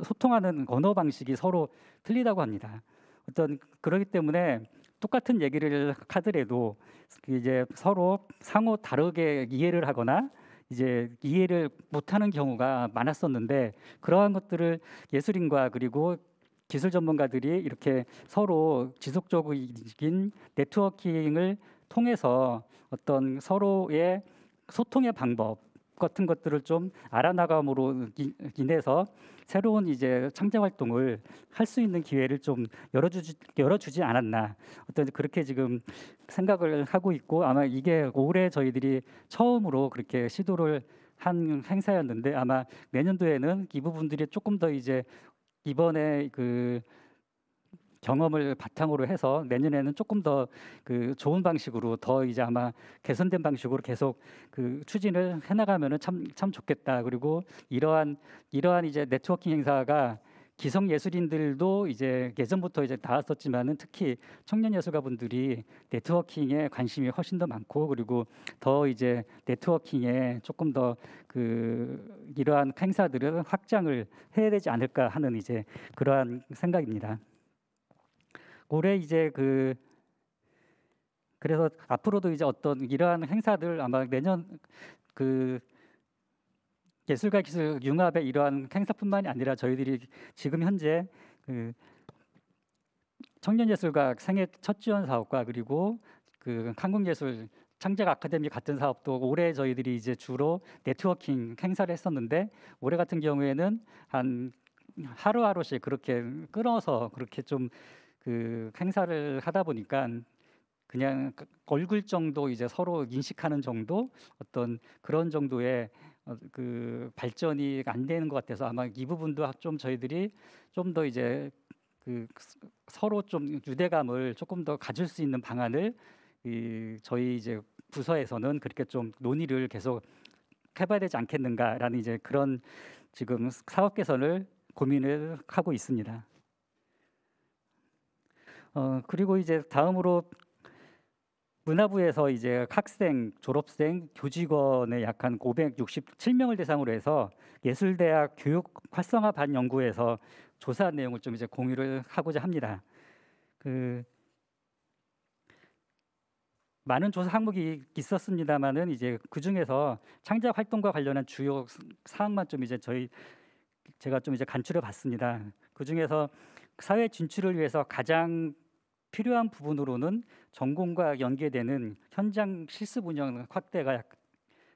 소통하는 언어 방식이 서로 틀리다고 합니다. 어떤 그러기 때문에 똑같은 얘기를 하더라도 그 이제 서로 상호 다르게 이해를 하거나 이제 이해를 못하는 경우가 많았었는데 그러한 것들을 예술인과 그리고 기술 전문가들이 이렇게 서로 지속적인 네트워킹을 통해서 어떤 서로의 소통의 방법 같은 것들을 좀 알아나감으로 인해서 새로운 이제 창작 활동을 할 수 있는 기회를 좀 열어주지 열어주지 않았나 어떤 그렇게 지금 생각을 하고 있고 아마 이게 올해 저희들이 처음으로 그렇게 시도를 한 행사였는데 아마 내년도에는 이 부분들이 조금 더 이제 이번에 그 경험을 바탕으로 해서 내년에는 조금 더 그 좋은 방식으로 더 이제 아마 개선된 방식으로 계속 그 추진을 해나가면은 참 참 좋겠다. 그리고 이러한 이러한 이제 네트워킹 행사가 기성 예술인들도 이제 예전부터 이제 나왔었지만은 특히 청년 예술가분들이 네트워킹에 관심이 훨씬 더 많고 그리고 더 이제 네트워킹에 조금 더 그 이러한 행사들을 확장을 해야 되지 않을까 하는 이제 그러한 생각입니다. 올해 이제 그 그래서 앞으로도 이제 어떤 이러한 행사들 아마 내년 그 예술과 기술 융합의 이러한 행사뿐만이 아니라 저희들이 지금 현재 그 청년 예술가 생애 첫 지원 사업과 그리고 그 한국 예술 창작 아카데미 같은 사업도 올해 저희들이 이제 주로 네트워킹 행사를 했었는데 올해 같은 경우에는 한 하루하루씩 그렇게 끊어서 그렇게 좀그 행사를 하다 보니까 그냥 그 얼굴 정도 이제 서로 인식하는 정도 어떤 그런 정도의 어, 그 발전이 안 되는 것 같아서 아마 이 부분도 좀 저희들이 좀 더 이제 그 서로 좀 유대감을 조금 더 가질 수 있는 방안을 이 저희 이제 부서에서는 그렇게 좀 논의를 계속 해봐야 되지 않겠는가라는 이제 그런 지금 사업 개선을 고민을 하고 있습니다. 어, 그리고 이제 다음으로 문화부에서 이제 학생, 졸업생, 교직원의 약 한 567명을 대상으로 해서 예술대학 교육 활성화 반 연구에서 조사한 내용을 좀 이제 공유를 하고자 합니다. 그 많은 조사 항목이 있었습니다만은 이제 그 중에서 창작 활동과 관련한 주요 사항만 좀 이제 저희 제가 좀 이제 간추려 봤습니다. 그 중에서 사회 진출을 위해서 가장 필요한 부분으로는 전공과 연계되는 현장 실습 운영 확대가 약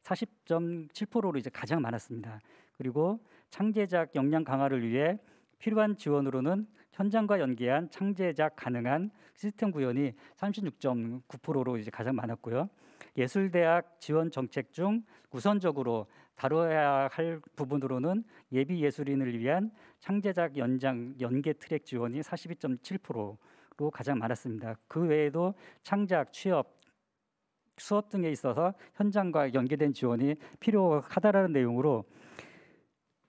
40.7%로 이제 가장 많았습니다. 그리고 창제작 역량 강화를 위해 필요한 지원으로는 현장과 연계한 창제작 가능한 시스템 구현이 36.9%로 이제 가장 많았고요. 예술대학 지원 정책 중 우선적으로 다뤄야 할 부분으로는 예비 예술인을 위한 창제작 연장 연계 트랙 지원이 로 가장 많았습니다. 그 외에도 창작, 취업, 수업 등에 있어서 현장과 연계된 지원이 필요하다라는 내용으로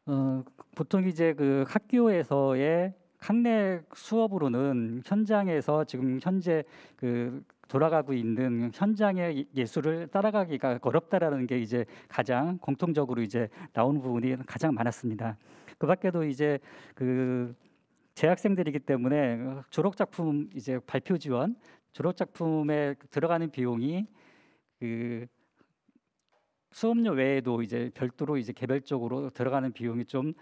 어, 보통 이제 그 학교에서의 학내 수업으로는 현장에서 지금 현재 그 돌아가고 있는 현장의 예, 예술을 따라가기가 어렵다라는 게 이제 가장 공통적으로 이제 나오는 부분이 가장 많았습니다. 그 밖에도 이제 그 재학생들이기 때문에 졸업 작품 이제 발표 지원 졸업 작품에 들어가는 비용이 그 수업료 외에도 이제 별도로 이제 개별적으로 들어가는 비용이 좀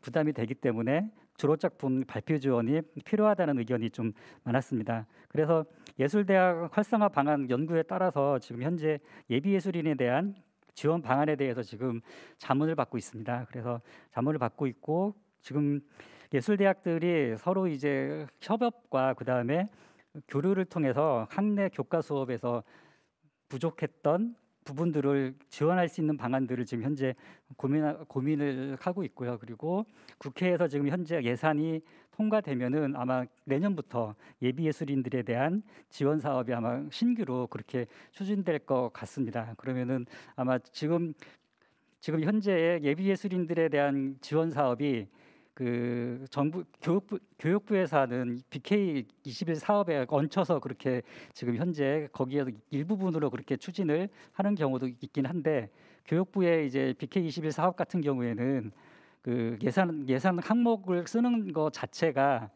부담이 되기 때문에 졸업 작품 발표 지원이 필요하다는 의견이 좀 많았습니다. 그래서 예술대학 활성화 방안 연구에 따라서 지금 현재 예비 예술인에 대한 지원 방안에 대해서 지금 자문을 받고 있습니다. 그래서 자문을 받고 있고 지금 예술대학들이 서로 이제 협업과 그 다음에 교류를 통해서 학내 교과 수업에서 부족했던 부분들을 지원할 수 있는 방안들을 지금 현재 고민 고민을 하고 있고요. 그리고 국회에서 지금 현재 예산이 통과되면은 아마 내년부터 예비 예술인들에 대한 지원 사업이 아마 신규로 그렇게 추진될 것 같습니다. 그러면은 아마 지금 지금 현재 예비 예술인들에 대한 지원 사업이 그 정부 교육부 교육부에서 하는 BK 21 사업에 얹혀서 그렇게 지금 현재 거기에 일부분으로 그렇게 추진을 하는 경우도 있긴 한데 교육부의 이제 BK 21 사업 같은 경우에는 그 예산 예산 항목을 쓰는 것 자체가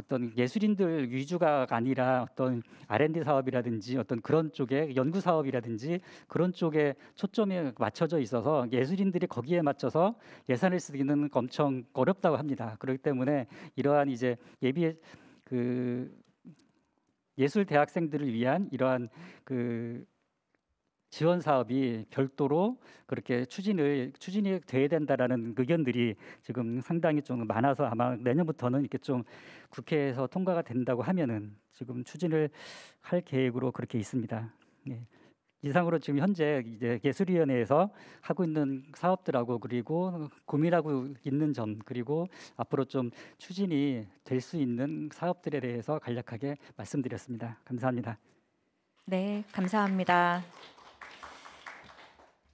어떤 예술인들 위주가 아니라 어떤 R&D 사업이라든지 어떤 그런 쪽에 연구 사업이라든지 그런 쪽에 초점이 맞춰져 있어서 예술인들이 거기에 맞춰서 예산을 쓰기는 엄청 어렵다고 합니다. 그렇기 때문에 이러한 이제 예비 그 예술 대학생들을 위한 이러한 그 지원 사업이 별도로 그렇게 추진을 추진이 돼야 된다라는 의견들이 지금 상당히 좀 많아서 아마 내년부터는 이렇게 좀 국회에서 통과가 된다고 하면은 지금 추진을 할 계획으로 그렇게 있습니다. 예. 이상으로 지금 현재 이제 예술위원회에서 하고 있는 사업들하고 그리고 고민하고 있는 점 그리고 앞으로 좀 추진이 될 수 있는 사업들에 대해서 간략하게 말씀드렸습니다. 감사합니다. 네, 감사합니다.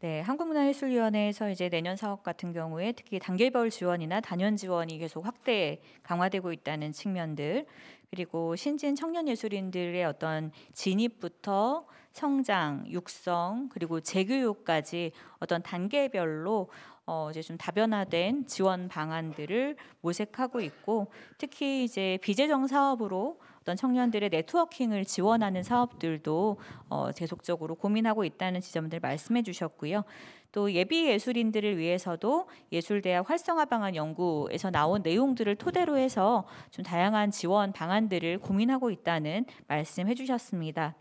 네, 한국문화예술위원회에서 이제 내년 사업 같은 경우에 특히 단계별 지원이나 단연 지원이 계속 확대 강화되고 있다는 측면들 그리고 신진 청년 예술인들의 어떤 진입부터 성장, 육성 그리고 재교육까지 어떤 단계별로 어 이제 좀 다변화된 지원 방안들을 모색하고 있고 특히 이제 비재정 사업으로 어떤 청년들의 네트워킹을 지원하는 사업들도 어, 계속적으로 고민하고 있다는 지점들 말씀해 주셨고요. 또 예비 예술인들을 위해서도 예술대학 활성화 방안 연구에서 나온 내용들을 토대로 해서 좀 다양한 지원 방안들을 고민하고 있다는 말씀해 주셨습니다.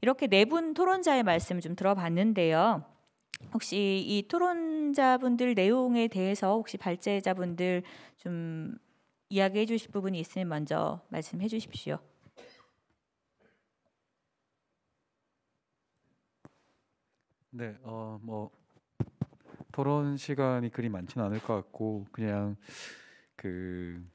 이렇게 네 분 토론자의 말씀 좀 들어봤는데요. 혹시 이 토론자분들 내용에 대해서 혹시 발제자분들 좀 이야기해 주실 부분이 있으면 먼저 말씀해 주십시오. 네, 어, 뭐 토론 시간이 그리 많지는 않을 것 같고 그냥 그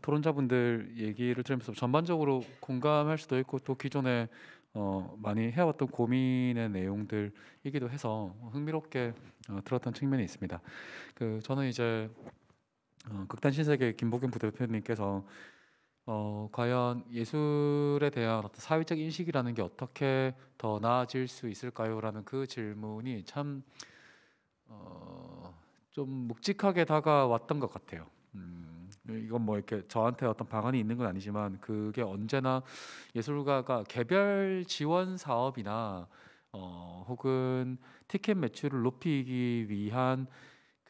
토론자분들 얘기를 들으면서 전반적으로 공감할 수도 있고 또 기존에 어, 많이 해왔던 고민의 내용들이기도 해서 흥미롭게 어, 들었던 측면이 있습니다. 그 저는 이제 어, 극단 신세계 김복경 부대표님께서 어, 과연 예술에 대한 어떤 사회적 인식이라는 게 어떻게 더 나아질 수 있을까요?라는 그 질문이 참 어, 좀 묵직하게 다가왔던 것 같아요. 음, 이건 뭐 이렇게 저한테 어떤 방안이 있는 건 아니지만 그게 언제나 예술가가 개별 지원 사업이나 어, 혹은 티켓 매출을 높이기 위한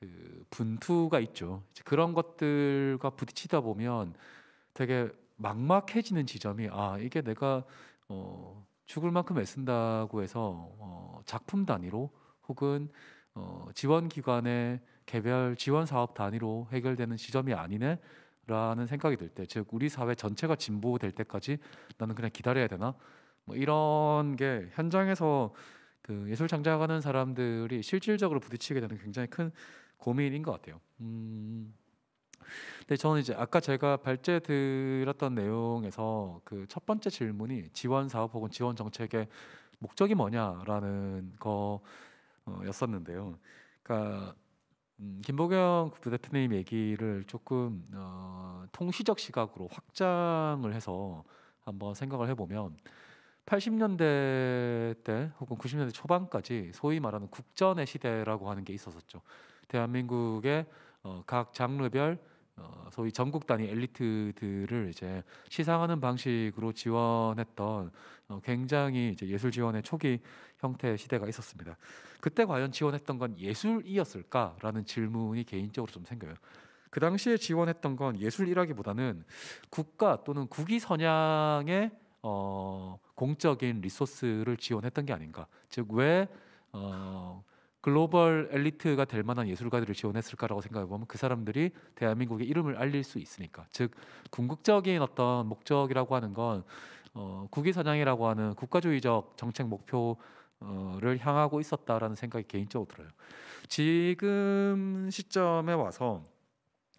그 분투가 있죠. 그런 것들과 부딪히다 보면 되게 막막해지는 지점이 아 이게 내가 어, 죽을 만큼 애쓴다고 해서 어, 작품 단위로 혹은 어, 지원 기관의 개별 지원 사업 단위로 해결되는 지점이 아니네라는 생각이 들 때, 즉 우리 사회 전체가 진보될 때까지 나는 그냥 기다려야 되나? 뭐 이런 게 현장에서 그 예술 창작하는 사람들이 실질적으로 부딪히게 되는 굉장히 큰 고민인 것 같아요. 음. 근데 저는 이제 아까 제가 발제 드렸던 내용에서 그 첫 번째 질문이 지원 사업 혹은 지원 정책의 목적이 뭐냐라는 거였었는데요. 그러니까 음, 김보경 부대표님 얘기를 조금 어, 통시적 시각으로 확장을 해서 한번 생각을 해보면 80년대 때 혹은 90년대 초반까지 소위 말하는 국전의 시대라고 하는 게 있었었죠. 대한민국의 어, 각 장르별 어, 소위 전국 단위 엘리트들을 이제 시상하는 방식으로 지원했던 어, 굉장히 이제 예술 지원의 초기 형태 시대가 있었습니다. 그때 과연 지원했던 건 예술이었을까라는 질문이 개인적으로 좀 생겨요. 그 당시에 지원했던 건 예술이라기보다는 국가 또는 국위 선양의 어, 공적인 리소스를 지원했던 게 아닌가. 즉 왜 어, 글로벌 엘리트가 될 만한 예술가들을 지원했을까라고 생각해 보면 그 사람들이 대한민국의 이름을 알릴 수 있으니까 즉 궁극적인 어떤 목적이라고 하는 건 어, 국위사장이라고 하는 국가주의적 정책 목표 를 향하고 있었다라는 생각이 개인적으로 들어요. 지금 시점에 와서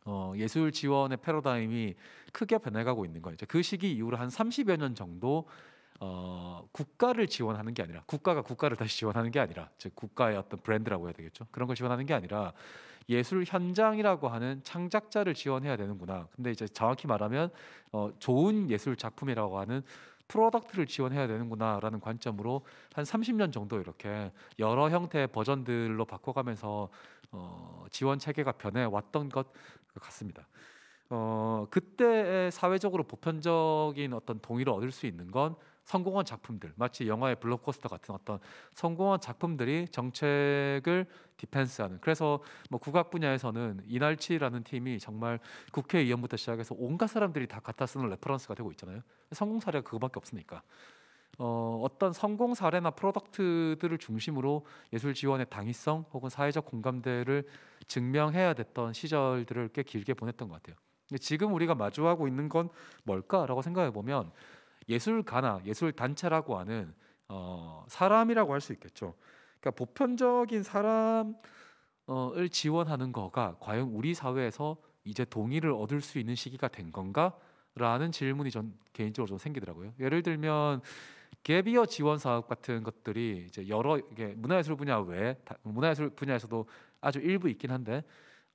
어, 예술 지원의 패러다임이 크게 변해가고 있는 거예요. 그 시기 이후로 한 30여 년 정도 어, 국가를 지원하는 게 아니라 국가가 국가를 다시 지원하는 게 아니라 즉 국가의 어떤 브랜드라고 해야 되겠죠 그런 걸 지원하는 게 아니라 예술 현장이라고 하는 창작자를 지원해야 되는구나 근데 이제 정확히 말하면 어, 좋은 예술 작품이라고 하는 프로덕트를 지원해야 되는구나라는 관점으로 한 30년 정도 이렇게 여러 형태의 버전들로 바꿔가면서 어, 지원 체계가 변해 왔던 것 같습니다. 어, 그때 의 사회적으로 보편적인 어떤 동의를 얻을 수 있는 건 성공한 작품들 마치 영화의 블록버스터 같은 어떤 성공한 작품들이 정책을 디펜스하는 그래서 뭐 국악 분야에서는 이날치라는 팀이 정말 국회의원부터 시작해서 온갖 사람들이 다 갖다 쓰는 레퍼런스가 되고 있잖아요 성공 사례가 그거밖에 없으니까 어, 어떤 성공 사례나 프로덕트들을 중심으로 예술 지원의 당위성 혹은 사회적 공감대를 증명해야 됐던 시절들을 꽤 길게 보냈던 것 같아요. 근데 지금 우리가 마주하고 있는 건 뭘까라고 생각해 보면 예술가나 예술단체라고 하는 어, 사람이라고 할 수 있겠죠. 그러니까 보편적인 사람을 어, 지원하는 거가 과연 우리 사회에서 이제 동의를 얻을 수 있는 시기가 된 건가? 라는 질문이 전 개인적으로 좀 생기더라고요. 예를 들면 갭이어 지원 사업 같은 것들이 이제 여러 문화예술 분야 외에 문화예술 분야에서도 아주 일부 있긴 한데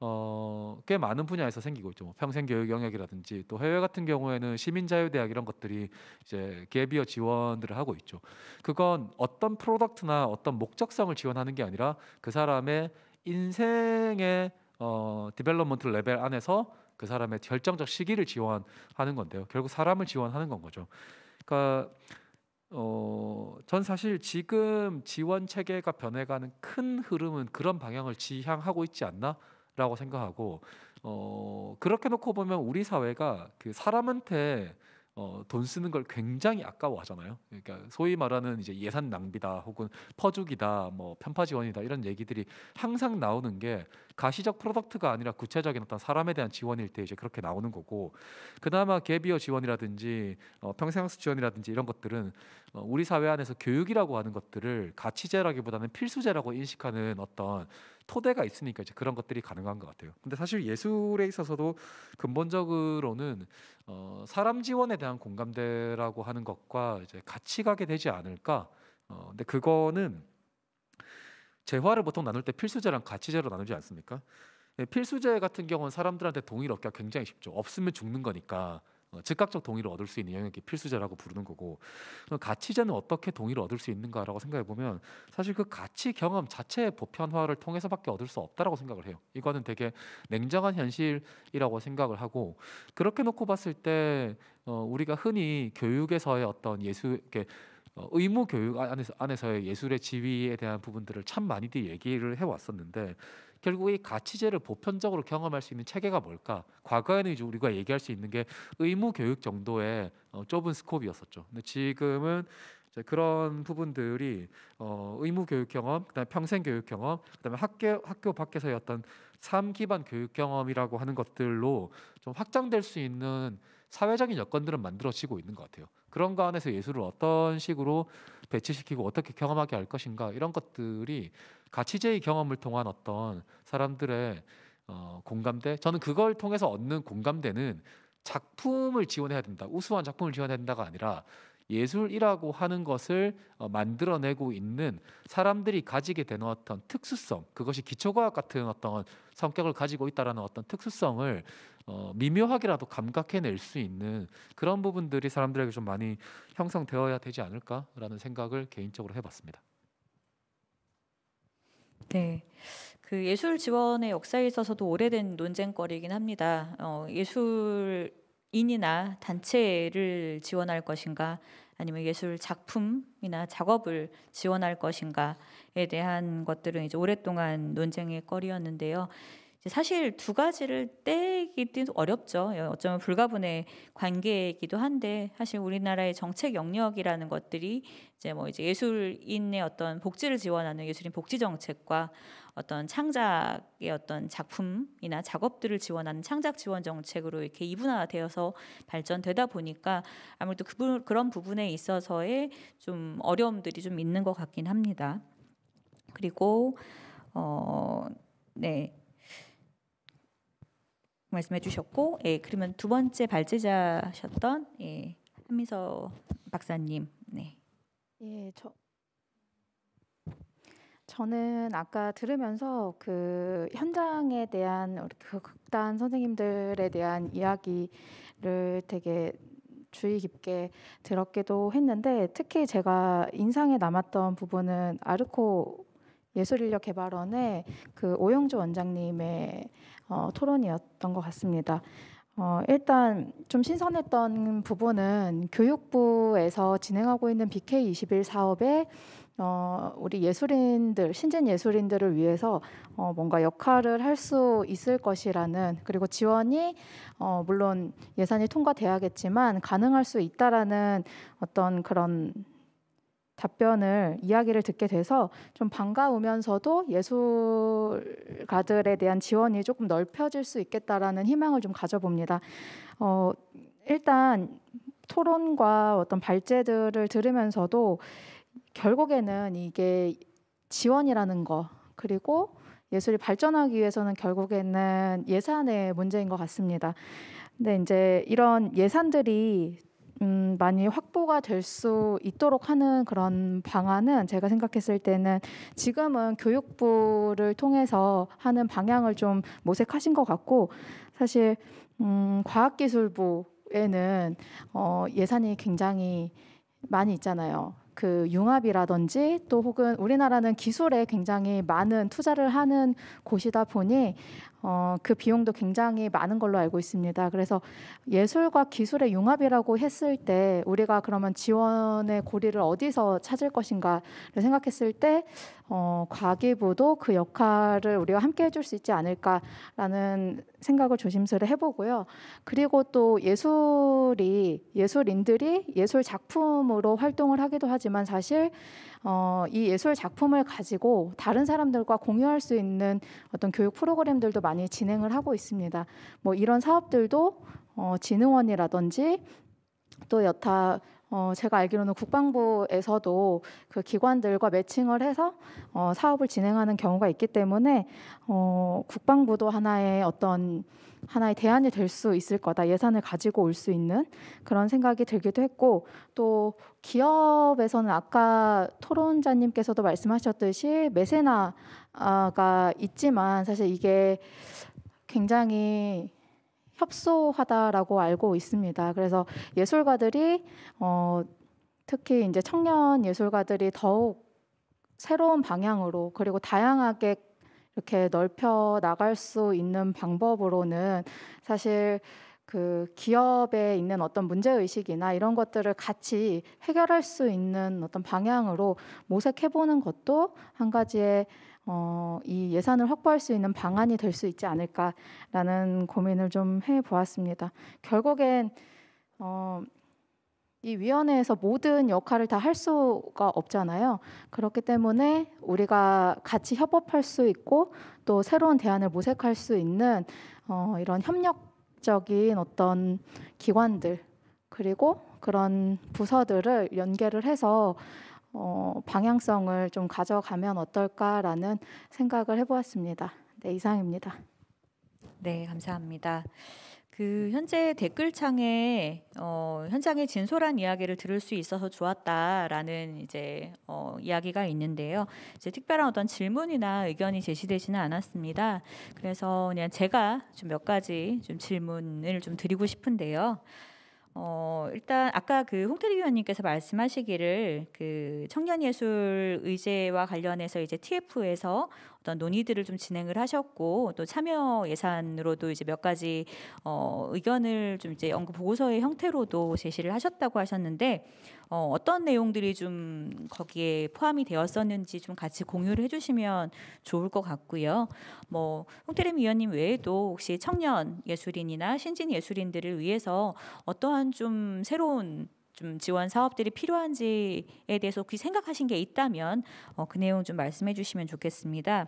어, 꽤 많은 분야에서 생기고 있죠. 뭐 평생 교육 영역이라든지 또 해외 같은 경우에는 시민자유대학 이런 것들이 이제 개비어 지원들을 하고 있죠. 그건 어떤 프로덕트나 어떤 목적성을 지원하는 게 아니라 그 사람의 인생의 어, 디벨롭먼트 레벨 안에서 그 사람의 결정적 시기를 지원하는 건데요. 결국 사람을 지원하는 건 거죠. 그러니까 어, 전 사실 지금 지원 체계가 변해가는 큰 흐름은 그런 방향을 지향하고 있지 않나 라고 생각하고 어 그렇게 놓고 보면 우리 사회가 그 사람한테 어, 돈 쓰는 걸 굉장히 아까워하잖아요. 그러니까 소위 말하는 이제 예산 낭비다 혹은 퍼주기다 뭐 편파 지원이다 이런 얘기들이 항상 나오는 게 가시적 프로덕트가 아니라 구체적인 어떤 사람에 대한 지원일 때 이제 그렇게 나오는 거고 그나마 개비어 지원이라든지 어, 평생학습 지원이라든지 이런 것들은 어, 우리 사회 안에서 교육이라고 하는 것들을 가치제라기보다는 필수제라고 인식하는 어떤 토대가 있으니까 이제 그런 것들이 가능한 것 같아요. 근데 사실 예술에 있어서도 근본적으로는 어, 사람 지원에 대한 공감대라고 하는 것과 이제 같이 가게 되지 않을까. 어, 근데 그거는 재화를 보통 나눌 때 필수제랑 가치제로 나누지 않습니까? 예, 필수제 같은 경우는 사람들한테 동의를 얻기가 굉장히 쉽죠. 없으면 죽는 거니까 어, 즉각적 동의를 얻을 수 있는 영역이 필수제라고 부르는 거고 가치제는 어떻게 동의를 얻을 수 있는가라고 생각해 보면 사실 그 가치 경험 자체의 보편화를 통해서밖에 얻을 수 없다라고 생각을 해요. 이거는 되게 냉정한 현실이라고 생각을 하고 그렇게 놓고 봤을 때 어, 우리가 흔히 교육에서의 어떤 예수 이렇게 어, 의무 교육 안에서, 안에서의 예술의 지위에 대한 부분들을 참 많이들 얘기를 해왔었는데 결국 이 가치제를 보편적으로 경험할 수 있는 체계가 뭘까? 과거에는 이제 우리가 얘기할 수 있는 게 의무 교육 정도의 어, 좁은 스콥이었었죠. 근데 지금은 그런 부분들이 어, 의무 교육 경험, 그다음 평생 교육 경험, 그다음에 학교 학교 밖에서의 어떤 삶 기반 교육 경험이라고 하는 것들로 좀 확장될 수 있는 사회적인 여건들은 만들어지고 있는 것 같아요. 그런 거 안에서 예술을 어떤 식으로 그 배치시키고 어떻게 경험하게 할 것인가 이런 것들이 가치제의 경험을 통한 어떤 사람들의 어, 공감대 저는 그걸 통해서 얻는 공감대는 작품을 지원해야 된다 우수한 작품을 지원해야 된다가 아니라 예술이라고 하는 것을 어, 만들어내고 있는 사람들이 가지게 되놓았던 특수성, 그것이 기초과학 같은 어떤 성격을 가지고 있다라는 어떤 특수성을 어, 미묘하게라도 감각해낼 수 있는 그런 부분들이 사람들에게 좀 많이 형성되어야 되지 않을까라는 생각을 개인적으로 해봤습니다. 네. 그 예술 지원의 역사에 있어서도 오래된 논쟁거리이긴 합니다. 어, 예술 인이나 단체를 지원할 것인가 아니면 예술 작품이나 작업을 지원할 것인가에 대한 것들은 이제 오랫동안 논쟁의 거리였는데요. 사실 두 가지를 떼기도 어렵죠. 예, 어쩌면 불가분의 관계이기도 한데 사실 우리나라의 정책 영역이라는 것들이 이제 뭐 이제 예술인의 어떤 복지를 지원하는 예술인 복지 정책과 어떤 창작의 어떤 작품이나 작업들을 지원하는 창작 지원 정책으로 이렇게 이분화되어서 발전되다 보니까 아무래도 그, 그런 부분에 있어서의 좀 어려움들이 좀 있는 것 같긴 합니다. 그리고 어 네. 말씀해 주셨고 예, 그러면 두 번째 발제자셨던 예, 한미서 박사님 네. 예, 저 저는 아까 들으면서 그 현장에 대한 우리 그 극단 선생님들에 대한 이야기를 되게 주의 깊게 들었기도 했는데 특히 제가 인상에 남았던 부분은 아르코 예술인력 개발원의 그 오영주 원장님의 어, 토론이었던 것 같습니다. 어, 일단 좀 신선했던 부분은 교육부에서 진행하고 있는 BK21 사업에 어, 우리 예술인들, 신진 예술인들을 위해서 어, 뭔가 역할을 할 수 있을 것이라는 그리고 지원이 어, 물론 예산이 통과돼야겠지만 가능할 수 있다라는 어떤 그런 답변을 이야기를 듣게 돼서 좀 반가우면서도 예술가들에 대한 지원이 조금 넓혀질 수 있겠다라는 희망을 좀 가져봅니다. 어, 일단 토론과 어떤 발제들을 들으면서도 결국에는 이게 지원이라는 거 그리고 예술이 발전하기 위해서는 결국에는 예산의 문제인 것 같습니다. 근데 이제 이런 예산들이 음, 많이 확보가 될 수 있도록 하는 그런 방안은 제가 생각했을 때는 지금은 교육부를 통해서 하는 방향을 좀 모색하신 것 같고 사실 음, 과학기술부에는 어, 예산이 굉장히 많이 있잖아요. 그 융합이라든지 또 혹은 우리나라는 기술에 굉장히 많은 투자를 하는 곳이다 보니 어, 그 비용도 굉장히 많은 걸로 알고 있습니다. 그래서 예술과 기술의 융합이라고 했을 때 우리가 그러면 지원의 고리를 어디서 찾을 것인가를 생각했을 때 어, 과기부도 그 역할을 우리가 함께 해줄 수 있지 않을까라는 생각을 조심스레 해보고요. 그리고 또 예술이 예술인들이 예술 작품으로 활동을 하기도 하지만 사실 어, 이 예술 작품을 가지고 다른 사람들과 공유할 수 있는 어떤 교육 프로그램들도 많이 진행을 하고 있습니다. 뭐 이런 사업들도 어, 진흥원이라든지 또 여타 어, 제가 알기로는 국방부에서도 그 기관들과 매칭을 해서 어, 사업을 진행하는 경우가 있기 때문에 어, 국방부도 하나의 어떤 하나의 대안이 될 수 있을 거다. 예산을 가지고 올 수 있는 그런 생각이 들기도 했고 또 기업에서는 아까 토론자님께서도 말씀하셨듯이 메세나가 있지만 사실 이게 굉장히 협소하다라고 알고 있습니다. 그래서 예술가들이 어, 특히 이제 청년 예술가들이 더욱 새로운 방향으로 그리고 다양하게 이렇게 넓혀 나갈 수 있는 방법으로는 사실 그 기업에 있는 어떤 문제 의식이나 이런 것들을 같이 해결할 수 있는 어떤 방향으로 모색해 보는 것도 한 가지의 어, 이 예산을 확보할 수 있는 방안이 될 수 있지 않을까라는 고민을 좀 해 보았습니다. 결국엔 어, 이 위원회에서 모든 역할을 다 할 수가 없잖아요. 그렇기 때문에 우리가 같이 협업할 수 있고 또 새로운 대안을 모색할 수 있는 어, 이런 협력적인 어떤 기관들 그리고 그런 부서들을 연계를 해서 어, 방향성을 좀 가져가면 어떨까라는 생각을 해보았습니다. 네, 이상입니다. 네, 감사합니다. 그 현재 댓글창에 어, 현장의 진솔한 이야기를 들을 수 있어서 좋았다라는 이제 어, 이야기가 있는데요. 이제 특별한 어떤 질문이나 의견이 제시되지는 않았습니다. 그래서 그냥 제가 좀 몇 가지 좀 질문을 좀 드리고 싶은데요. 어, 일단 아까 그 홍태리 위원님께서 말씀하시기를 그 청년 예술 의제와 관련해서 이제 TF에서 어떤 논의들을 좀 진행을 하셨고 또 참여 예산으로도 이제 몇 가지 어, 의견을 좀 이제 연구 보고서의 형태로도 제시를 하셨다고 하셨는데 어, 어떤 내용들이 좀 거기에 포함이 되었었는지 좀 같이 공유를 해주시면 좋을 것 같고요. 뭐 홍태림 위원님 외에도 혹시 청년 예술인이나 신진 예술인들을 위해서 어떠한 좀 새로운 좀 지원 사업들이 필요한지에 대해서 혹시 생각하신 게 있다면 어, 그 내용 좀 말씀해 주시면 좋겠습니다.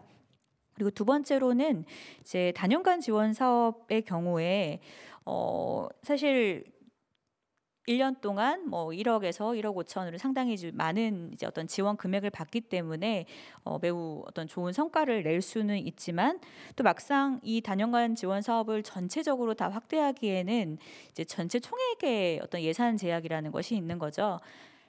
그리고 두 번째로는 이제 단연간 지원 사업의 경우에 어 사실 1년 동안 뭐 1억에서 1억 5천으로 상당히 많은 이제 어떤 지원 금액을 받기 때문에 어, 매우 어떤 좋은 성과를 낼 수는 있지만 또 막상 이 단연간 지원 사업을 전체적으로 다 확대하기에는 이제 전체 총액의 어떤 예산 제약이라는 것이 있는 거죠.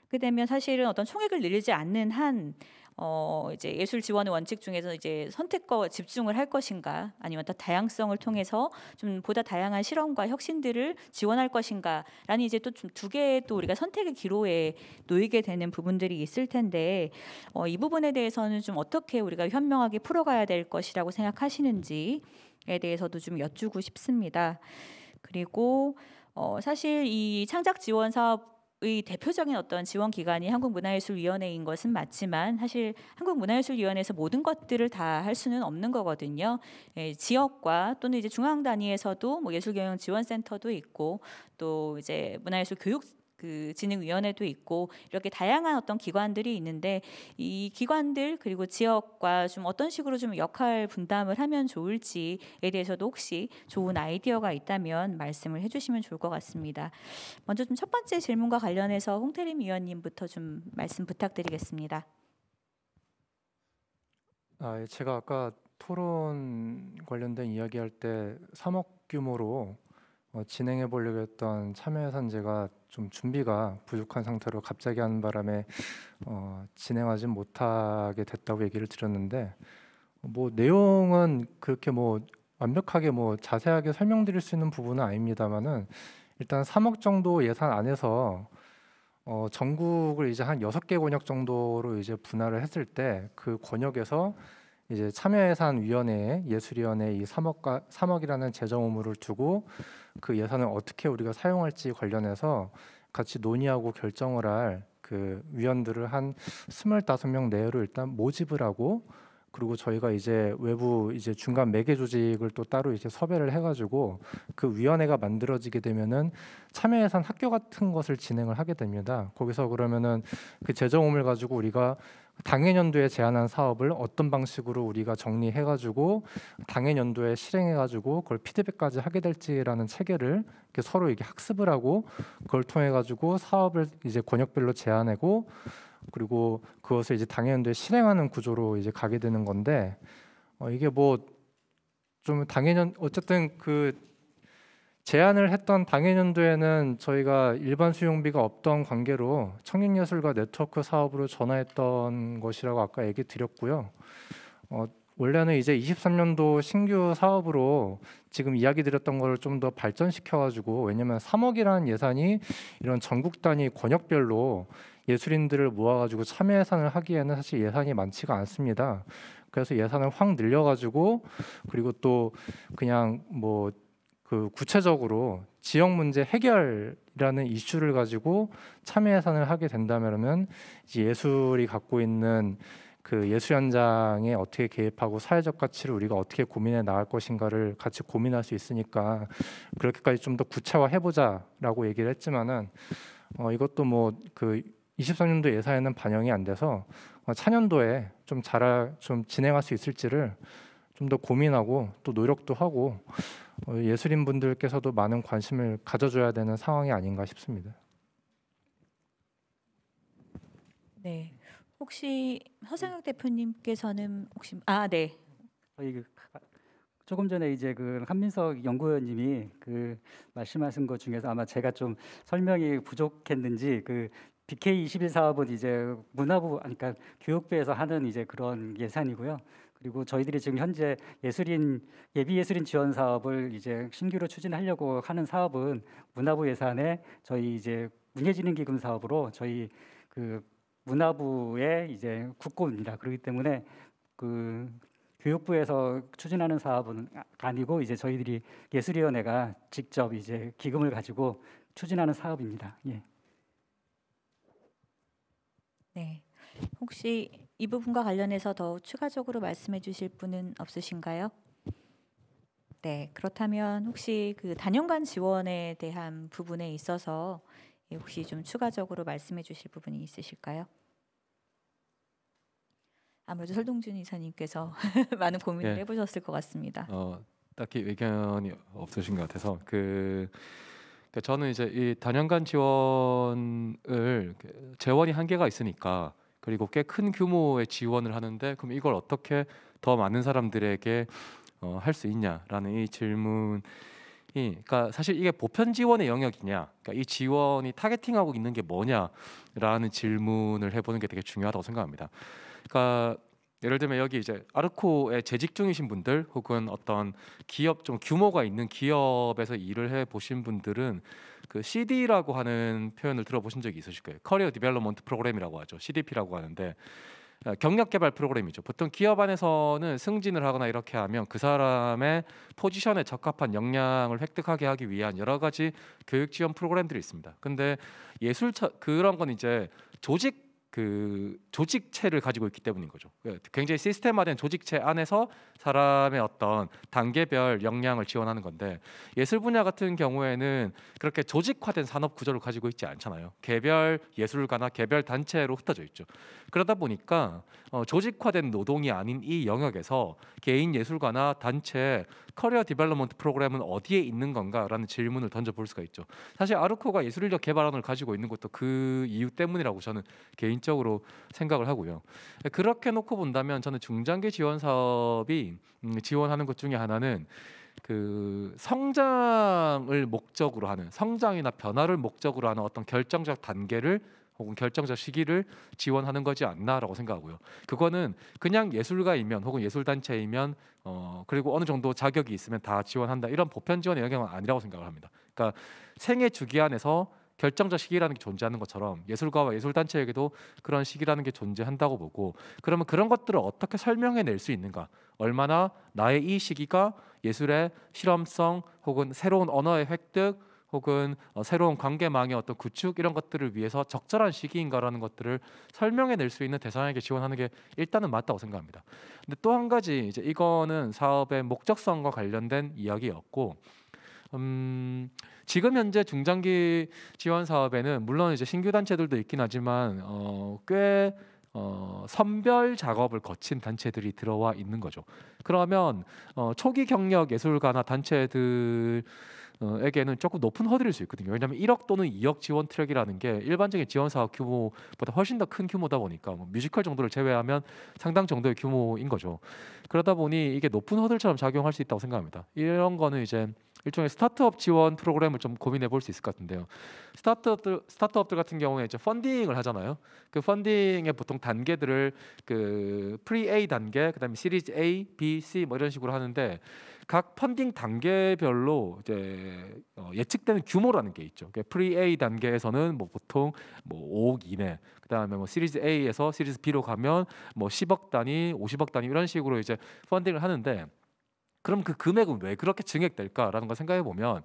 그 되면 사실은 어떤 총액을 늘리지 않는 한어 이제 예술 지원의 원칙 중에서 이제 선택과 집중을 할 것인가 아니면 더 다양성을 통해서 좀 보다 다양한 실험과 혁신들을 지원할 것인가라는 이제 또 좀 두 개의 또 우리가 선택의 기로에 놓이게 되는 부분들이 있을 텐데 어, 이 부분에 대해서는 좀 어떻게 우리가 현명하게 풀어가야 될 것이라고 생각하시는지에 대해서도 좀 여쭈고 싶습니다. 그리고 어, 사실 이 창작 지원 사업 의 대표적인 어떤 지원 기관이 한국문화예술위원회인 것은 맞지만 사실 한국문화예술위원회에서 모든 것들을 다 할 수는 없는 거거든요. 예, 지역과 또는 이제 중앙 단위에서도 뭐 예술경영지원센터도 있고 또 이제 문화예술 교육 그 진흥위원회도 있고 이렇게 다양한 어떤 기관들이 있는데 이 기관들 그리고 지역과 좀 어떤 식으로 좀 역할 분담을 하면 좋을지에 대해서도 혹시 좋은 아이디어가 있다면 말씀을 해주시면 좋을 것 같습니다. 먼저 좀 첫 번째 질문과 관련해서 홍태림 위원님부터 좀 말씀 부탁드리겠습니다. 아, 예, 제가 아까 토론 관련된 이야기할 때 3억 규모로 어, 진행해 보려고 했던 참여예산제가 좀 준비가 부족한 상태로 갑자기 하는 바람에 어, 진행하지 못하게 됐다고 얘기를 드렸는데 어, 뭐 내용은 그렇게 뭐 완벽하게 뭐 자세하게 설명드릴 수 있는 부분은 아닙니다만은 일단 3억 정도 예산 안에서 어, 전국을 이제 한6개 권역 정도로 이제 분할을 했을 때 그 권역에서 이제 참여예산위원회에 예술위원회 이 3억가 3억이라는 재정 의무를 두고 그 예산을 어떻게 우리가 사용할지 관련해서 같이 논의하고 결정을 할 그 위원들을 한 25명 내외로 일단 모집을 하고 그리고 저희가 이제 외부 이제 중간 매개 조직을 또 따로 이제 섭외를 해가지고 그 위원회가 만들어지게 되면은 참여 예산 학교 같은 것을 진행을 하게 됩니다. 거기서 그러면은 그 재정음을 가지고 우리가 당해 연도에 제안한 사업을 어떤 방식으로 우리가 정리해 가지고 당해 연도에 실행해 가지고 그걸 피드백까지 하게 될지라는 체계를 서로 이게 학습을 하고 그걸 통해 가지고 사업을 이제 권역별로 제안하고 그리고 그것을 이제 당해 연도에 실행하는 구조로 이제 가게 되는 건데 어 이게 뭐 좀 당해 연 어쨌든 그 제안을 했던 당해년도에는 저희가 일반 수용비가 없던 관계로 청년예술과 네트워크 사업으로 전화했던 것이라고 아까 얘기 드렸고요. 어, 원래는 이제 23년도 신규 사업으로 지금 이야기 드렸던 걸좀더 발전시켜가지고 왜냐면 3억이라는 예산이 이런 전국 단위 권역별로 예술인들을 모아가지고 참여 예산을 하기에는 사실 예산이 많지가 않습니다. 그래서 예산을 확 늘려가지고 그리고 또 그냥 뭐그 구체적으로 지역 문제 해결이라는 이슈를 가지고 참여 예산을 하게 된다면은 예술이 갖고 있는 그 예술 현장에 어떻게 개입하고 사회적 가치를 우리가 어떻게 고민해 나갈 것인가를 같이 고민할 수 있으니까 그렇게까지 좀 더 구체화해 보자라고 얘기를 했지만은 어 이것도 뭐 그 23년도 예산에는 반영이 안 돼서 어 차년도에 좀 잘좀 진행할 수 있을지를 좀더 고민하고 또 노력도 하고 어, 예술인 분들께서도 많은 관심을 가져줘야 되는 상황이 아닌가 싶습니다. 네, 혹시 허상혁 대표님께서는 혹시 아 네. 그, 조금 전에 이제 그 한민석 연구원님이 그 말씀하신 것 중에서 아마 제가 좀 설명이 부족했는지 그 BK 21 사업은 이제 문화부 그러니까 교육부에서 하는 이제 그런 예산이고요. 그리고 저희들이 지금 현재 예술인 예비 예술인 지원 사업을 이제 신규로 추진하려고 하는 사업은 문화부 예산에 저희 이제 문예진흥기금 사업으로 저희 그 문화부의 이제 국고입니다. 그렇기 때문에 그 교육부에서 추진하는 사업은 아니고 이제 저희들이 예술위원회가 직접 이제 기금을 가지고 추진하는 사업입니다. 예. 네. 혹시 이 부분과 관련해서 더 추가적으로 말씀해 주실 분은 없으신가요? 네, 그렇다면 혹시 그 단연간 지원에 대한 부분에 있어서 예, 혹시 좀 추가적으로 말씀해 주실 부분이 있으실까요? 아무래도 설동준 이사님께서 많은 고민을 네. 해보셨을 것 같습니다. 어, 딱히 의견이 없으신 것 같아서 그 그러니까 저는 이제 이 단연간 지원을 재원이 한계가 있으니까 그리고 꽤 큰 규모의 지원을 하는데 그럼 이걸 어떻게 더 많은 사람들에게 어, 할수 있냐라는 이 질문이 그러니까 사실 이게 보편 지원의 영역이냐 그러니까 이 지원이 타겟팅하고 있는 게 뭐냐라는 질문을 해보는 게 되게 중요하다고 생각합니다. 그러니까 예를 들면 여기 이제 아르코에 재직 중이신 분들 혹은 어떤 기업 좀 규모가 있는 기업에서 일을 해 보신 분들은 그 CD라고 하는 표현을 들어보신 적이 있으실 거예요. 커리어 디벨로먼트 프로그램이라고 하죠. CDP라고 하는데 어, 경력 개발 프로그램이죠. 보통 기업 안에서는 승진을 하거나 이렇게 하면 그 사람의 포지션에 적합한 역량을 획득하게 하기 위한 여러 가지 교육 지원 프로그램들이 있습니다. 근데 예술 그런 건 이제 조직 그 조직체를 가지고 있기 때문인 거죠. 예, 굉장히 시스템화된 조직체 안에서 사람의 어떤 단계별 역량을 지원하는 건데 예술 분야 같은 경우에는 그렇게 조직화된 산업 구조를 가지고 있지 않잖아요. 개별 예술가나 개별 단체로 흩어져 있죠. 그러다 보니까 어, 조직화된 노동이 아닌 이 영역에서 개인 예술가나 단체 커리어 디벨로먼트 프로그램은 어디에 있는 건가라는 질문을 던져볼 수가 있죠. 사실 아르코가 예술 인력 개발원을 가지고 있는 것도 그 이유 때문이라고 저는 개인적으로 생각을 하고요. 그렇게 놓고 본다면 저는 중장기 지원 사업이 음, 지원하는 것 중에 하나는 그 성장을 목적으로 하는 성장이나 변화를 목적으로 하는 어떤 결정적 단계를 혹은 결정적 시기를 지원하는 거지 않나라고 생각하고요. 그거는 그냥 예술가이면 혹은 예술 단체이면 어 그리고 어느 정도 자격이 있으면 다 지원한다 이런 보편 지원 영역은 아니라고 생각을 합니다. 그러니까 생애 주기 안에서 결정적 시기라는 게 존재하는 것처럼 예술가와 예술 단체에게도 그런 시기라는 게 존재한다고 보고 그러면 그런 것들을 어떻게 설명해 낼수 있는가? 얼마나 나의 이 시기가 예술의 실험성 혹은 새로운 언어의 획득 혹은 어, 새로운 관계망의 어떤 구축 이런 것들을 위해서 적절한 시기인가라는 것들을 설명해 낼 수 있는 대상에게 지원하는 게 일단은 맞다고 생각합니다. 근데 또 한 가지 이제 이거는 사업의 목적성과 관련된 이야기였고 음, 지금 현재 중장기 지원 사업에는 물론 이제 신규 단체들도 있긴 하지만 어, 꽤 어, 선별 작업을 거친 단체들이 들어와 있는 거죠. 그러면 어, 초기 경력 예술가나 단체들 어, 에게는 조금 높은 허들일 수 있거든요. 왜냐하면 1억 또는 2억 지원 트랙이라는 게 일반적인 지원 사업 규모보다 훨씬 더 큰 규모다 보니까 뭐 뮤지컬 정도를 제외하면 상당 정도의 규모인 거죠. 그러다 보니 이게 높은 허들처럼 작용할 수 있다고 생각합니다. 이런 거는 이제 일종의 스타트업 지원 프로그램을 좀 고민해 볼 수 있을 것 같은데요. 스타트업들 스타트업들 같은 경우에 이제 펀딩을 하잖아요. 그 펀딩의 보통 단계들을 그 프리 A 단계, 그다음에 시리즈 A, B, C 뭐 이런 식으로 하는데 각 펀딩 단계별로 이제 어, 예측되는 규모라는 게 있죠. 그러니까 프리 A 단계에서는 뭐 보통 뭐 5억 이내, 그다음에 뭐 시리즈 A에서 시리즈 B로 가면 뭐 10억 단위, 50억 단위 이런 식으로 이제 펀딩을 하는데 그럼 그 금액은 왜 그렇게 증액될까라는 걸 생각해 보면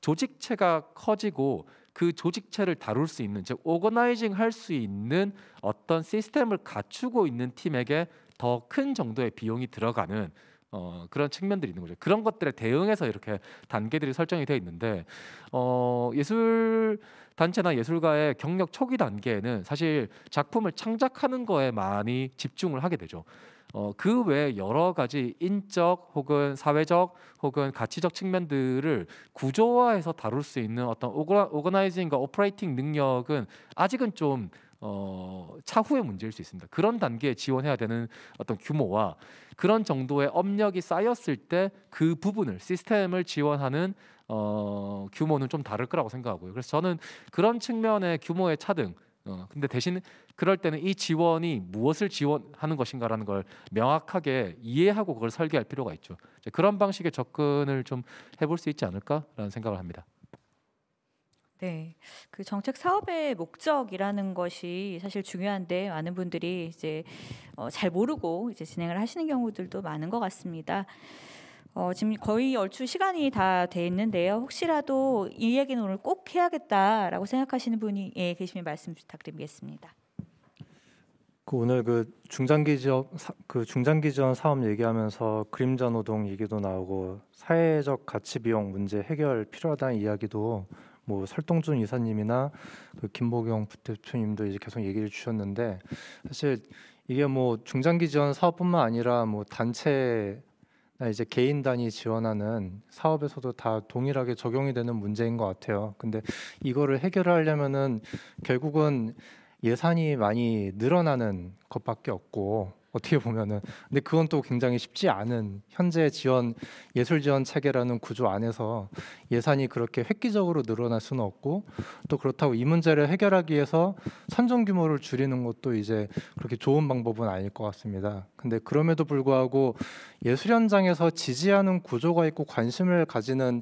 조직체가 커지고 그 조직체를 다룰 수 있는 즉 오거나이징 할 수 있는 어떤 시스템을 갖추고 있는 팀에게 더 큰 정도의 비용이 들어가는 어, 그런 측면들이 있는 거죠. 그런 것들에 대응해서 이렇게 단계들이 설정이 되어 있는데 어, 예술 단체나 예술가의 경력 초기 단계에는 사실 작품을 창작하는 거에 많이 집중을 하게 되죠. 어, 그 외에 여러 가지 인적 혹은 사회적 혹은 가치적 측면들을 구조화해서 다룰 수 있는 어떤 오그라, 오거나이징과 오퍼레이팅 능력은 아직은 좀 어, 차후의 문제일 수 있습니다. 그런 단계에 지원해야 되는 어떤 규모와 그런 정도의 업력이 쌓였을 때 그 부분을 시스템을 지원하는 어, 규모는 좀 다를 거라고 생각하고요. 그래서 저는 그런 측면의 규모의 차등 어, 근데 대신 그럴 때는 이 지원이 무엇을 지원하는 것인가라는 걸 명확하게 이해하고 그걸 설계할 필요가 있죠. 그런 방식의 접근을 좀 해볼 수 있지 않을까라는 생각을 합니다. 네. 그 정책 사업의 목적이라는 것이 사실 중요한데 많은 분들이 이제 어, 잘 모르고 이제 진행을 하시는 경우들도 많은 것 같습니다. 어, 지금 거의 얼추 시간이 다 돼 있는데요. 혹시라도 이 얘기는 오늘 꼭 해야겠다라고 생각하시는 분이 예, 계시면 말씀 부탁드리겠습니다. 그 오늘 그 중장기 지역 그 중장기 지원 사업 얘기하면서 그림자 노동 얘기도 나오고 사회적 가치 비용 문제 해결 필요하다는 이야기도 뭐 설동준 이사님이나 그 김보경 부대표님도 이제 계속 얘기를 주셨는데 사실 이게 뭐 중장기 지원 사업뿐만 아니라 뭐 단체 나 이제 개인 단위 지원하는 사업에서도 다 동일하게 적용이 되는 문제인 것 같아요. 근데 이거를 해결하려면은 결국은 예산이 많이 늘어나는 것밖에 없고 어떻게 보면은 근데 그건 또 굉장히 쉽지 않은 현재 지원 예술 지원 체계라는 구조 안에서 예산이 그렇게 획기적으로 늘어날 수는 없고 또 그렇다고 이 문제를 해결하기 위해서 선정 규모를 줄이는 것도 이제 그렇게 좋은 방법은 아닐 것 같습니다. 근데 그럼에도 불구하고 예술 현장에서 지지하는 구조가 있고 관심을 가지는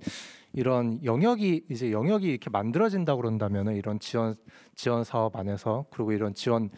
이런 영역이 이제 영역이 이렇게 만들어진다 그런다면은 이런 지원 지원 사업 안에서 그리고 이런 지원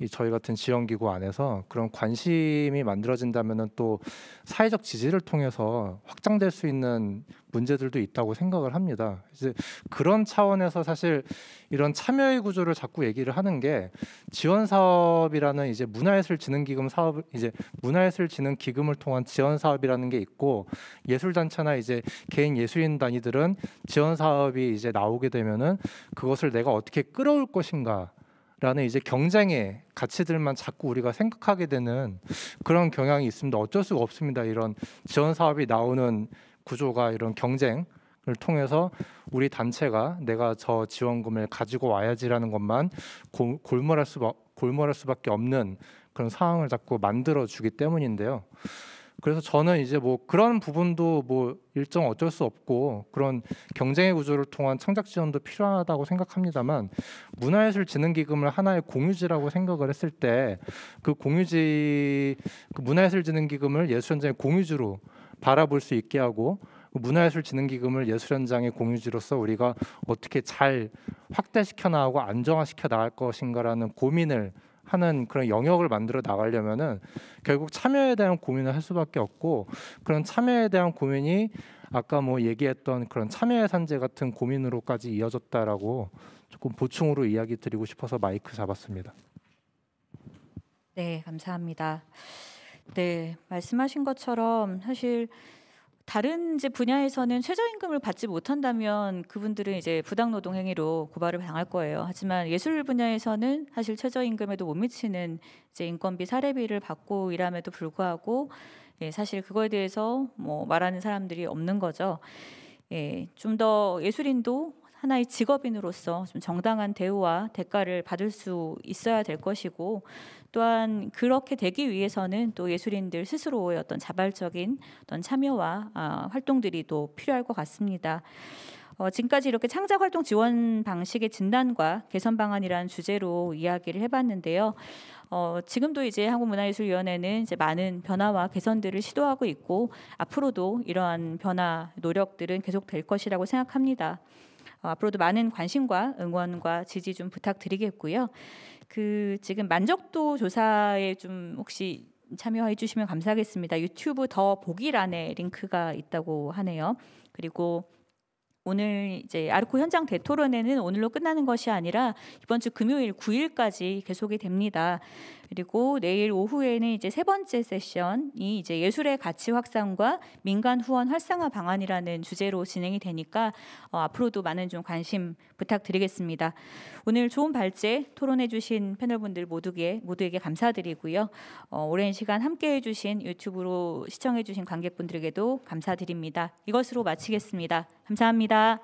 이 저희 같은 지원기구 안에서 그런 관심이 만들어진다면은 또 사회적 지지를 통해서 확장될 수 있는 문제들도 있다고 생각을 합니다. 이제 그런 차원에서 사실 이런 참여의 구조를 자꾸 얘기를 하는 게 지원 사업이라는 이제 문화예술 지능 기금 사업 이제 문화예술 지능 기금을 통한 지원 사업이라는 게 있고 예술 단체나 이제 개인 예술인 단위들은 지원 사업이 이제 나오게 되면은 그것을 내가 어떻게 끌어올 것인가 라는 이제 경쟁의 가치들만 자꾸 우리가 생각하게 되는 그런 경향이 있습니다. 어쩔 수가 없습니다. 이런 지원 사업이 나오는 구조가 이런 경쟁을 통해서 우리 단체가 내가 저 지원금을 가지고 와야지라는 것만 고, 골몰할 수 골몰할 수밖에 없는 그런 상황을 자꾸 만들어 주기 때문인데요. 그래서 저는 이제 뭐 그런 부분도 뭐 일정 어쩔 수 없고 그런 경쟁의 구조를 통한 창작 지원도 필요하다고 생각합니다만 문화예술 진흥기금을 하나의 공유지라고 생각을 했을 때 그 공유지 그 문화예술 진흥기금을 예술 현장의 공유지로 바라볼 수 있게 하고 그 문화예술 진흥기금을 예술 현장의 공유지로서 우리가 어떻게 잘 확대시켜 나가고 안정화시켜 나갈 것인가라는 고민을 하는 그런 영역을 만들어 나가려면은 결국 참여에 대한 고민을 할 수밖에 없고 그런 참여에 대한 고민이 아까 뭐 얘기했던 그런 참여의 산재 같은 고민으로까지 이어졌다라고 조금 보충으로 이야기 드리고 싶어서 마이크 잡았습니다. 네, 감사합니다. 네, 말씀하신 것처럼 사실 다른 이제 분야에서는 최저임금을 받지 못한다면 그분들은 이제 부당노동 행위로 고발을 당할 거예요. 하지만 예술 분야에서는 사실 최저임금에도 못 미치는 이제 인건비 사례비를 받고 일함에도 불구하고 예, 사실 그거에 대해서 뭐 말하는 사람들이 없는 거죠. 예, 좀 더 예술인도 하나의 직업인으로서 좀 정당한 대우와 대가를 받을 수 있어야 될 것이고 또한 그렇게 되기 위해서는 또 예술인들 스스로의 어떤 자발적인 어떤 참여와 어, 활동들이 또 필요할 것 같습니다. 어, 지금까지 이렇게 창작 활동 지원 방식의 진단과 개선 방안이라는 주제로 이야기를 해봤는데요. 어, 지금도 이제 한국문화예술위원회는 이제 많은 변화와 개선들을 시도하고 있고 앞으로도 이러한 변화 노력들은 계속될 것이라고 생각합니다. 어, 앞으로도 많은 관심과 응원과 지지 좀 부탁드리겠고요. 그 지금 만족도 조사에 좀 혹시 참여해 주시면 감사하겠습니다. 유튜브 더 보기란에 링크가 있다고 하네요. 그리고 오늘 이제 아르코 현장 대토론회는 오늘로 끝나는 것이 아니라 이번 주 금요일 9일까지 계속이 됩니다. 그리고 내일 오후에는 이제 세 번째 세션이 이제 예술의 가치 확산과 민간 후원 활성화 방안이라는 주제로 진행이 되니까 어, 앞으로도 많은 좀 관심 부탁드리겠습니다. 오늘 좋은 발제 토론해주신 패널분들 모두게 모두에게 감사드리고요. 어, 오랜 시간 함께해주신 유튜브로 시청해주신 관객분들에게도 감사드립니다. 이것으로 마치겠습니다. 감사합니다.